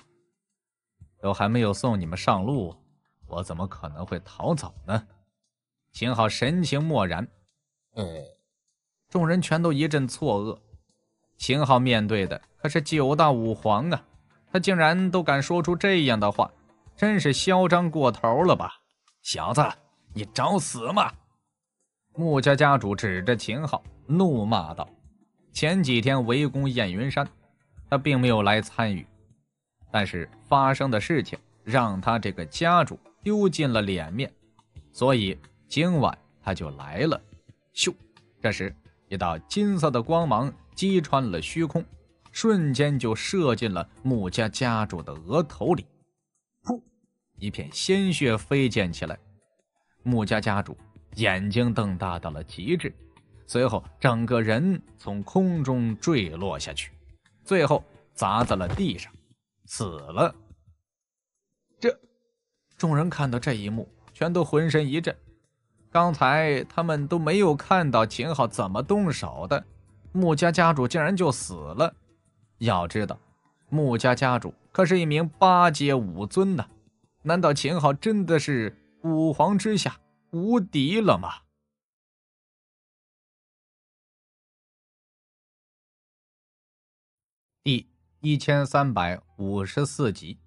都还没有送你们上路，我怎么可能会逃走呢？秦昊神情漠然。呃，众人全都一阵错愕。秦昊面对的可是九大武皇啊，他竟然都敢说出这样的话，真是嚣张过头了吧？小子，你找死吗？穆家家主指着秦昊怒骂道：“前几天围攻燕云山，他并没有来参与。”但是发生的事情让他这个家主丢尽了脸面，所以今晚他就来了。咻！这时一道金色的光芒击穿了虚空，瞬间就射进了穆家家主的额头里。噗！一片鲜血飞溅起来，穆家家主眼睛瞪大到了极致，随后整个人从空中坠落下去，最后砸在了地上。死了！这，众人看到这一幕，全都浑身一震。刚才他们都没有看到秦昊怎么动手的，穆家家主竟然就死了。要知道，穆家家主可是一名八阶武尊呢。难道秦昊真的是武皇之下无敌了吗？一千三百五十四集，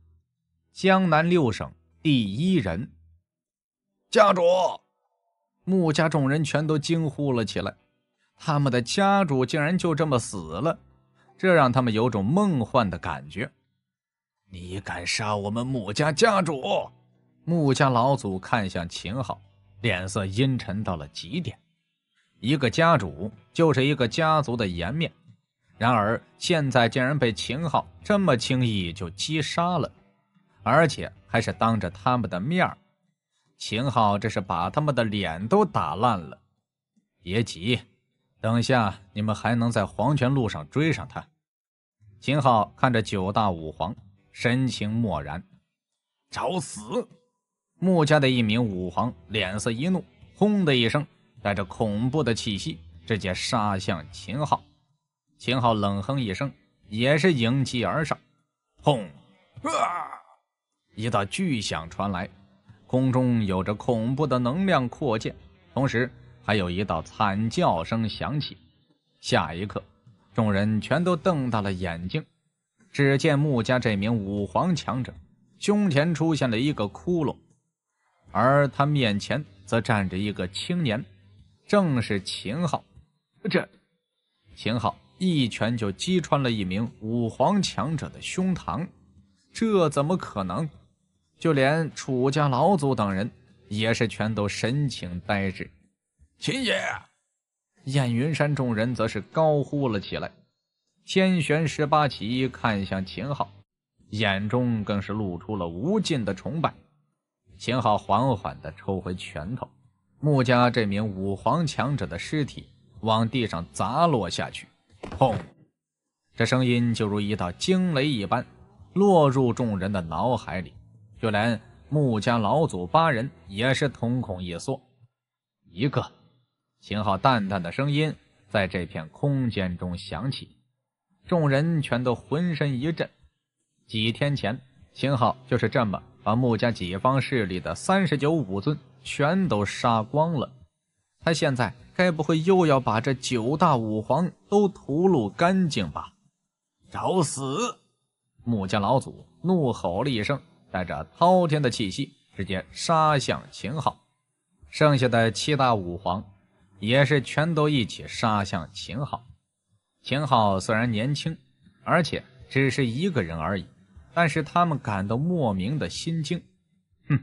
江南六省第一人，家主，穆家众人全都惊呼了起来。他们的家主竟然就这么死了，这让他们有种梦幻的感觉。你敢杀我们穆家家主？穆家老祖看向秦昊，脸色阴沉到了极点。一个家主就是一个家族的颜面。然而现在竟然被秦昊这么轻易就击杀了，而且还是当着他们的面秦昊这是把他们的脸都打烂了。别急，等下你们还能在黄泉路上追上他。秦昊看着九大武皇，神情漠然。找死！穆家的一名武皇脸色一怒，轰的一声，带着恐怖的气息，直接杀向秦昊。秦昊冷哼一声，也是迎击而上。轰！啊！一道巨响传来，空中有着恐怖的能量扩建，同时还有一道惨叫声响起。下一刻，众人全都瞪大了眼睛。只见穆家这名武皇强者胸前出现了一个窟窿，而他面前则站着一个青年，正是秦昊。这，秦昊。一拳就击穿了一名武皇强者的胸膛，这怎么可能？就连楚家老祖等人也是全都神情呆滞。秦爷，燕云山众人则是高呼了起来。天玄十八骑看向秦昊，眼中更是露出了无尽的崇拜。秦昊缓缓地抽回拳头，穆家这名武皇强者的尸体往地上砸落下去。轰！这声音就如一道惊雷一般，落入众人的脑海里。就连穆家老祖八人也是瞳孔一缩。一个，秦昊淡淡的声音在这片空间中响起，众人全都浑身一震。几天前，秦昊就是这么把穆家几方势力的三十九武尊全都杀光了。他现在……该不会又要把这九大武皇都屠戮干净吧？找死！穆家老祖怒吼了一声，带着滔天的气息，直接杀向秦昊。剩下的七大武皇也是全都一起杀向秦昊。秦昊虽然年轻，而且只是一个人而已，但是他们感到莫名的心惊。哼！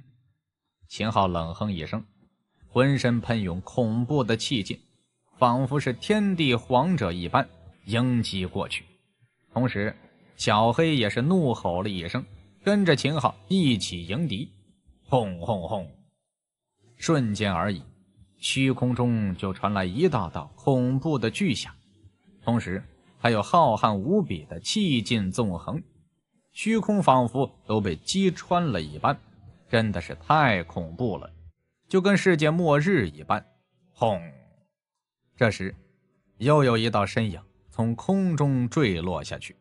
秦昊冷哼一声。浑身喷涌恐怖的气劲，仿佛是天地皇者一般迎击过去。同时，小黑也是怒吼了一声，跟着秦昊一起迎敌。轰轰轰！瞬间而已，虚空中就传来一道道恐怖的巨响，同时还有浩瀚无比的气劲纵横，虚空仿佛都被击穿了一般，真的是太恐怖了。就跟世界末日一般，轰！这时，又有一道身影从空中坠落下去。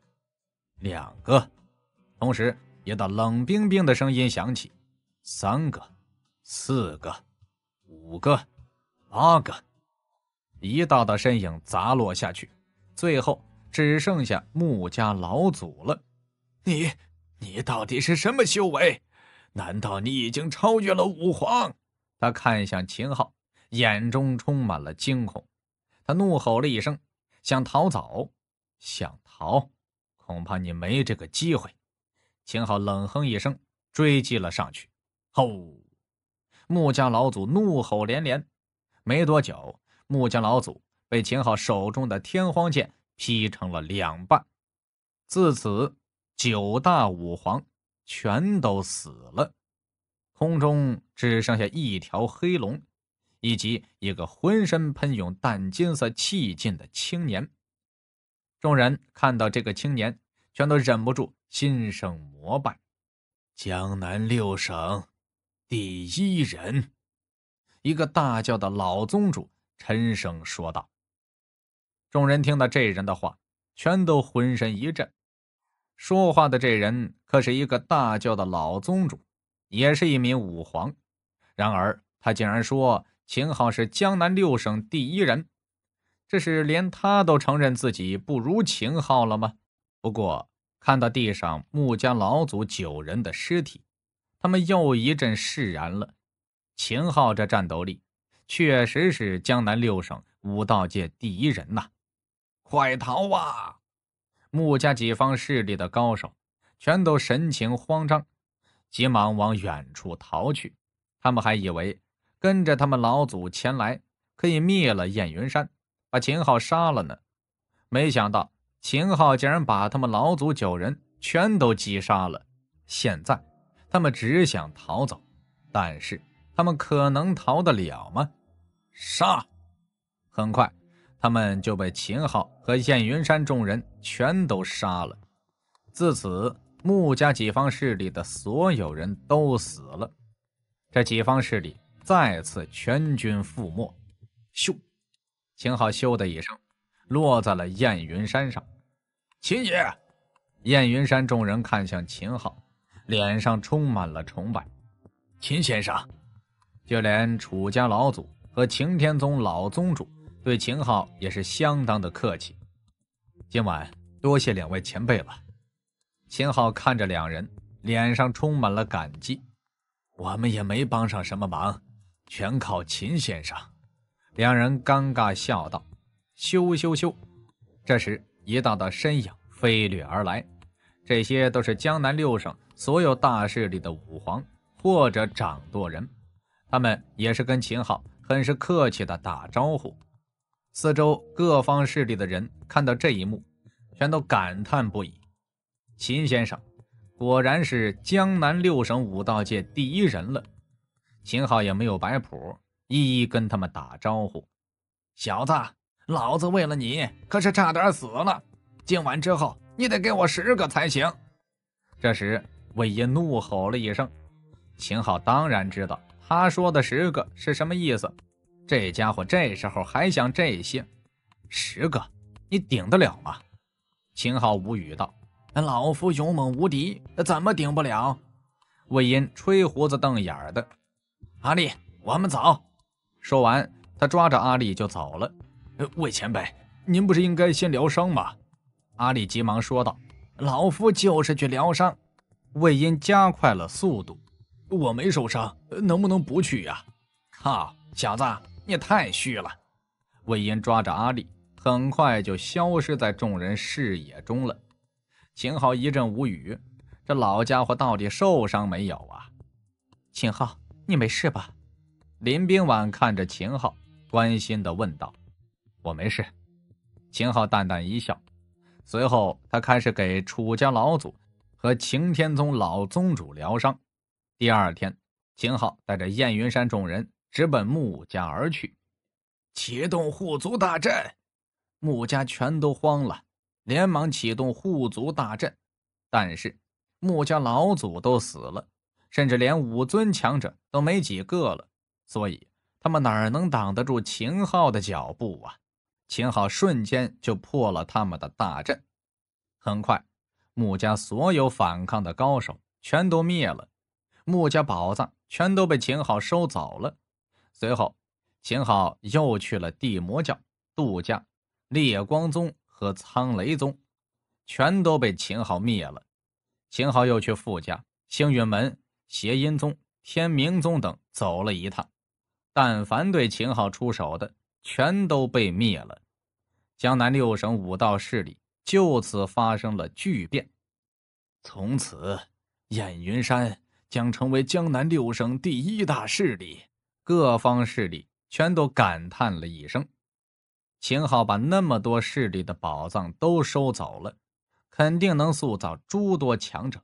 两个，同时一道冷冰冰的声音响起：“三个，四个，五个，八个！”一道道身影砸落下去，最后只剩下穆家老祖了。“你，你到底是什么修为？难道你已经超越了武皇？”他看向秦昊，眼中充满了惊恐。他怒吼了一声，想逃走，想逃，恐怕你没这个机会。秦昊冷哼一声，追击了上去。吼！穆家老祖怒吼连连，没多久，穆家老祖被秦昊手中的天荒剑劈成了两半。自此，九大武皇全都死了。空中只剩下一条黑龙，以及一个浑身喷涌淡金色气劲的青年。众人看到这个青年，全都忍不住心生膜拜。江南六省第一人，一个大教的老宗主沉声说道。众人听到这人的话，全都浑身一震。说话的这人可是一个大教的老宗主。也是一名武皇，然而他竟然说秦昊是江南六省第一人，这是连他都承认自己不如秦昊了吗？不过看到地上穆家老祖九人的尸体，他们又一阵释然了。秦昊这战斗力，确实是江南六省武道界第一人呐！快逃啊！穆家几方势力的高手，全都神情慌张。急忙往远处逃去，他们还以为跟着他们老祖前来可以灭了燕云山，把秦昊杀了呢。没想到秦昊竟然把他们老祖九人全都击杀了。现在他们只想逃走，但是他们可能逃得了吗？杀！很快，他们就被秦昊和燕云山众人全都杀了。自此。穆家几方势力的所有人都死了，这几方势力再次全军覆没。咻，秦昊咻的一声落在了燕云山上。秦爷，燕云山众人看向秦昊，脸上充满了崇拜。秦先生，就连楚家老祖和擎天宗老宗主对秦昊也是相当的客气。今晚多谢两位前辈了。秦昊看着两人，脸上充满了感激。我们也没帮上什么忙，全靠秦先生。两人尴尬笑道：“羞羞羞！”这时，一道道身影飞掠而来，这些都是江南六省所有大势力的武皇或者掌舵人。他们也是跟秦昊很是客气的打招呼。四周各方势力的人看到这一幕，全都感叹不已。秦先生，果然是江南六省武道界第一人了。秦昊也没有摆谱，一一跟他们打招呼。小子，老子为了你可是差点死了。今晚之后，你得给我十个才行。这时，魏一怒吼了一声。秦昊当然知道他说的十个是什么意思。这家伙这时候还想这些？十个，你顶得了吗？秦昊无语道。老夫勇猛无敌，怎么顶不了？魏因吹胡子瞪眼的。阿力，我们走。说完，他抓着阿力就走了。魏前辈，您不是应该先疗伤吗？阿力急忙说道。老夫就是去疗伤。魏因加快了速度。我没受伤，能不能不去呀？靠，小子，你太虚了。魏因抓着阿力，很快就消失在众人视野中了。秦昊一阵无语，这老家伙到底受伤没有啊？秦昊，你没事吧？林冰婉看着秦昊，关心的问道。“我没事。”秦昊淡淡一笑，随后他开始给楚家老祖和擎天宗老宗主疗伤。第二天，秦昊带着燕云山众人直奔穆家而去，启动护族大阵，穆家全都慌了。连忙启动护族大阵，但是穆家老祖都死了，甚至连武尊强者都没几个了，所以他们哪能挡得住秦昊的脚步啊？秦昊瞬间就破了他们的大阵，很快，穆家所有反抗的高手全都灭了，穆家宝藏全都被秦昊收走了。随后，秦昊又去了地魔教、杜家、烈光宗。和苍雷宗，全都被秦昊灭了。秦昊又去傅家、星云门、邪阴宗、天明宗等走了一趟，但凡对秦昊出手的，全都被灭了。江南六省武道势力就此发生了巨变，从此燕云山将成为江南六省第一大势力。各方势力全都感叹了一声。秦昊把那么多势力的宝藏都收走了，肯定能塑造诸多强者。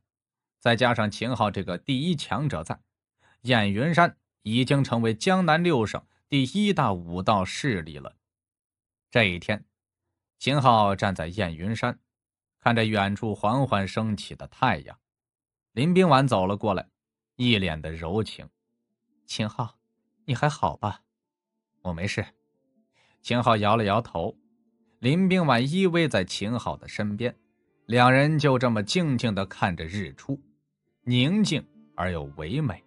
再加上秦昊这个第一强者在，燕云山已经成为江南六省第一大武道势力了。这一天，秦昊站在燕云山，看着远处缓缓升起的太阳。林冰婉走了过来，一脸的柔情：“秦昊，你还好吧？”“我没事。”秦昊摇了摇头，林冰婉依偎在秦昊的身边，两人就这么静静地看着日出，宁静而又唯美。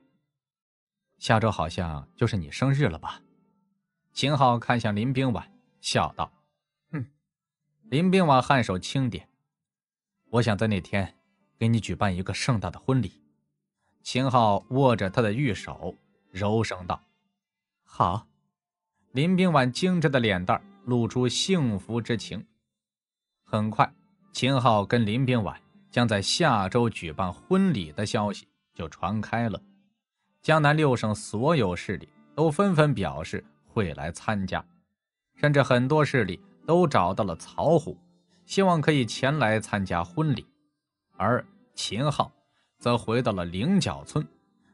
下周好像就是你生日了吧？秦昊看向林冰婉，笑道：“哼。”林冰婉颔首轻点：“我想在那天给你举办一个盛大的婚礼。”秦昊握着她的玉手，柔声道：“好。”林冰婉精致的脸蛋露出幸福之情。很快，秦昊跟林冰婉将在下周举办婚礼的消息就传开了。江南六省所有势力都纷纷表示会来参加，甚至很多势力都找到了曹虎，希望可以前来参加婚礼。而秦昊则回到了菱角村，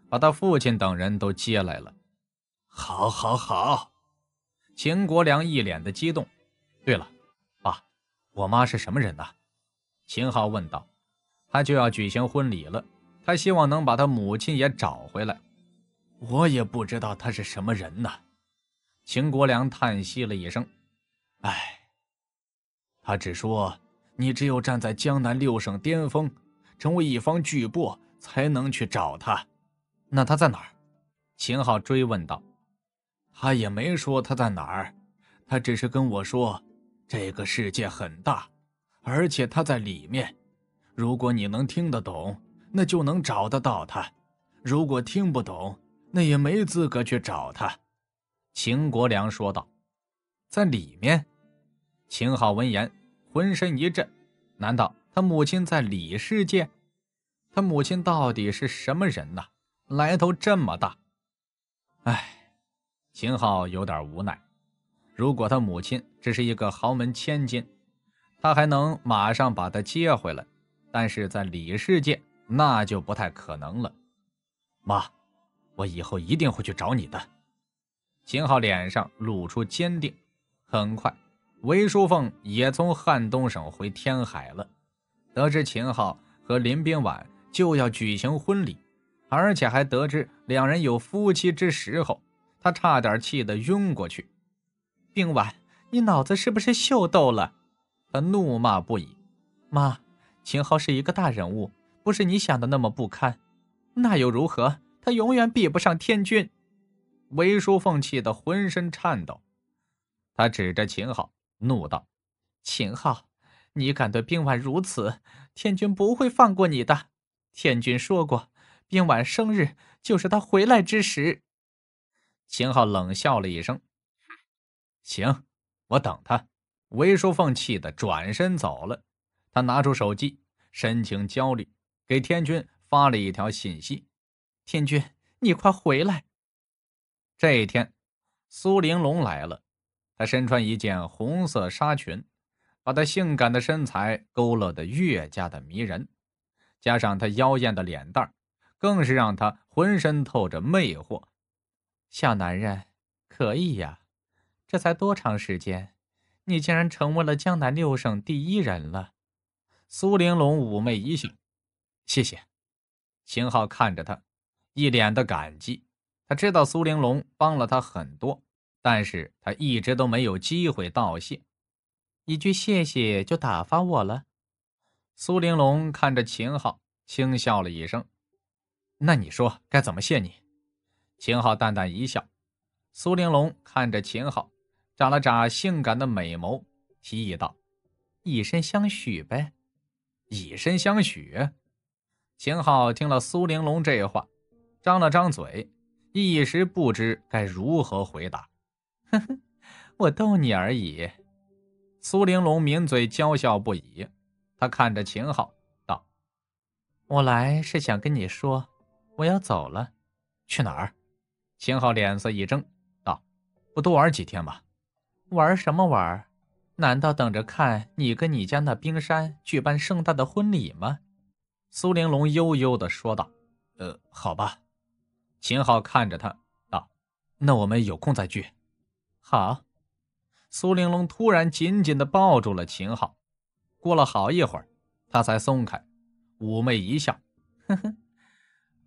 把他父亲等人都接来了。好，好，好。秦国良一脸的激动。对了，爸，我妈是什么人呢？秦昊问道。他就要举行婚礼了，他希望能把他母亲也找回来。我也不知道她是什么人呢。秦国良叹息了一声：“哎，他只说你只有站在江南六省巅峰，成为一方巨擘，才能去找他。那他在哪儿？”秦昊追问道。他也没说他在哪儿，他只是跟我说，这个世界很大，而且他在里面。如果你能听得懂，那就能找得到他；如果听不懂，那也没资格去找他。秦国良说道：“在里面。”秦昊闻言，浑身一震。难道他母亲在里世界？他母亲到底是什么人呢？来头这么大？唉。秦昊有点无奈。如果他母亲只是一个豪门千金，他还能马上把她接回来；但是，在李世界那就不太可能了。妈，我以后一定会去找你的。秦昊脸上露出坚定。很快，韦淑凤也从汉东省回天海了。得知秦昊和林冰婉就要举行婚礼，而且还得知两人有夫妻之实后。他差点气得晕过去。冰婉，你脑子是不是秀逗了？他怒骂不已。妈，秦昊是一个大人物，不是你想的那么不堪。那又如何？他永远比不上天君。韦淑凤气得浑身颤抖，他指着秦昊怒道：“秦昊，你敢对冰婉如此，天君不会放过你的。天君说过，冰婉生日就是他回来之时。”秦昊冷笑了一声：“行，我等他。”韦淑凤气得转身走了。他拿出手机，神情焦虑，给天君发了一条信息：“天君，你快回来！”这一天，苏玲珑来了。她身穿一件红色纱裙，把她性感的身材勾勒得越加的迷人，加上她妖艳的脸蛋，更是让她浑身透着魅惑。小男人，可以呀！这才多长时间，你竟然成为了江南六省第一人了！苏玲珑妩媚一笑：“谢谢。”秦昊看着他，一脸的感激。他知道苏玲珑帮了他很多，但是他一直都没有机会道谢。一句谢谢就打发我了？苏玲珑看着秦昊，轻笑了一声：“那你说该怎么谢你？”秦昊淡淡一笑，苏玲珑看着秦昊，眨了眨性感的美眸，提议道：“以身相许呗。”“以身相许？”秦昊听了苏玲珑这话，张了张嘴，一时不知该如何回答。“呵呵，我逗你而已。”苏玲珑抿嘴娇笑不已，她看着秦昊道：“我来是想跟你说，我要走了，去哪儿？”秦昊脸色一怔，道：“不，多玩几天吧。玩什么玩？难道等着看你跟你家那冰山举办盛大的婚礼吗？”苏玲珑悠悠的说道：“呃，好吧。”秦昊看着他，道：“那我们有空再聚。”好。苏玲珑突然紧紧的抱住了秦昊，过了好一会儿，他才松开，妩媚一笑：“呵呵，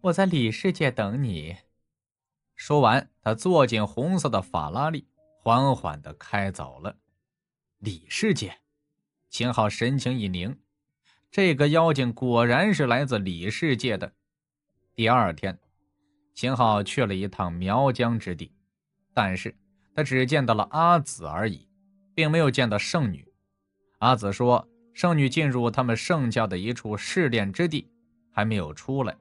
我在里世界等你。”说完，他坐进红色的法拉利，缓缓地开走了。李世界，秦昊神情一凝，这个妖精果然是来自李世界的。第二天，秦昊去了一趟苗疆之地，但是他只见到了阿紫而已，并没有见到圣女。阿紫说，圣女进入他们圣教的一处试炼之地，还没有出来，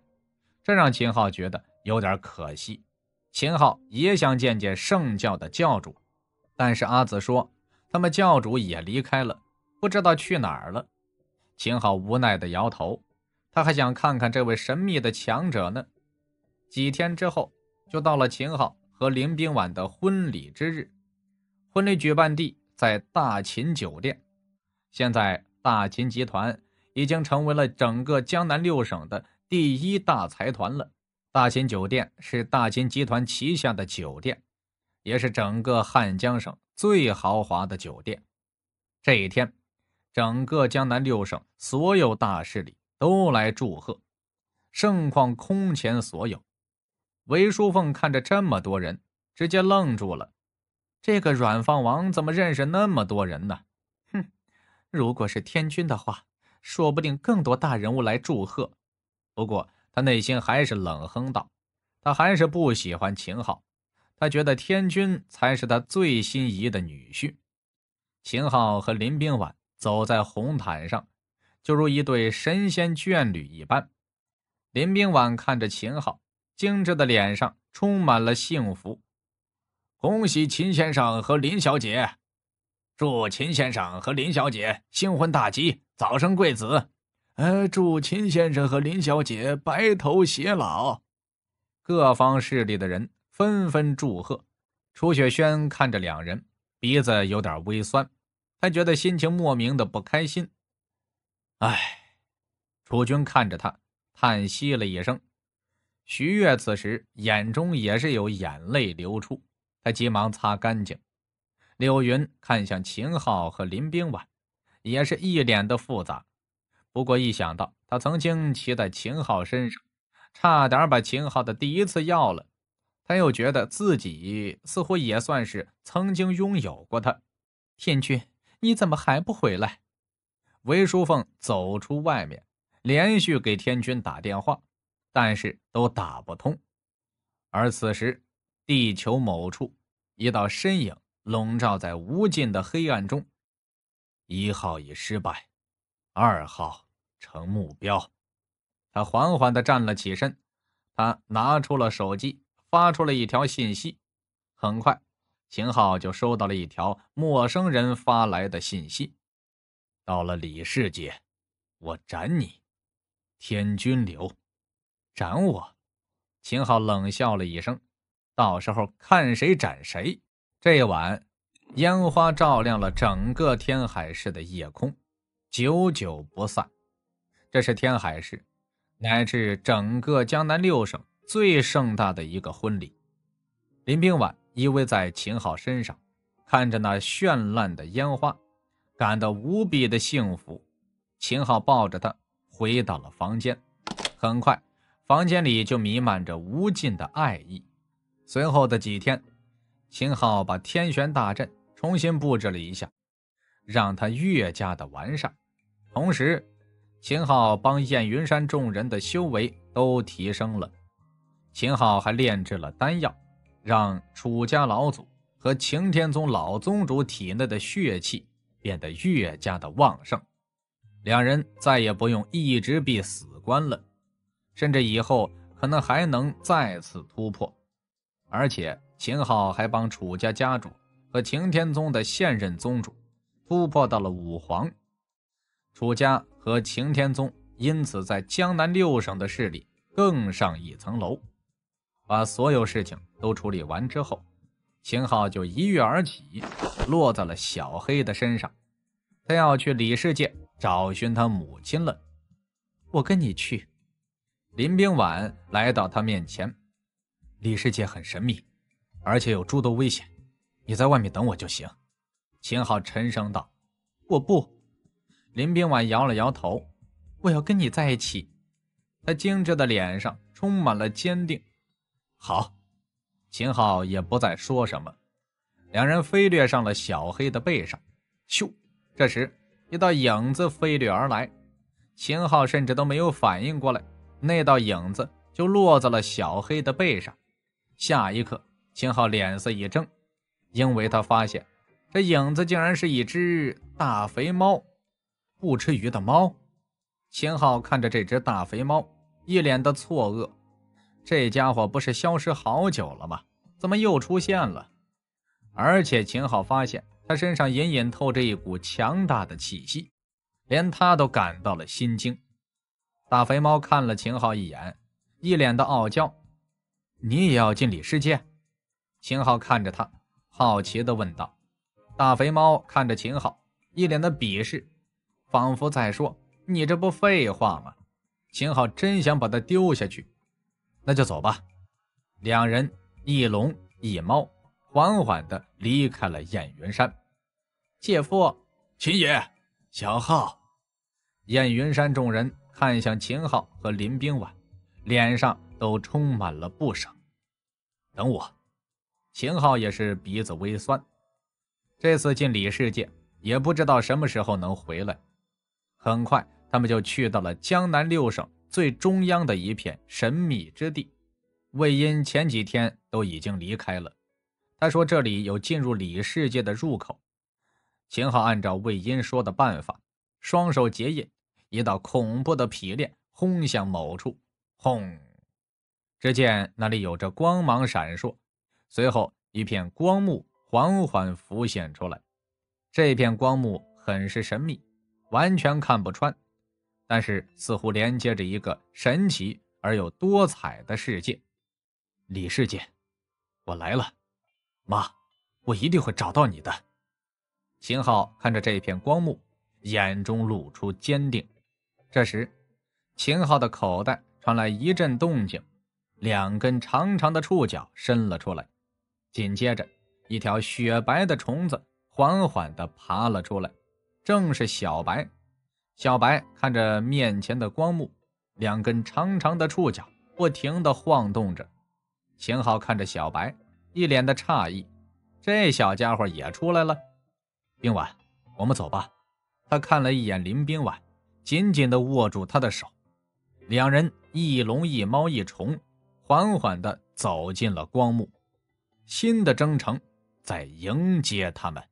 这让秦昊觉得有点可惜。秦昊也想见见圣教的教主，但是阿紫说他们教主也离开了，不知道去哪儿了。秦昊无奈的摇头，他还想看看这位神秘的强者呢。几天之后，就到了秦昊和林冰婉的婚礼之日。婚礼举办地在大秦酒店。现在，大秦集团已经成为了整个江南六省的第一大财团了。大秦酒店是大秦集团旗下的酒店，也是整个汉江省最豪华的酒店。这一天，整个江南六省所有大势力都来祝贺，盛况空前。所有，韦淑凤看着这么多人，直接愣住了。这个软放王怎么认识那么多人呢？哼，如果是天君的话，说不定更多大人物来祝贺。不过。他内心还是冷哼道：“他还是不喜欢秦昊，他觉得天君才是他最心仪的女婿。”秦昊和林冰婉走在红毯上，就如一对神仙眷侣一般。林冰婉看着秦昊精致的脸上充满了幸福。恭喜秦先生和林小姐，祝秦先生和林小姐新婚大吉，早生贵子。祝秦先生和林小姐白头偕老，各方势力的人纷纷祝贺。楚雪轩看着两人，鼻子有点微酸，他觉得心情莫名的不开心。唉，楚军看着他，叹息了一声。徐悦此时眼中也是有眼泪流出，他急忙擦干净。柳云看向秦昊和林冰婉，也是一脸的复杂。不过一想到他曾经骑在秦昊身上，差点把秦昊的第一次要了，他又觉得自己似乎也算是曾经拥有过他。天君，你怎么还不回来？韦淑凤走出外面，连续给天君打电话，但是都打不通。而此时，地球某处，一道身影笼罩在无尽的黑暗中。一号已失败。二号成目标，他缓缓地站了起身，他拿出了手机，发出了一条信息。很快，秦昊就收到了一条陌生人发来的信息：“到了李氏界，我斩你，天君流，斩我。”秦昊冷笑了一声：“到时候看谁斩谁。”这晚，烟花照亮了整个天海市的夜空。久久不散，这是天海市乃至整个江南六省最盛大的一个婚礼。林冰婉依偎在秦昊身上，看着那绚烂的烟花，感到无比的幸福。秦昊抱着她回到了房间，很快，房间里就弥漫着无尽的爱意。随后的几天，秦昊把天玄大阵重新布置了一下，让它越加的完善。同时，秦昊帮燕云山众人的修为都提升了。秦昊还炼制了丹药，让楚家老祖和擎天宗老宗主体内的血气变得越加的旺盛，两人再也不用一直闭死关了，甚至以后可能还能再次突破。而且，秦昊还帮楚家家主和擎天宗的现任宗主突破到了五皇。楚家和擎天宗因此在江南六省的势力更上一层楼。把所有事情都处理完之后，秦昊就一跃而起，落在了小黑的身上。他要去李世界找寻他母亲了。我跟你去。林冰婉来到他面前。李世界很神秘，而且有诸多危险。你在外面等我就行。秦昊沉声道：“我不。”林冰婉摇了摇头，“我要跟你在一起。”她精致的脸上充满了坚定。好，秦昊也不再说什么，两人飞掠上了小黑的背上。咻！这时，一道影子飞掠而来，秦昊甚至都没有反应过来，那道影子就落在了小黑的背上。下一刻，秦昊脸色一怔，因为他发现这影子竟然是一只大肥猫。不吃鱼的猫，秦昊看着这只大肥猫，一脸的错愕。这家伙不是消失好久了吗？怎么又出现了？而且秦昊发现他身上隐隐透着一股强大的气息，连他都感到了心惊。大肥猫看了秦昊一眼，一脸的傲娇：“你也要进李世界？”秦昊看着他，好奇的问道。大肥猫看着秦昊，一脸的鄙视。仿佛在说：“你这不废话吗？”秦昊真想把他丢下去。那就走吧。两人一龙一猫，缓缓地离开了燕云山。姐夫，秦爷，小浩，燕云山众人看向秦昊和林冰婉，脸上都充满了不舍。等我。秦昊也是鼻子微酸。这次进里世界，也不知道什么时候能回来。很快，他们就去到了江南六省最中央的一片神秘之地。魏因前几天都已经离开了。他说：“这里有进入李世界的入口。”秦昊按照魏因说的办法，双手结印，一道恐怖的劈链轰向某处。轰！只见那里有着光芒闪烁，随后一片光幕缓缓浮现出来。这片光幕很是神秘。完全看不穿，但是似乎连接着一个神奇而又多彩的世界。李世界，我来了，妈，我一定会找到你的。秦昊看着这片光幕，眼中露出坚定。这时，秦昊的口袋传来一阵动静，两根长长的触角伸了出来，紧接着，一条雪白的虫子缓缓地爬了出来。正是小白。小白看着面前的光幕，两根长长的触角不停的晃动着。秦昊看着小白，一脸的诧异：“这小家伙也出来了。”冰婉，我们走吧。他看了一眼林冰婉，紧紧的握住她的手。两人一龙一猫一虫，缓缓的走进了光幕。新的征程在迎接他们。